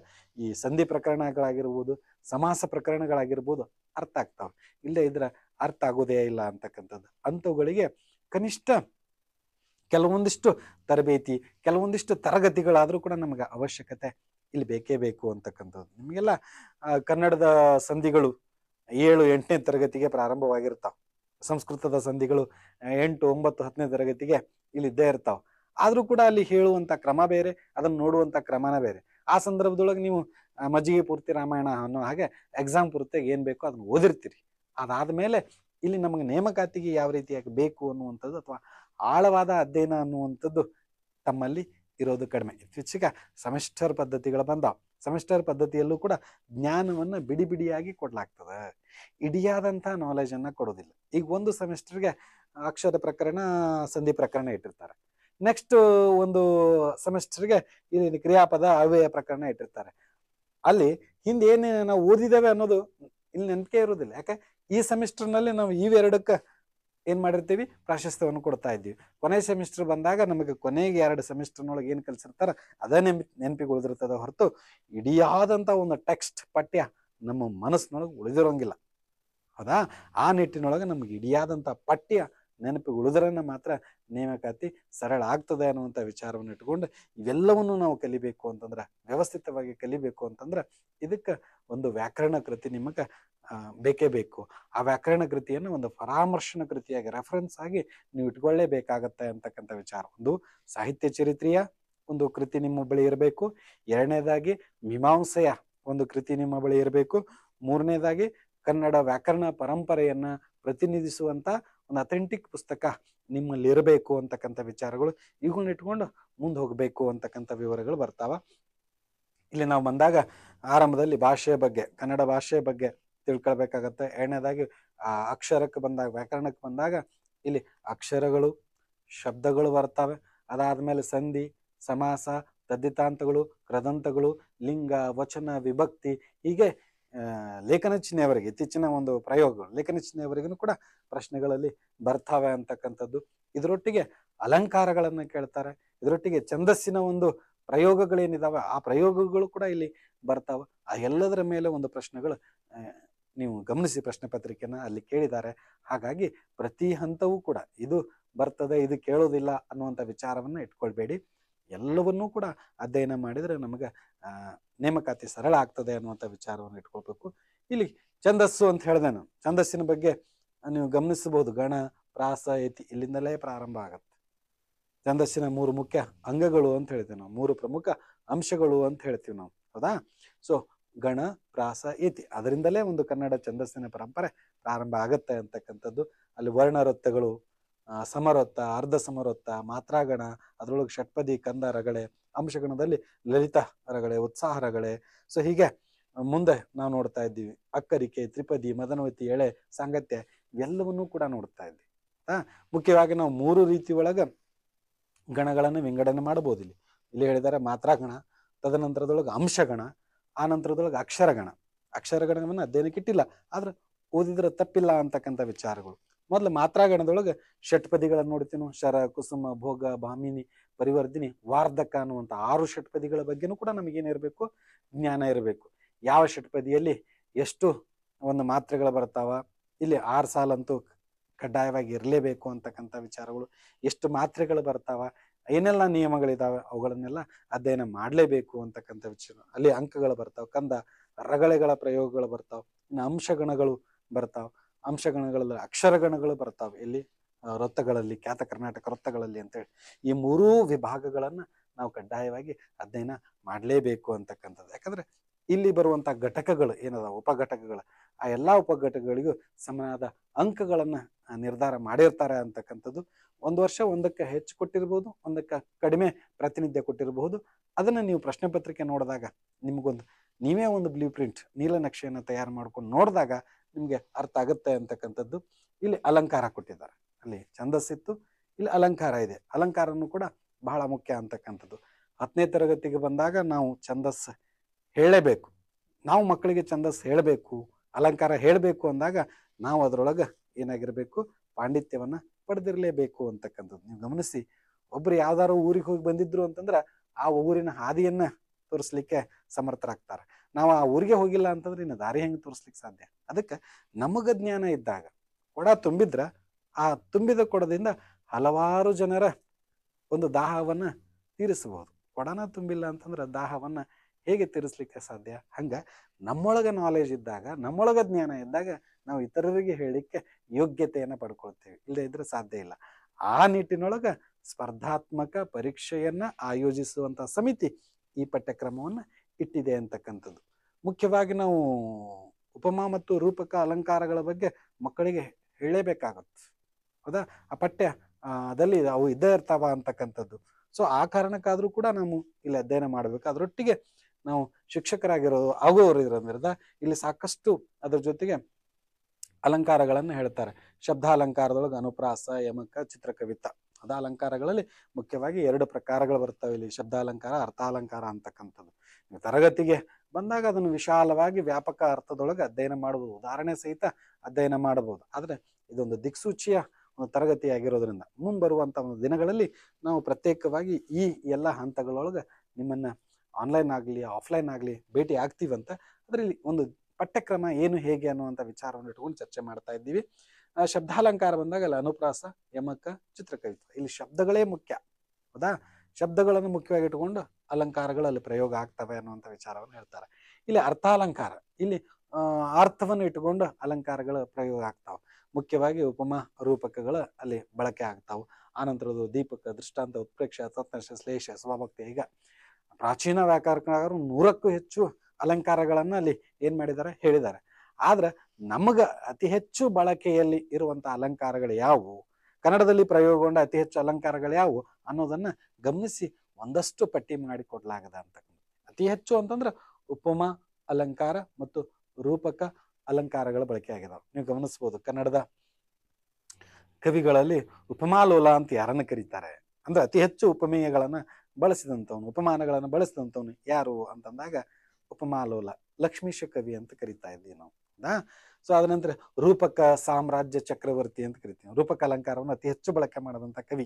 ಈ ಸಂಧಿ ಪ್ರಕರಣಗಳಾಗಿರ್ಬೋದು ಸಮಾಸ ಪ್ರಕರಣಗಳಾಗಿರ್ಬೋದು ಅರ್ಥ ಆಗ್ತಾವೆ ಇಲ್ಲದೆ ಇದ್ರ ಅರ್ಥ ಆಗೋದೇ ಇಲ್ಲ ಅಂತಕ್ಕಂಥದ್ದು ಅಂಥವುಗಳಿಗೆ ಕನಿಷ್ಠ ಕೆಲವೊಂದಿಷ್ಟು ತರಬೇತಿ ಕೆಲವೊಂದಿಷ್ಟು ತರಗತಿಗಳಾದರೂ ಕೂಡ ನಮಗೆ ಅವಶ್ಯಕತೆ ಇಲ್ಲಿ ಬೇಕೇ ಬೇಕು ಅಂತಕ್ಕಂಥದ್ದು ನಿಮಗೆಲ್ಲ ಕನ್ನಡದ ಸಂಧಿಗಳು ಏಳು ಎಂಟನೇ ತರಗತಿಗೆ ಪ್ರಾರಂಭವಾಗಿರ್ತಾವೆ ಸಂಸ್ಕೃತದ ಸಂಧಿಗಳು ಎಂಟು ಒಂಬತ್ತು ಹತ್ತನೇ ತರಗತಿಗೆ ಇಲ್ಲಿ ಇದ್ದೇ ಇರ್ತಾವೆ ಆದರೂ ಕೂಡ ಅಲ್ಲಿ ಹೇಳುವಂಥ ಕ್ರಮ ಬೇರೆ ಅದನ್ನು ನೋಡುವಂಥ ಕ್ರಮನ ಬೇರೆ ಆ ಸಂದರ್ಭದೊಳಗೆ ನೀವು ಮಜ್ಜಿಗೆ ಪೂರ್ತಿ ರಾಮಾಯಣ ಅನ್ನೋ ಹಾಗೆ ಎಕ್ಸಾಮ್ ಪೂರ್ತಿಯಾಗಿ ಏನು ಬೇಕೋ ಅದನ್ನು ಓದಿರ್ತೀರಿ ಅದಾದ ಮೇಲೆ ಇಲ್ಲಿ ನಮಗೆ ನೇಮಕಾತಿಗೆ ಯಾವ ರೀತಿಯಾಗಿ ಬೇಕು ಅನ್ನುವಂಥದ್ದು ಅಥವಾ ಆಳವಾದ ಅಧ್ಯಯನ ಅನ್ನುವಂಥದ್ದು ತಮ್ಮಲ್ಲಿ ಇರೋದು ಕಡಿಮೆ ಇತ್ತೀಚೆಗೆ ಸೆಮಿಸ್ಟರ್ ಪದ್ಧತಿಗಳು ಬಂದ ಸೆಮಿಸ್ಟರ್ ಪದ್ಧತಿಯಲ್ಲೂ ಕೂಡ ಜ್ಞಾನವನ್ನು ಬಿಡಿ ಬಿಡಿಯಾಗಿ ಕೊಡಲಾಗ್ತದೆ ಇಡಿಯಾದಂಥ ನಾಲೆಜನ್ನು ಕೊಡೋದಿಲ್ಲ ಈಗ ಒಂದು ಸೆಮಿಸ್ಟರ್ಗೆ ಅಕ್ಷರ ಪ್ರಕರಣ ಸಂಧಿ ಪ್ರಕರಣ ಇಟ್ಟಿರ್ತಾರೆ ನೆಕ್ಸ್ಟ್ ಒಂದು ಸೆಮಿಸ್ಟರ್ಗೆ ಇಲ್ಲಿ ಕ್ರಿಯಾಪದ ಅವ್ಯಯ ಪ್ರಕರಣ ಇಟ್ಟಿರ್ತಾರೆ ಅಲ್ಲಿ ಹಿಂದೆ ನಾವು ಓದಿದ್ದೇವೆ ಅನ್ನೋದು ಇಲ್ಲಿ ನೆನಪಿಕೆ ಇರೋದಿಲ್ಲ ಯಾಕೆ ಈ ಸೆಮಿಸ್ಟರ್ನಲ್ಲಿ ನಾವು ಇವೆರಡಕ್ಕೆ ಏನು ಮಾಡಿರ್ತೀವಿ ಪ್ರಾಶಸ್ತ್ಯವನ್ನು ಕೊಡ್ತಾ ಇದ್ದೀವಿ ಕೊನೆ ಸೆಮಿಸ್ಟರ್ ಬಂದಾಗ ನಮಗೆ ಕೊನೆಗೆ ಎರಡು ಸೆಮಿಸ್ಟರ್ನೊಳಗೆ ಏನು ಕಲಿಸಿರ್ತಾರೆ ಅದೇ ನೆನಪಿ ನೆನಪಿಗೆ ಉಳಿದಿರ್ತದೆ ಹೊರತು ಇಡಿಯಾದಂಥ ಒಂದು ಟೆಕ್ಸ್ಟ್ ಪಠ್ಯ ನಮ್ಮ ಮನಸ್ಸಿನೊಳಗೆ ಉಳಿದಿರೋಂಗಿಲ್ಲ ಹೌದಾ ಆ ನಿಟ್ಟಿನೊಳಗೆ ನಮ್ಗೆ ಇಡಿಯಾದಂಥ ಪಠ್ಯ ನೆನಪಿಗೆ ಉಳಿದ್ರನ್ನ ಮಾತ್ರ ನೇಮಕಾತಿ ಸರಳ ಆಗ್ತದೆ ಅನ್ನುವಂಥ ವಿಚಾರವನ್ನು ಇಟ್ಕೊಂಡು ಇವೆಲ್ಲವನ್ನು ನಾವು ಕಲಿಬೇಕು ಅಂತಂದ್ರೆ ವ್ಯವಸ್ಥಿತವಾಗಿ ಕಲಿಬೇಕು ಅಂತಂದ್ರೆ ಇದಕ್ಕೆ ಒಂದು ವ್ಯಾಕರಣ ಕೃತಿ ನಿಮಗೆ ಬೇಕೇ ಬೇಕು ಆ ವ್ಯಾಕರಣ ಕೃತಿಯನ್ನು ಒಂದು ಪರಾಮರ್ಶನ ಕೃತಿಯಾಗಿ ರೆಫರೆನ್ಸ್ ಆಗಿ ನೀವು ಇಟ್ಕೊಳ್ಳೇಬೇಕಾಗತ್ತೆ ಅಂತಕ್ಕಂಥ ವಿಚಾರ ಒಂದು ಸಾಹಿತ್ಯ ಚರಿತ್ರೆಯ ಒಂದು ಕೃತಿ ನಿಮ್ಮ ಬಳಿ ಇರಬೇಕು ಎರಡನೇದಾಗಿ ಮೀಮಾಂಸೆಯ ಒಂದು ಕೃತಿ ನಿಮ್ಮ ಬಳಿ ಇರಬೇಕು ಮೂರನೇದಾಗಿ ಕನ್ನಡ ವ್ಯಾಕರಣ ಪರಂಪರೆಯನ್ನ ಪ್ರತಿನಿಧಿಸುವಂತ ಒಂದು ಅಥೆಂಟಿಕ್ ಪುಸ್ತಕ ನಿಮ್ಮಲ್ಲಿ ಇರಬೇಕು ಅಂತಕ್ಕಂಥ ವಿಚಾರಗಳು ಇವುಗಳನ್ನ ಇಟ್ಕೊಂಡು ಮುಂದೆ ಹೋಗಬೇಕು ಅಂತಕ್ಕಂಥ ವಿವರಗಳು ಬರ್ತಾವ ಇಲ್ಲಿ ನಾವು ಬಂದಾಗ ಆರಂಭದಲ್ಲಿ ಭಾಷೆಯ ಬಗ್ಗೆ ಕನ್ನಡ ಭಾಷೆಯ ಬಗ್ಗೆ ತಿಳ್ಕೊಳ್ಬೇಕಾಗತ್ತೆ ಎರಡನೇದಾಗಿ ಆ ಅಕ್ಷರಕ್ಕೆ ಬಂದಾಗ ವ್ಯಾಕರಣಕ್ಕೆ ಬಂದಾಗ ಇಲ್ಲಿ ಅಕ್ಷರಗಳು ಶಬ್ದಗಳು ಬರ್ತವೆ ಮೇಲೆ ಸಂಧಿ ಸಮಾಸ ತದ್ದಿತಾಂತಗಳು ಕ್ರದಂತಗಳು ಲಿಂಗ ವಚನ ವಿಭಕ್ತಿ ಹೀಗೆ ಲೇಖನ ಚಿಹ್ನೆಯವರಿಗೆ ಇತ್ತೀಚಿನ ಒಂದು ಪ್ರಯೋಗಗಳು ಲೇಖನ ಚಿಹ್ನೆಯವರಿಗೂ ಕೂಡ ಪ್ರಶ್ನೆಗಳಲ್ಲಿ ಬರ್ತಾವೆ ಅಂತಕ್ಕಂಥದ್ದು ಇದರೊಟ್ಟಿಗೆ ಅಲಂಕಾರಗಳನ್ನು ಕೇಳ್ತಾರೆ ಇದರೊಟ್ಟಿಗೆ ಛಂದಸ್ಸಿನ ಒಂದು ಪ್ರಯೋಗಗಳೇನಿದಾವೆ ಆ ಪ್ರಯೋಗಗಳು ಕೂಡ ಇಲ್ಲಿ ಬರ್ತಾವೆ ಆ ಎಲ್ಲದರ ಮೇಲೆ ಒಂದು ಪ್ರಶ್ನೆಗಳು ನೀವು ಗಮನಿಸಿ ಪ್ರಶ್ನೆ ಪತ್ರಿಕೆನ ಅಲ್ಲಿ ಕೇಳಿದ್ದಾರೆ ಹಾಗಾಗಿ ಪ್ರತಿ ಹಂತವೂ ಕೂಡ ಇದು ಬರ್ತದೆ ಇದು ಕೇಳೋದಿಲ್ಲ ಅನ್ನುವಂಥ ವಿಚಾರವನ್ನು ಇಟ್ಕೊಳ್ಬೇಡಿ ಎಲ್ಲವನ್ನೂ ಕೂಡ ಅಧ್ಯಯನ ಮಾಡಿದರೆ ನಮಗೆ ನೇಮಕಾತಿ ಸರಳ ಆಗ್ತದೆ ಅನ್ನುವಂಥ ವಿಚಾರವನ್ನು ಇಟ್ಕೊಳ್ಬೇಕು ಇಲ್ಲಿ ಛಂದಸ್ಸು ಅಂತ ಹೇಳಿದೆ ನಾನು ಛಂದಸ್ಸಿನ ಬಗ್ಗೆ ನೀವು ಗಮನಿಸಬಹುದು ಗಣ ಪ್ರಾಸ ಐತಿ ಇಲ್ಲಿಂದಲೇ ಪ್ರಾರಂಭ ಆಗುತ್ತೆ ಛಂದಸ್ಸಿನ ಮೂರು ಮುಖ್ಯ ಅಂಗಗಳು ಅಂತ ಹೇಳ್ತೀವಿ ನಾವು ಮೂರು ಪ್ರಮುಖ ಅಂಶಗಳು ಅಂತ ಹೇಳ್ತೀವಿ ನಾವು ಹೌದಾ ಸೊ ಗಣ ಪ್ರಾಸ ಐತಿ ಅದರಿಂದಲೇ ಒಂದು ಕನ್ನಡ ಛಂದಸ್ಸಿನ ಪರಂಪರೆ ಪ್ರಾರಂಭ ಆಗತ್ತೆ ಅಂತಕ್ಕಂಥದ್ದು ಅಲ್ಲಿ ವರ್ಣ ವರ್ಣವೃತ್ತಗಳು ಸಮರೋತ್ತ ಅರ್ಧ ಸಮರೋತ್ತ ಮಾತ್ರಾಗಣ ಅದರೊಳಗೆ ಷಟ್ಪದಿ ಕಂದ ರಗಳೆ ಅಂಶಗಣದಲ್ಲಿ ಲಲಿತ ರಗಳೆ ಉತ್ಸಾಹ ರಗಳೆ ಸೊ ಹೀಗೆ ಮುಂದೆ ನಾವು ನೋಡ್ತಾ ಇದ್ದೀವಿ ಅಕ್ಕರಿಕೆ ತ್ರಿಪದಿ ಮದನವತಿ ಎಳೆ ಸಾಂಗತ್ಯ ಎಲ್ಲವನ್ನೂ ಕೂಡ ನೋಡ್ತಾ ಇದ್ದೀವಿ ಹಾ ಮುಖ್ಯವಾಗಿ ನಾವು ಮೂರು ರೀತಿ ಒಳಗ ಗಣಗಳನ್ನು ವಿಂಗಡಣೆ ಮಾಡಬಹುದು ಇಲ್ಲಿ ಇಲ್ಲಿ ಹೇಳಿದ್ದಾರೆ ಮಾತ್ರಾಗಣ ತದನಂತರದೊಳಗೆ ಅಂಶಗಣ ಆ ನಂತರದೊಳಗೆ ಅಕ್ಷರಗಣ ಅಕ್ಷರಗಣವನ್ನು ಅಧ್ಯಯನಕ್ಕಿಟ್ಟಿಲ್ಲ ಆದ್ರೆ ಓದಿದ್ರೆ ತಪ್ಪಿಲ್ಲ ಅಂತಕ್ಕಂಥ ವಿಚಾರಗಳು ಮೊದ್ಲು ಮಾತ್ರಾಗಣದೊಳಗೆ ಷಟ್ಪದಿಗಳನ್ನು ನೋಡ್ತೀನೋ ಶರ ಕುಸುಮ ಭೋಗ ಭಾಮಿನಿ ಪರಿವರ್ಧಿನಿ ವಾರ್ಧಕ ಅನ್ನುವಂಥ ಆರು ಷಟ್ಪದಿಗಳ ಬಗ್ಗೆನೂ ಕೂಡ ನಮಗೇನಿರಬೇಕು ಜ್ಞಾನ ಇರಬೇಕು ಯಾವ ಷಟ್ಪದಿಯಲ್ಲಿ ಎಷ್ಟು ಒಂದು ಮಾತ್ರೆಗಳು ಬರ್ತಾವ ಇಲ್ಲಿ ಆರು ಸಾಲಂತೂ ಕಡ್ಡಾಯವಾಗಿ ಇರಲೇಬೇಕು ಅಂತಕ್ಕಂಥ ವಿಚಾರಗಳು ಎಷ್ಟು ಮಾತ್ರೆಗಳು ಬರ್ತಾವ ಏನೆಲ್ಲ ನಿಯಮಗಳಿದಾವೆ ಅವುಗಳನ್ನೆಲ್ಲ ಅಧ್ಯಯನ ಮಾಡಲೇಬೇಕು ಅಂತಕ್ಕಂಥ ವಿಚಾರ ಅಲ್ಲಿ ಅಂಕಗಳು ಬರ್ತಾವೆ ಕಂದ ರಗಳೆಗಳ ಪ್ರಯೋಗಗಳು ಬರ್ತಾವೆ ಇನ್ನು ಅಂಶಗಣಗಳು ಬರ್ತಾವೆ ಅಂಶಗಣಗಳಲ್ಲಿ ಅಕ್ಷರಗಣಗಳು ಬರ್ತಾವೆ ಇಲ್ಲಿ ವೃತ್ತಗಳಲ್ಲಿ ಖ್ಯಾತ ಕರ್ನಾಟಕ ವೃತ್ತಗಳಲ್ಲಿ ಅಂತೇಳಿ ಈ ಮೂರೂ ವಿಭಾಗಗಳನ್ನು ನಾವು ಕಡ್ಡಾಯವಾಗಿ ಅಧ್ಯಯನ ಮಾಡಲೇಬೇಕು ಅಂತಕ್ಕಂಥದ್ದು ಯಾಕಂದ್ರೆ ಇಲ್ಲಿ ಬರುವಂಥ ಘಟಕಗಳು ಏನದ ಉಪಘಟಕಗಳು ಆ ಎಲ್ಲ ಉಪಘಟಕಗಳಿಗೂ ಸಮನಾದ ಅಂಕಗಳನ್ನು ನಿರ್ಧಾರ ಮಾಡಿರ್ತಾರೆ ಅಂತಕ್ಕಂಥದ್ದು ಒಂದು ವರ್ಷ ಒಂದಕ್ಕೆ ಹೆಚ್ಚು ಕೊಟ್ಟಿರ್ಬೋದು ಒಂದಕ್ಕೆ ಕಡಿಮೆ ಪ್ರಾತಿನಿಧ್ಯ ಕೊಟ್ಟಿರಬಹುದು ಅದನ್ನು ನೀವು ಪ್ರಶ್ನೆ ಪತ್ರಿಕೆ ನೋಡಿದಾಗ ನಿಮಗೊಂದು ನೀವೇ ಒಂದು ಬ್ಲೂ ಪ್ರಿಂಟ್ ನೀಲನಕ್ಷೆಯನ್ನು ತಯಾರು ಮಾಡ್ಕೊಂಡು ನೋಡಿದಾಗ ನಿಮಗೆ ಅರ್ಥ ಆಗುತ್ತೆ ಅಂತಕ್ಕಂಥದ್ದು ಇಲ್ಲಿ ಅಲಂಕಾರ ಕೊಟ್ಟಿದ್ದಾರೆ ಅಲ್ಲಿ ಛಂದಸ್ಸಿತ್ತು ಇಲ್ಲಿ ಅಲಂಕಾರ ಇದೆ ಅಲಂಕಾರನು ಕೂಡ ಬಹಳ ಮುಖ್ಯ ಅಂತಕ್ಕಂಥದ್ದು ಹತ್ತನೇ ತರಗತಿಗೆ ಬಂದಾಗ ನಾವು ಛಂದಸ್ ಹೇಳಬೇಕು ನಾವು ಮಕ್ಕಳಿಗೆ ಛಂದಸ್ ಹೇಳಬೇಕು ಅಲಂಕಾರ ಹೇಳಬೇಕು ಅಂದಾಗ ನಾವು ಅದರೊಳಗೆ ಏನಾಗಿರಬೇಕು ಪಾಂಡಿತ್ಯವನ್ನು ಪಡೆದಿರಲೇಬೇಕು ಅಂತಕ್ಕಂಥದ್ದು ನೀವು ಗಮನಿಸಿ ಒಬ್ರು ಯಾವ್ದಾರು ಊರಿಗೆ ಹೋಗಿ ಬಂದಿದ್ರು ಅಂತಂದ್ರೆ ಆ ಊರಿನ ಹಾದಿಯನ್ನ ತೋರಿಸ್ಲಿಕ್ಕೆ ಸಮರ್ಥರಾಗ್ತಾರೆ ನಾವು ಆ ಊರಿಗೆ ಹೋಗಿಲ್ಲ ಅಂತಂದ್ರೆ ಇನ್ನು ದಾರಿ ಹೆಂಗೆ ತೋರಿಸ್ಲಿಕ್ಕೆ ಸಾಧ್ಯ ಅದಕ್ಕೆ ನಮಗ ಜ್ಞಾನ ಇದ್ದಾಗ ಕೊಡ ತುಂಬಿದ್ರ ಆ ತುಂಬಿದ ಕೊಡದಿಂದ ಹಲವಾರು ಜನರ ಒಂದು ದಾಹವನ್ನು ತೀರಿಸಬಹುದು ಕೊಡನ ತುಂಬಿಲ್ಲ ಅಂತಂದ್ರೆ ದಾಹವನ್ನು ಹೇಗೆ ತೀರಿಸ್ಲಿಕ್ಕೆ ಸಾಧ್ಯ ಹಂಗೆ ನಮ್ಮೊಳಗೆ ನಾಲೆಜ್ ಇದ್ದಾಗ ನಮ್ಮೊಳಗೆ ಜ್ಞಾನ ಇದ್ದಾಗ ನಾವು ಇತರರಿಗೆ ಹೇಳಲಿಕ್ಕೆ ಯೋಗ್ಯತೆಯನ್ನು ಪಡ್ಕೊಳ್ತೇವೆ ಇಲ್ಲದೆ ಇದ್ರೆ ಸಾಧ್ಯ ಇಲ್ಲ ಆ ನಿಟ್ಟಿನೊಳಗೆ ಸ್ಪರ್ಧಾತ್ಮಕ ಪರೀಕ್ಷೆಯನ್ನು ಆಯೋಜಿಸುವಂಥ ಸಮಿತಿ ಈ ಪಠ್ಯಕ್ರಮವನ್ನು ಇಟ್ಟಿದೆ ಅಂತಕ್ಕಂಥದ್ದು ಮುಖ್ಯವಾಗಿ ನಾವು ಉಪಮಾ ಮತ್ತು ರೂಪಕ ಅಲಂಕಾರಗಳ ಬಗ್ಗೆ ಮಕ್ಕಳಿಗೆ ಹೇಳಲೇಬೇಕಾಗತ್ತೆ ಹೌದಾ ಆ ಪಠ್ಯ ಅದಲ್ಲಿ ಅವು ಇದ್ದೇ ಇರ್ತಾವ ಅಂತಕ್ಕಂಥದ್ದು ಸೊ ಆ ಕಾರಣಕ್ಕಾದರೂ ಕೂಡ ನಾವು ಇಲ್ಲಿ ಅಧ್ಯಯನ ಮಾಡಬೇಕು ಅದರೊಟ್ಟಿಗೆ ನಾವು ಶಿಕ್ಷಕರಾಗಿರೋದು ಆಗುವವರು ಇರೋದ್ರಿಂದ ಇಲ್ಲಿ ಸಾಕಷ್ಟು ಅದ್ರ ಜೊತೆಗೆ ಅಲಂಕಾರಗಳನ್ನು ಹೇಳ್ತಾರೆ ಶಬ್ದ ಅಲಂಕಾರದೊಳಗೆ ಅನುಪ್ರಾಸ ಯಮಕ ಚಿತ್ರಕವಿತ ಪದಾಲಂಕಾರಗಳಲ್ಲಿ ಮುಖ್ಯವಾಗಿ ಎರಡು ಪ್ರಕಾರಗಳು ಬರ್ತವೆ ಇಲ್ಲಿ ಶಬ್ದಾಲಂಕಾರ ಅರ್ಥಾಲಂಕಾರ ಅಂತಕ್ಕಂಥದ್ದು ತರಗತಿಗೆ ಬಂದಾಗ ಅದನ್ನು ವಿಶಾಲವಾಗಿ ವ್ಯಾಪಕ ಅರ್ಥದೊಳಗೆ ಅಧ್ಯಯನ ಮಾಡಬಹುದು ಉದಾಹರಣೆ ಸಹಿತ ಅಧ್ಯಯನ ಮಾಡಬಹುದು ಆದರೆ ಇದೊಂದು ದಿಕ್ಸೂಚಿಯ ಒಂದು ತರಗತಿಯಾಗಿರೋದ್ರಿಂದ ಮುಂಬರುವಂಥ ಒಂದು ದಿನಗಳಲ್ಲಿ ನಾವು ಪ್ರತ್ಯೇಕವಾಗಿ ಈ ಎಲ್ಲ ಹಂತಗಳೊಳಗೆ ನಿಮ್ಮನ್ನು ಆನ್ಲೈನ್ ಆಗಲಿ ಆಫ್ಲೈನ್ ಆಗಲಿ ಭೇಟಿ ಆಗ್ತೀವಂತ ಅದರಲ್ಲಿ ಒಂದು ಪಠ್ಯಕ್ರಮ ಏನು ಹೇಗೆ ಅನ್ನುವಂಥ ವಿಚಾರವನ್ನು ಇಟ್ಕೊಂಡು ಚರ್ಚೆ ಮಾಡ್ತಾ ಇದ್ದೀವಿ ಶಬ್ದಾಲಂಕಾರ ಬಂದಾಗ ಅಲ್ಲಿ ಅನುಪ್ರಾಸ ಯಮಕ ಚಿತ್ರಕವಿತ್ವ ಇಲ್ಲಿ ಶಬ್ದಗಳೇ ಮುಖ್ಯ ಹೌದಾ ಶಬ್ದಗಳನ್ನು ಮುಖ್ಯವಾಗಿ ಅಲಂಕಾರಗಳು ಅಲ್ಲಿ ಪ್ರಯೋಗ ಆಗ್ತವೆ ಅನ್ನುವಂಥ ವಿಚಾರವನ್ನು ಹೇಳ್ತಾರೆ ಇಲ್ಲಿ ಅರ್ಥಾಲಂಕಾರ ಇಲ್ಲಿ ಅರ್ಥವನ್ನು ಇಟ್ಟುಕೊಂಡು ಅಲಂಕಾರಗಳು ಪ್ರಯೋಗ ಆಗ್ತಾವೆ ಮುಖ್ಯವಾಗಿ ಉಪಮ ರೂಪಕಗಳು ಅಲ್ಲಿ ಬಳಕೆ ಆಗ್ತಾವೆ ಆನಂತರದ್ದು ದೀಪಕ ದೃಷ್ಟಾಂತ ಉತ್ಪ್ರೇಕ್ಷ ತತ್ನಶ ಶ್ಲೇಷ ಸ್ವಭಕ್ತಿ ಈಗ ಪ್ರಾಚೀನ ವ್ಯಾಕರಣಕಾರರು ನೂರಕ್ಕೂ ಹೆಚ್ಚು ಅಲಂಕಾರಗಳನ್ನು ಅಲ್ಲಿ ಏನು ಮಾಡಿದ್ದಾರೆ ಹೇಳಿದ್ದಾರೆ ಆದ್ರೆ ನಮಗ ಅತಿ ಹೆಚ್ಚು ಬಳಕೆಯಲ್ಲಿ ಇರುವಂತಹ ಅಲಂಕಾರಗಳು ಯಾವುವು ಕನ್ನಡದಲ್ಲಿ ಪ್ರಯೋಗಗೊಂಡ ಅತಿ ಹೆಚ್ಚು ಅಲಂಕಾರಗಳು ಯಾವುವು ಅನ್ನೋದನ್ನ ಗಮನಿಸಿ ಒಂದಷ್ಟು ಪಟ್ಟಿ ಮಾಡಿಕೊಡ್ಲಾಗದ ಅಂತಕ್ಕಂಥ ಅತಿ ಹೆಚ್ಚು ಅಂತಂದ್ರೆ ಉಪಮಾ ಅಲಂಕಾರ ಮತ್ತು ರೂಪಕ ಅಲಂಕಾರಗಳ ಬಳಕೆ ಆಗಿದಾವೆ ನೀವು ಗಮನಿಸ್ಬೋದು ಕನ್ನಡದ ಕವಿಗಳಲ್ಲಿ ಉಪಮಾಲೋಲ ಅಂತ ಯಾರನ್ನ ಕರೀತಾರೆ ಅಂದ್ರೆ ಅತಿ ಹೆಚ್ಚು ಉಪಮೇಯಗಳನ್ನ ಬಳಸಿದಂಥವನು ಉಪಮಾನಗಳನ್ನು ಬಳಸಿದಂಥವನು ಯಾರು ಅಂತಂದಾಗ ಉಪಮಾಲೋಲ ಲಕ್ಷ್ಮೀಶ ಕವಿ ಅಂತ ಕರಿತಾ ಇದ್ದೀವಿ ನಾವು ಸೊ ಅದ ನಂತರ ರೂಪಕ ಸಾಮ್ರಾಜ್ಯ ಚಕ್ರವರ್ತಿ ಅಂತ ಕರಿತೀವಿ ರೂಪಕ ಅಲಂಕಾರವನ್ನು ಅತಿ ಹೆಚ್ಚು ಬಳಕೆ ಮಾಡಿದಂಥ ಕವಿ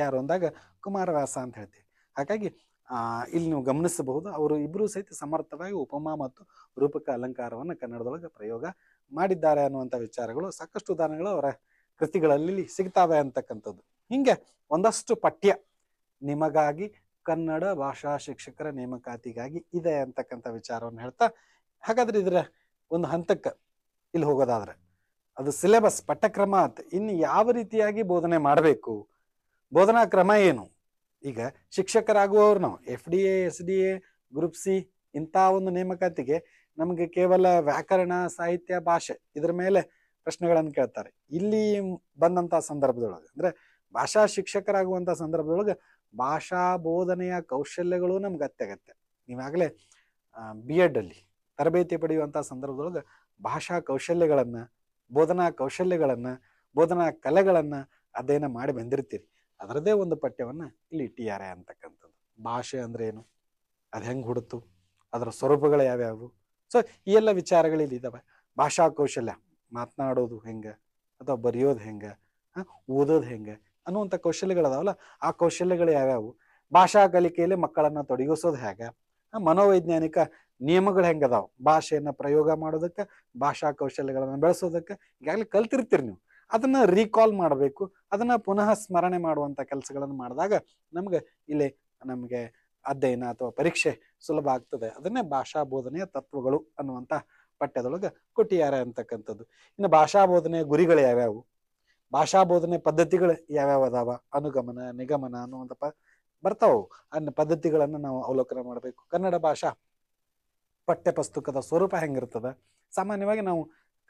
ಯಾರು ಅಂದಾಗ ಕುಮಾರವ್ಯಾಸ ಅಂತ ಹೇಳ್ತೀವಿ ಹಾಗಾಗಿ ಇಲ್ಲಿ ನೀವು ಗಮನಿಸಬಹುದು ಅವರು ಇಬ್ಬರೂ ಸಹಿತ ಸಮರ್ಥವಾಗಿ ಉಪಮಾ ಮತ್ತು ರೂಪಕ ಅಲಂಕಾರವನ್ನು ಕನ್ನಡದೊಳಗೆ ಪ್ರಯೋಗ ಮಾಡಿದ್ದಾರೆ ಅನ್ನುವಂಥ ವಿಚಾರಗಳು ಸಾಕಷ್ಟು ಉದಾಹರಣೆಗಳು ಅವರ ಕೃತಿಗಳಲ್ಲಿ ಸಿಗ್ತಾವೆ ಅಂತಕ್ಕಂಥದ್ದು ಹಿಂಗೆ ಒಂದಷ್ಟು ಪಠ್ಯ ನಿಮಗಾಗಿ ಕನ್ನಡ ಭಾಷಾ ಶಿಕ್ಷಕರ ನೇಮಕಾತಿಗಾಗಿ ಇದೆ ಅಂತಕ್ಕಂಥ ವಿಚಾರವನ್ನು ಹೇಳ್ತಾ ಹಾಗಾದ್ರೆ ಇದರ ಒಂದು ಹಂತಕ್ಕೆ ಇಲ್ಲಿ ಹೋಗೋದಾದ್ರೆ ಅದು ಸಿಲೆಬಸ್ ಪಠ್ಯಕ್ರಮ ಅಂತ ಇನ್ನು ಯಾವ ರೀತಿಯಾಗಿ ಬೋಧನೆ ಮಾಡಬೇಕು ಬೋಧನಾ ಕ್ರಮ ಏನು ಈಗ ಶಿಕ್ಷಕರಾಗುವವ್ರು ನಾವು F D A S D A group C ಇಂಥ ಒಂದು ನೇಮಕಾತಿಗೆ ನಮಗೆ ಕೇವಲ ವ್ಯಾಕರಣ ಸಾಹಿತ್ಯ ಭಾಷೆ ಇದರ ಮೇಲೆ ಪ್ರಶ್ನೆಗಳನ್ನು ಕೇಳ್ತಾರೆ ಇಲ್ಲಿ ಬಂದಂಥ ಸಂದರ್ಭದೊಳಗೆ ಅಂದ್ರೆ ಭಾಷಾ ಶಿಕ್ಷಕರಾಗುವಂಥ ಸಂದರ್ಭದೊಳಗೆ ಭಾಷಾ ಬೋಧನೆಯ ಕೌಶಲ್ಯಗಳು ನಮ್ಗೆ ಅತ್ಯಗತ್ಯ ನೀವಾಗಲೇ ಬಿ ಎಡ್ ಅಲ್ಲಿ ತರಬೇತಿ ಪಡೆಯುವಂಥ ಸಂದರ್ಭದೊಳಗೆ ಭಾಷಾ ಕೌಶಲ್ಯಗಳನ್ನು ಬೋಧನಾ ಕೌಶಲ್ಯಗಳನ್ನು ಬೋಧನಾ ಕಲೆಗಳನ್ನು ಅಧ್ಯಯನ ಮಾಡಿ ಬಂದಿರ್ತೀರಿ ಅದರದೇ ಒಂದು ಪಠ್ಯವನ್ನು ಇಲ್ಲಿ ಇಟ್ಟಿದ್ದಾರೆ ಅಂತಕ್ಕಂಥದ್ದು ಭಾಷೆ ಅಂದ್ರೆ ಏನು ಅದು ಹೆಂಗೆ ಹುಡುತು ಅದರ ಸ್ವರೂಪಗಳು ಯಾವ್ಯಾವು ಸೊ ಈ ಎಲ್ಲ ಇಲ್ಲಿ ಇದ್ದಾವೆ ಭಾಷಾ ಕೌಶಲ್ಯ ಮಾತನಾಡೋದು ಹೆಂಗೆ ಅಥವಾ ಬರೆಯೋದು ಹೆಂಗೆ ಓದೋದು ಹೆಂಗೆ ಅನ್ನುವಂಥ ಕೌಶಲ್ಯಗಳದಾವಲ್ಲ ಆ ಕೌಶಲ್ಯಗಳು ಯಾವ್ಯಾವು ಭಾಷಾ ಕಲಿಕೆಯಲ್ಲಿ ಮಕ್ಕಳನ್ನು ತೊಡಗಿಸೋದು ಹೇಗೆ ಮನೋವೈಜ್ಞಾನಿಕ ನಿಯಮಗಳು ಹೆಂಗದಾವ ಭಾಷೆಯನ್ನು ಪ್ರಯೋಗ ಮಾಡೋದಕ್ಕೆ ಭಾಷಾ ಕೌಶಲ್ಯಗಳನ್ನು ಬೆಳೆಸೋದಕ್ಕೆ ಈಗಾಗಲೇ ಕಲ್ತಿರ್ತೀರಿ ನೀವು ಅದನ್ನ ರೀಕಾಲ್ ಮಾಡಬೇಕು ಅದನ್ನ ಪುನಃ ಸ್ಮರಣೆ ಮಾಡುವಂಥ ಕೆಲಸಗಳನ್ನು ಮಾಡಿದಾಗ ನಮ್ಗೆ ಇಲ್ಲಿ ನಮಗೆ ಅಧ್ಯಯನ ಅಥವಾ ಪರೀಕ್ಷೆ ಸುಲಭ ಆಗ್ತದೆ ಅದನ್ನೇ ಭಾಷಾ ಬೋಧನೆಯ ತತ್ವಗಳು ಅನ್ನುವಂಥ ಪಠ್ಯದೊಳಗೆ ಕೊಟ್ಟಿಯಾರ ಅಂತಕ್ಕಂಥದ್ದು ಇನ್ನು ಭಾಷಾ ಬೋಧನೆಯ ಗುರಿಗಳು ಯಾವ್ಯಾವು ಭಾಷಾ ಬೋಧನೆ ಪದ್ಧತಿಗಳು ಯಾವ್ಯಾವ ಅದಾವ ಅನುಗಮನ ನಿಗಮನ ಅನ್ನುವಂಥ ಪ ಬರ್ತಾವು ಅನ್ನ ಪದ್ಧತಿಗಳನ್ನು ನಾವು ಅವಲೋಕನ ಮಾಡಬೇಕು ಕನ್ನಡ ಭಾಷಾ ಪಠ್ಯಪುಸ್ತಕದ ಸ್ವರೂಪ ಹೆಂಗಿರ್ತದೆ ಸಾಮಾನ್ಯವಾಗಿ ನಾವು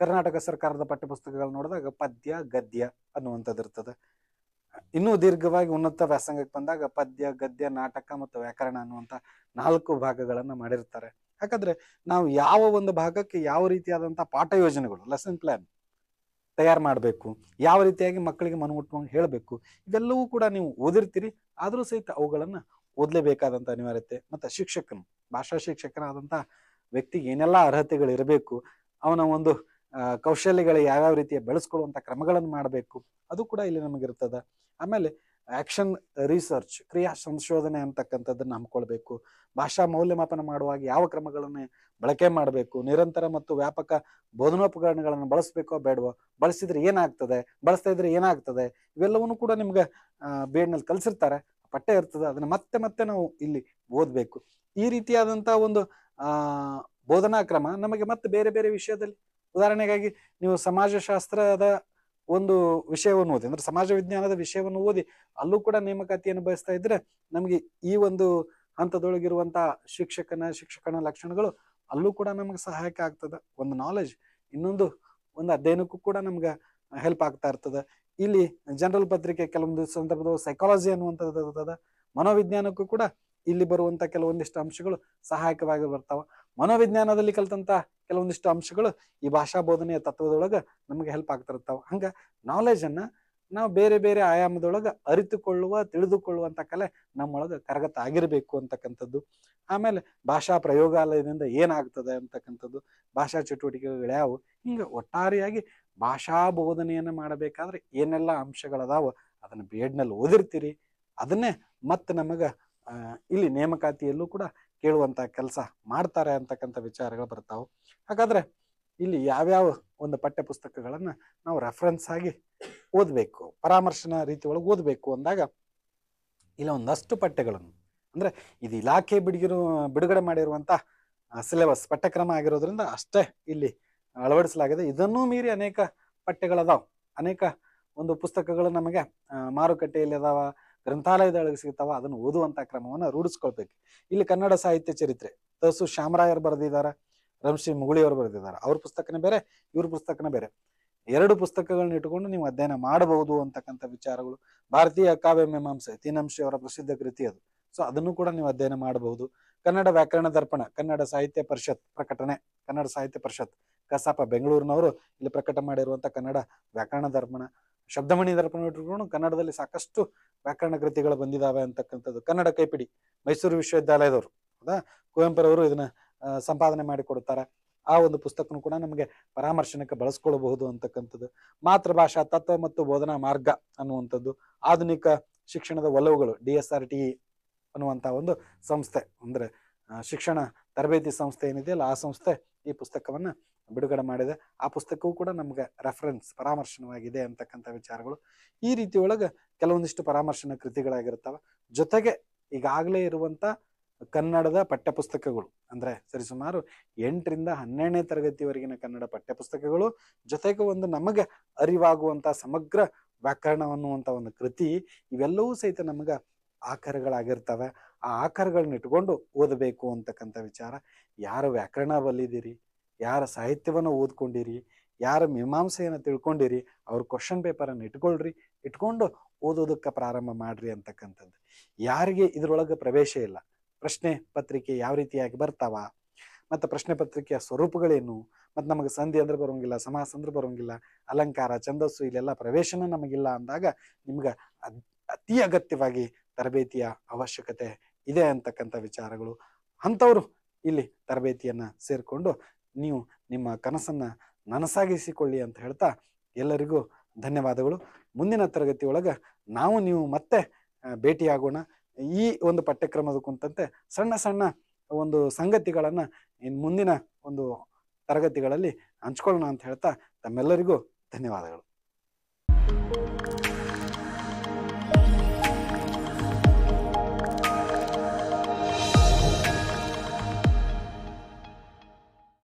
ಕರ್ನಾಟಕ ಸರ್ಕಾರದ ಪಠ್ಯಪುಸ್ತಕಗಳು ನೋಡಿದಾಗ ಪದ್ಯ ಗದ್ಯ ಅನ್ನುವಂಥದ್ದು ಇರ್ತದೆ ಇನ್ನೂ ದೀರ್ಘವಾಗಿ ಉನ್ನತ ವ್ಯಾಸಂಗಕ್ಕೆ ಬಂದಾಗ ಪದ್ಯ ಗದ್ಯ ನಾಟಕ ಮತ್ತು ವ್ಯಾಕರಣ ಅನ್ನುವಂಥ ನಾಲ್ಕು ಭಾಗಗಳನ್ನು ಮಾಡಿರ್ತಾರೆ ಯಾಕಂದ್ರೆ ನಾವು ಯಾವ ಒಂದು ಭಾಗಕ್ಕೆ ಯಾವ ರೀತಿಯಾದಂಥ ಪಾಠ ಯೋಜನೆಗಳು ಲೆಸನ್ ಪ್ಲಾನ್ ತಯಾರು ಮಾಡಬೇಕು ಯಾವ ರೀತಿಯಾಗಿ ಮಕ್ಕಳಿಗೆ ಮನಮುಟ್ಟುವಂಗೆ ಹೇಳಬೇಕು ಇದೆಲ್ಲವೂ ಕೂಡ ನೀವು ಓದಿರ್ತೀರಿ ಆದರೂ ಸಹಿತ ಅವುಗಳನ್ನು ಓದಲೇಬೇಕಾದಂಥ ಅನಿವಾರ್ಯತೆ ಮತ್ತು ಶಿಕ್ಷಕನು ಭಾಷಾ ಶಿಕ್ಷಕನಾದಂಥ ವ್ಯಕ್ತಿಗೆ ಏನೆಲ್ಲ ಅರ್ಹತೆಗಳು ಇರಬೇಕು ಅವನ ಒಂದು ಕೌಶಲ್ಯಗಳು ಯಾವ್ಯಾವ ರೀತಿಯ ಬೆಳೆಸ್ಕೊಳ್ಳುವಂಥ ಕ್ರಮಗಳನ್ನು ಮಾಡಬೇಕು ಅದು ಕೂಡ ಇಲ್ಲಿ ನಮಗಿರ್ತದೆ ಆಮೇಲೆ ಆಕ್ಷನ್ ರಿಸರ್ಚ್ ಕ್ರಿಯಾ ಸಂಶೋಧನೆ ಅಂತಕ್ಕಂಥದ್ದನ್ನು ಹಮ್ಮಿಕೊಳ್ಬೇಕು ಭಾಷಾ ಮೌಲ್ಯಮಾಪನ ಮಾಡುವಾಗ ಯಾವ ಕ್ರಮಗಳನ್ನು ಬಳಕೆ ಮಾಡಬೇಕು ನಿರಂತರ ಮತ್ತು ವ್ಯಾಪಕ ಬೋಧನೋಪಕರಣಗಳನ್ನು ಬಳಸಬೇಕೋ ಬೇಡವೋ ಬಳಸಿದ್ರೆ ಏನಾಗ್ತದೆ ಬಳಸ್ತಾ ಇದ್ರೆ ಏನಾಗ್ತದೆ ಇವೆಲ್ಲವನ್ನು ಕೂಡ ನಿಮ್ಗೆ ಬಿ ಎಡ್ನಲ್ಲಿ ಕಲಿಸಿರ್ತಾರೆ ಪಠ್ಯ ಇರ್ತದೆ ಅದನ್ನ ಮತ್ತೆ ಮತ್ತೆ ನಾವು ಇಲ್ಲಿ ಓದಬೇಕು ಈ ರೀತಿಯಾದಂತಹ ಒಂದು ಆ ಬೋಧನಾ ಕ್ರಮ ನಮಗೆ ಮತ್ತೆ ಬೇರೆ ಬೇರೆ ವಿಷಯದಲ್ಲಿ ಉದಾಹರಣೆಗಾಗಿ ನೀವು ಸಮಾಜಶಾಸ್ತ್ರದ ಒಂದು ವಿಷಯವನ್ನು ಓದಿ ಅಂದ್ರೆ ಸಮಾಜ ವಿಜ್ಞಾನದ ವಿಷಯವನ್ನು ಓದಿ ಅಲ್ಲೂ ಕೂಡ ನೇಮಕಾತಿಯನ್ನು ಬಯಸ್ತಾ ಇದ್ರೆ ನಮಗೆ ಈ ಒಂದು ಹಂತದೊಳಗಿರುವಂತಹ ಶಿಕ್ಷಕನ ಶಿಕ್ಷಕನ ಲಕ್ಷಣಗಳು ಅಲ್ಲೂ ಕೂಡ ನಮ್ಗೆ ಸಹಾಯಕ ಆಗ್ತದೆ ಒಂದು ನಾಲೆಜ್ ಇನ್ನೊಂದು ಒಂದು ಅಧ್ಯಯನಕ್ಕೂ ಕೂಡ ನಮ್ಗೆ ಹೆಲ್ಪ್ ಆಗ್ತಾ ಇರ್ತದೆ ಇಲ್ಲಿ ಜನರಲ್ ಪತ್ರಿಕೆ ಕೆಲವೊಂದು ಸಂದರ್ಭದಲ್ಲಿ ಸೈಕಾಲಜಿ ಅನ್ನುವಂಥದ್ದು ಮನೋವಿಜ್ಞಾನಕ್ಕೂ ಕೂಡ ಇಲ್ಲಿ ಬರುವಂತ ಕೆಲವೊಂದಿಷ್ಟು ಅಂಶಗಳು ಸಹಾಯಕವಾಗಿ ಬರ್ತಾವ ಮನೋವಿಜ್ಞಾನದಲ್ಲಿ ಕಲಿತಂತ ಕೆಲವೊಂದಿಷ್ಟು ಅಂಶಗಳು ಈ ಭಾಷಾ ಬೋಧನೆಯ ತತ್ವದೊಳಗೆ ನಮಗೆ ಹೆಲ್ಪ್ ಆಗ್ತಿರ್ತಾವ ಹಂಗ ನಾಲೆಜ್ ಅನ್ನ ನಾವು ಬೇರೆ ಬೇರೆ ಆಯಾಮದೊಳಗ ಅರಿತುಕೊಳ್ಳುವ ತಿಳಿದುಕೊಳ್ಳುವಂತ ಕಲೆ ನಮ್ಮೊಳಗ ಕರಗತ ಆಗಿರಬೇಕು ಅಂತಕ್ಕಂಥದ್ದು ಆಮೇಲೆ ಭಾಷಾ ಪ್ರಯೋಗಾಲಯದಿಂದ ಏನಾಗ್ತದೆ ಅಂತಕ್ಕಂಥದ್ದು ಭಾಷಾ ಚಟುವಟಿಕೆಗಳು ಯಾವು ಹಿಂಗೆ ಒಟ್ಟಾರೆಯಾಗಿ ಭಾಷಾ ಬೋಧನೆಯನ್ನು ಮಾಡಬೇಕಾದ್ರೆ ಏನೆಲ್ಲ ಅಂಶಗಳದಾವೋ ಅದನ್ನು ಬಿ ಓದಿರ್ತೀರಿ ಅದನ್ನೇ ಮತ್ತೆ ನಮಗೆ ಇಲ್ಲಿ ನೇಮಕಾತಿಯಲ್ಲೂ ಕೂಡ ಕೇಳುವಂಥ ಕೆಲಸ ಮಾಡ್ತಾರೆ ಅಂತಕ್ಕಂಥ ವಿಚಾರಗಳು ಬರ್ತಾವೆ ಹಾಗಾದ್ರೆ ಇಲ್ಲಿ ಯಾವ್ಯಾವ ಒಂದು ಪಠ್ಯ ಪುಸ್ತಕಗಳನ್ನು ನಾವು ರೆಫರೆನ್ಸ್ ಆಗಿ ಓದಬೇಕು ಪರಾಮರ್ಶನ ರೀತಿ ಒಳಗೆ ಓದಬೇಕು ಅಂದಾಗ ಇಲ್ಲ ಒಂದಷ್ಟು ಪಠ್ಯಗಳನ್ನು ಅಂದ್ರೆ ಇದು ಇಲಾಖೆ ಬಿಡಿಗಿರೋ ಬಿಡುಗಡೆ ಮಾಡಿರುವಂಥ ಸಿಲೆಬಸ್ ಪಠ್ಯಕ್ರಮ ಆಗಿರೋದ್ರಿಂದ ಅಷ್ಟೇ ಇಲ್ಲಿ ಅಳವಡಿಸಲಾಗಿದೆ ಇದನ್ನೂ ಮೀರಿ ಅನೇಕ ಪಠ್ಯಗಳದಾವ್ ಅನೇಕ ಒಂದು ಪುಸ್ತಕಗಳು ನಮಗೆ ಮಾರುಕಟ್ಟೆಯಲ್ಲಿ ಅದಾವ ಗ್ರಂಥಾಲಯದೊಳಗೆ ಸಿಗ್ತಾವ ಅದನ್ನು ಓದುವಂತ ಕ್ರಮವನ್ನು ರೂಢಿಸ್ಕೊಳ್ಬೇಕು ಇಲ್ಲಿ ಕನ್ನಡ ಸಾಹಿತ್ಯ ಚರಿತ್ರೆ ತಸು ಶ್ಯಾಮರಾಯರ್ ಬರೆದಿದ್ದಾರೆ ರಂಶ್ರೀ ಮುಗುಳಿಯವರು ಬರೆದಿದ್ದಾರೆ ಅವ್ರ ಪುಸ್ತಕನೇ ಬೇರೆ ಇವ್ರ ಪುಸ್ತಕನ ಬೇರೆ ಎರಡು ಪುಸ್ತಕಗಳನ್ನ ಇಟ್ಟುಕೊಂಡು ನೀವು ಅಧ್ಯಯನ ಮಾಡಬಹುದು ಅಂತಕ್ಕಂಥ ವಿಚಾರಗಳು ಭಾರತೀಯ ಕಾವ್ಯ ಮೀಮಾಂಸೆ ತೀನಂಶಿ ಅವರ ಪ್ರಸಿದ್ಧ ಕೃತಿ ಅದು ಸೊ ಅದನ್ನು ಕೂಡ ನೀವು ಅಧ್ಯಯನ ಮಾಡಬಹುದು ಕನ್ನಡ ವ್ಯಾಕರಣ ದರ್ಪಣ ಕನ್ನಡ ಸಾಹಿತ್ಯ ಪರಿಷತ್ ಪ್ರಕಟಣೆ ಕನ್ನಡ ಸಾಹಿತ್ಯ ಪರಿಷತ್ ಕಸಾಪ ಬೆಂಗಳೂರಿನವರು ಇಲ್ಲಿ ಪ್ರಕಟ ಮಾಡಿರುವಂತಹ ಕನ್ನಡ ವ್ಯಾಕರಣ ದರ್ಪಣ ಶಬ್ದಮಣಿ ದರ್ಪಣ ಕನ್ನಡದಲ್ಲಿ ಸಾಕಷ್ಟು ವ್ಯಾಕರಣ ಕೃತಿಗಳು ಬಂದಿದಾವೆ ಅಂತಕ್ಕಂಥದ್ದು ಕನ್ನಡ ಕೈಪಿಡಿ ಮೈಸೂರು ವಿಶ್ವವಿದ್ಯಾಲಯದವರು ಹೌದಾ ಕುವೆಂಪುರವರು ಇದನ್ನ ಸಂಪಾದನೆ ಕೊಡುತ್ತಾರೆ ಆ ಒಂದು ಪುಸ್ತಕನೂ ಕೂಡ ನಮಗೆ ಪರಾಮರ್ಶನಕ್ಕೆ ಬಳಸ್ಕೊಳ್ಬಹುದು ಅಂತಕ್ಕಂಥದ್ದು ಮಾತೃಭಾಷಾ ತತ್ವ ಮತ್ತು ಬೋಧನಾ ಮಾರ್ಗ ಅನ್ನುವಂಥದ್ದು ಆಧುನಿಕ ಶಿಕ್ಷಣದ ಒಲವುಗಳು ಡಿ ಎಸ್ ಆರ್ ಟಿ ಅನ್ನುವಂಥ ಒಂದು ಸಂಸ್ಥೆ ಅಂದರೆ ಶಿಕ್ಷಣ ತರಬೇತಿ ಸಂಸ್ಥೆ ಏನಿದೆಯಲ್ಲ ಆ ಸಂಸ್ಥೆ ಈ ಪುಸ್ತಕವನ್ನು ಬಿಡುಗಡೆ ಮಾಡಿದೆ ಆ ಪುಸ್ತಕವೂ ಕೂಡ ನಮ್ಗೆ ರೆಫರೆನ್ಸ್ ಪರಾಮರ್ಶನವಾಗಿದೆ ಅಂತಕ್ಕಂಥ ವಿಚಾರಗಳು ಈ ರೀತಿ ಒಳಗೆ ಕೆಲವೊಂದಿಷ್ಟು ಪರಾಮರ್ಶನ ಕೃತಿಗಳಾಗಿರ್ತವೆ ಜೊತೆಗೆ ಈಗಾಗಲೇ ಇರುವಂಥ ಕನ್ನಡದ ಪಠ್ಯಪುಸ್ತಕಗಳು ಅಂದರೆ ಸರಿಸುಮಾರು ಎಂಟರಿಂದ ಹನ್ನೆರಡನೇ ತರಗತಿವರೆಗಿನ ಕನ್ನಡ ಪಠ್ಯಪುಸ್ತಕಗಳು ಜೊತೆಗೆ ಒಂದು ನಮಗೆ ಅರಿವಾಗುವಂಥ ಸಮಗ್ರ ವ್ಯಾಕರಣ ಅನ್ನುವಂಥ ಒಂದು ಕೃತಿ ಇವೆಲ್ಲವೂ ಸಹಿತ ನಮಗೆ ಆಕರಗಳಾಗಿರ್ತವೆ ಆ ಆಕಾರಗಳನ್ನ ಇಟ್ಕೊಂಡು ಓದಬೇಕು ಅಂತಕ್ಕಂಥ ವಿಚಾರ ಯಾರ ವ್ಯಾಕರಣ ಬಲ್ಲಿದ್ದೀರಿ ಯಾರ ಸಾಹಿತ್ಯವನ್ನು ಓದ್ಕೊಂಡಿರಿ ಯಾರ ಮೀಮಾಂಸೆಯನ್ನು ತಿಳ್ಕೊಂಡಿರಿ ಅವ್ರ ಕ್ವಶನ್ ಪೇಪರನ್ನು ಇಟ್ಕೊಳ್ರಿ ಇಟ್ಕೊಂಡು ಓದೋದಕ್ಕೆ ಪ್ರಾರಂಭ ಮಾಡ್ರಿ ಅಂತಕ್ಕಂಥದ್ದು ಯಾರಿಗೆ ಇದರೊಳಗೆ ಪ್ರವೇಶ ಇಲ್ಲ ಪ್ರಶ್ನೆ ಪತ್ರಿಕೆ ಯಾವ ರೀತಿಯಾಗಿ ಬರ್ತಾವ ಮತ್ತು ಪ್ರಶ್ನೆ ಪತ್ರಿಕೆಯ ಸ್ವರೂಪಗಳೇನು ಮತ್ತು ನಮಗೆ ಸಂಧಿ ಅಂದ್ರೆ ಬರೋಂಗಿಲ್ಲ ಸಮಾಸ ಅಂದ್ರೆ ಬರೋಂಗಿಲ್ಲ ಅಲಂಕಾರ ಛಂದಸ್ಸು ಇಲ್ಲೆಲ್ಲ ಪ್ರವೇಶನ ನಮಗಿಲ್ಲ ಅಂದಾಗ ನಿಮ್ಗೆ ಅತಿ ಅಗತ್ಯವಾಗಿ ತರಬೇತಿಯ ಅವಶ್ಯಕತೆ ಇದೆ ಅಂತಕ್ಕಂಥ ವಿಚಾರಗಳು ಅಂಥವರು ಇಲ್ಲಿ ತರಬೇತಿಯನ್ನು ಸೇರಿಕೊಂಡು ನೀವು ನಿಮ್ಮ ಕನಸನ್ನು ನನಸಾಗಿಸಿಕೊಳ್ಳಿ ಅಂತ ಹೇಳ್ತಾ ಎಲ್ಲರಿಗೂ ಧನ್ಯವಾದಗಳು ಮುಂದಿನ ತರಗತಿಯೊಳಗೆ ನಾವು ನೀವು ಮತ್ತೆ ಭೇಟಿಯಾಗೋಣ ಈ ಒಂದು ಪಠ್ಯಕ್ರಮದ ಕುಂತಂತೆ ಸಣ್ಣ ಸಣ್ಣ ಒಂದು ಸಂಗತಿಗಳನ್ನು ಇನ್ನು ಮುಂದಿನ ಒಂದು ತರಗತಿಗಳಲ್ಲಿ ಹಂಚ್ಕೊಳ್ಳೋಣ ಅಂತ ಹೇಳ್ತಾ ತಮ್ಮೆಲ್ಲರಿಗೂ ಧನ್ಯವಾದಗಳು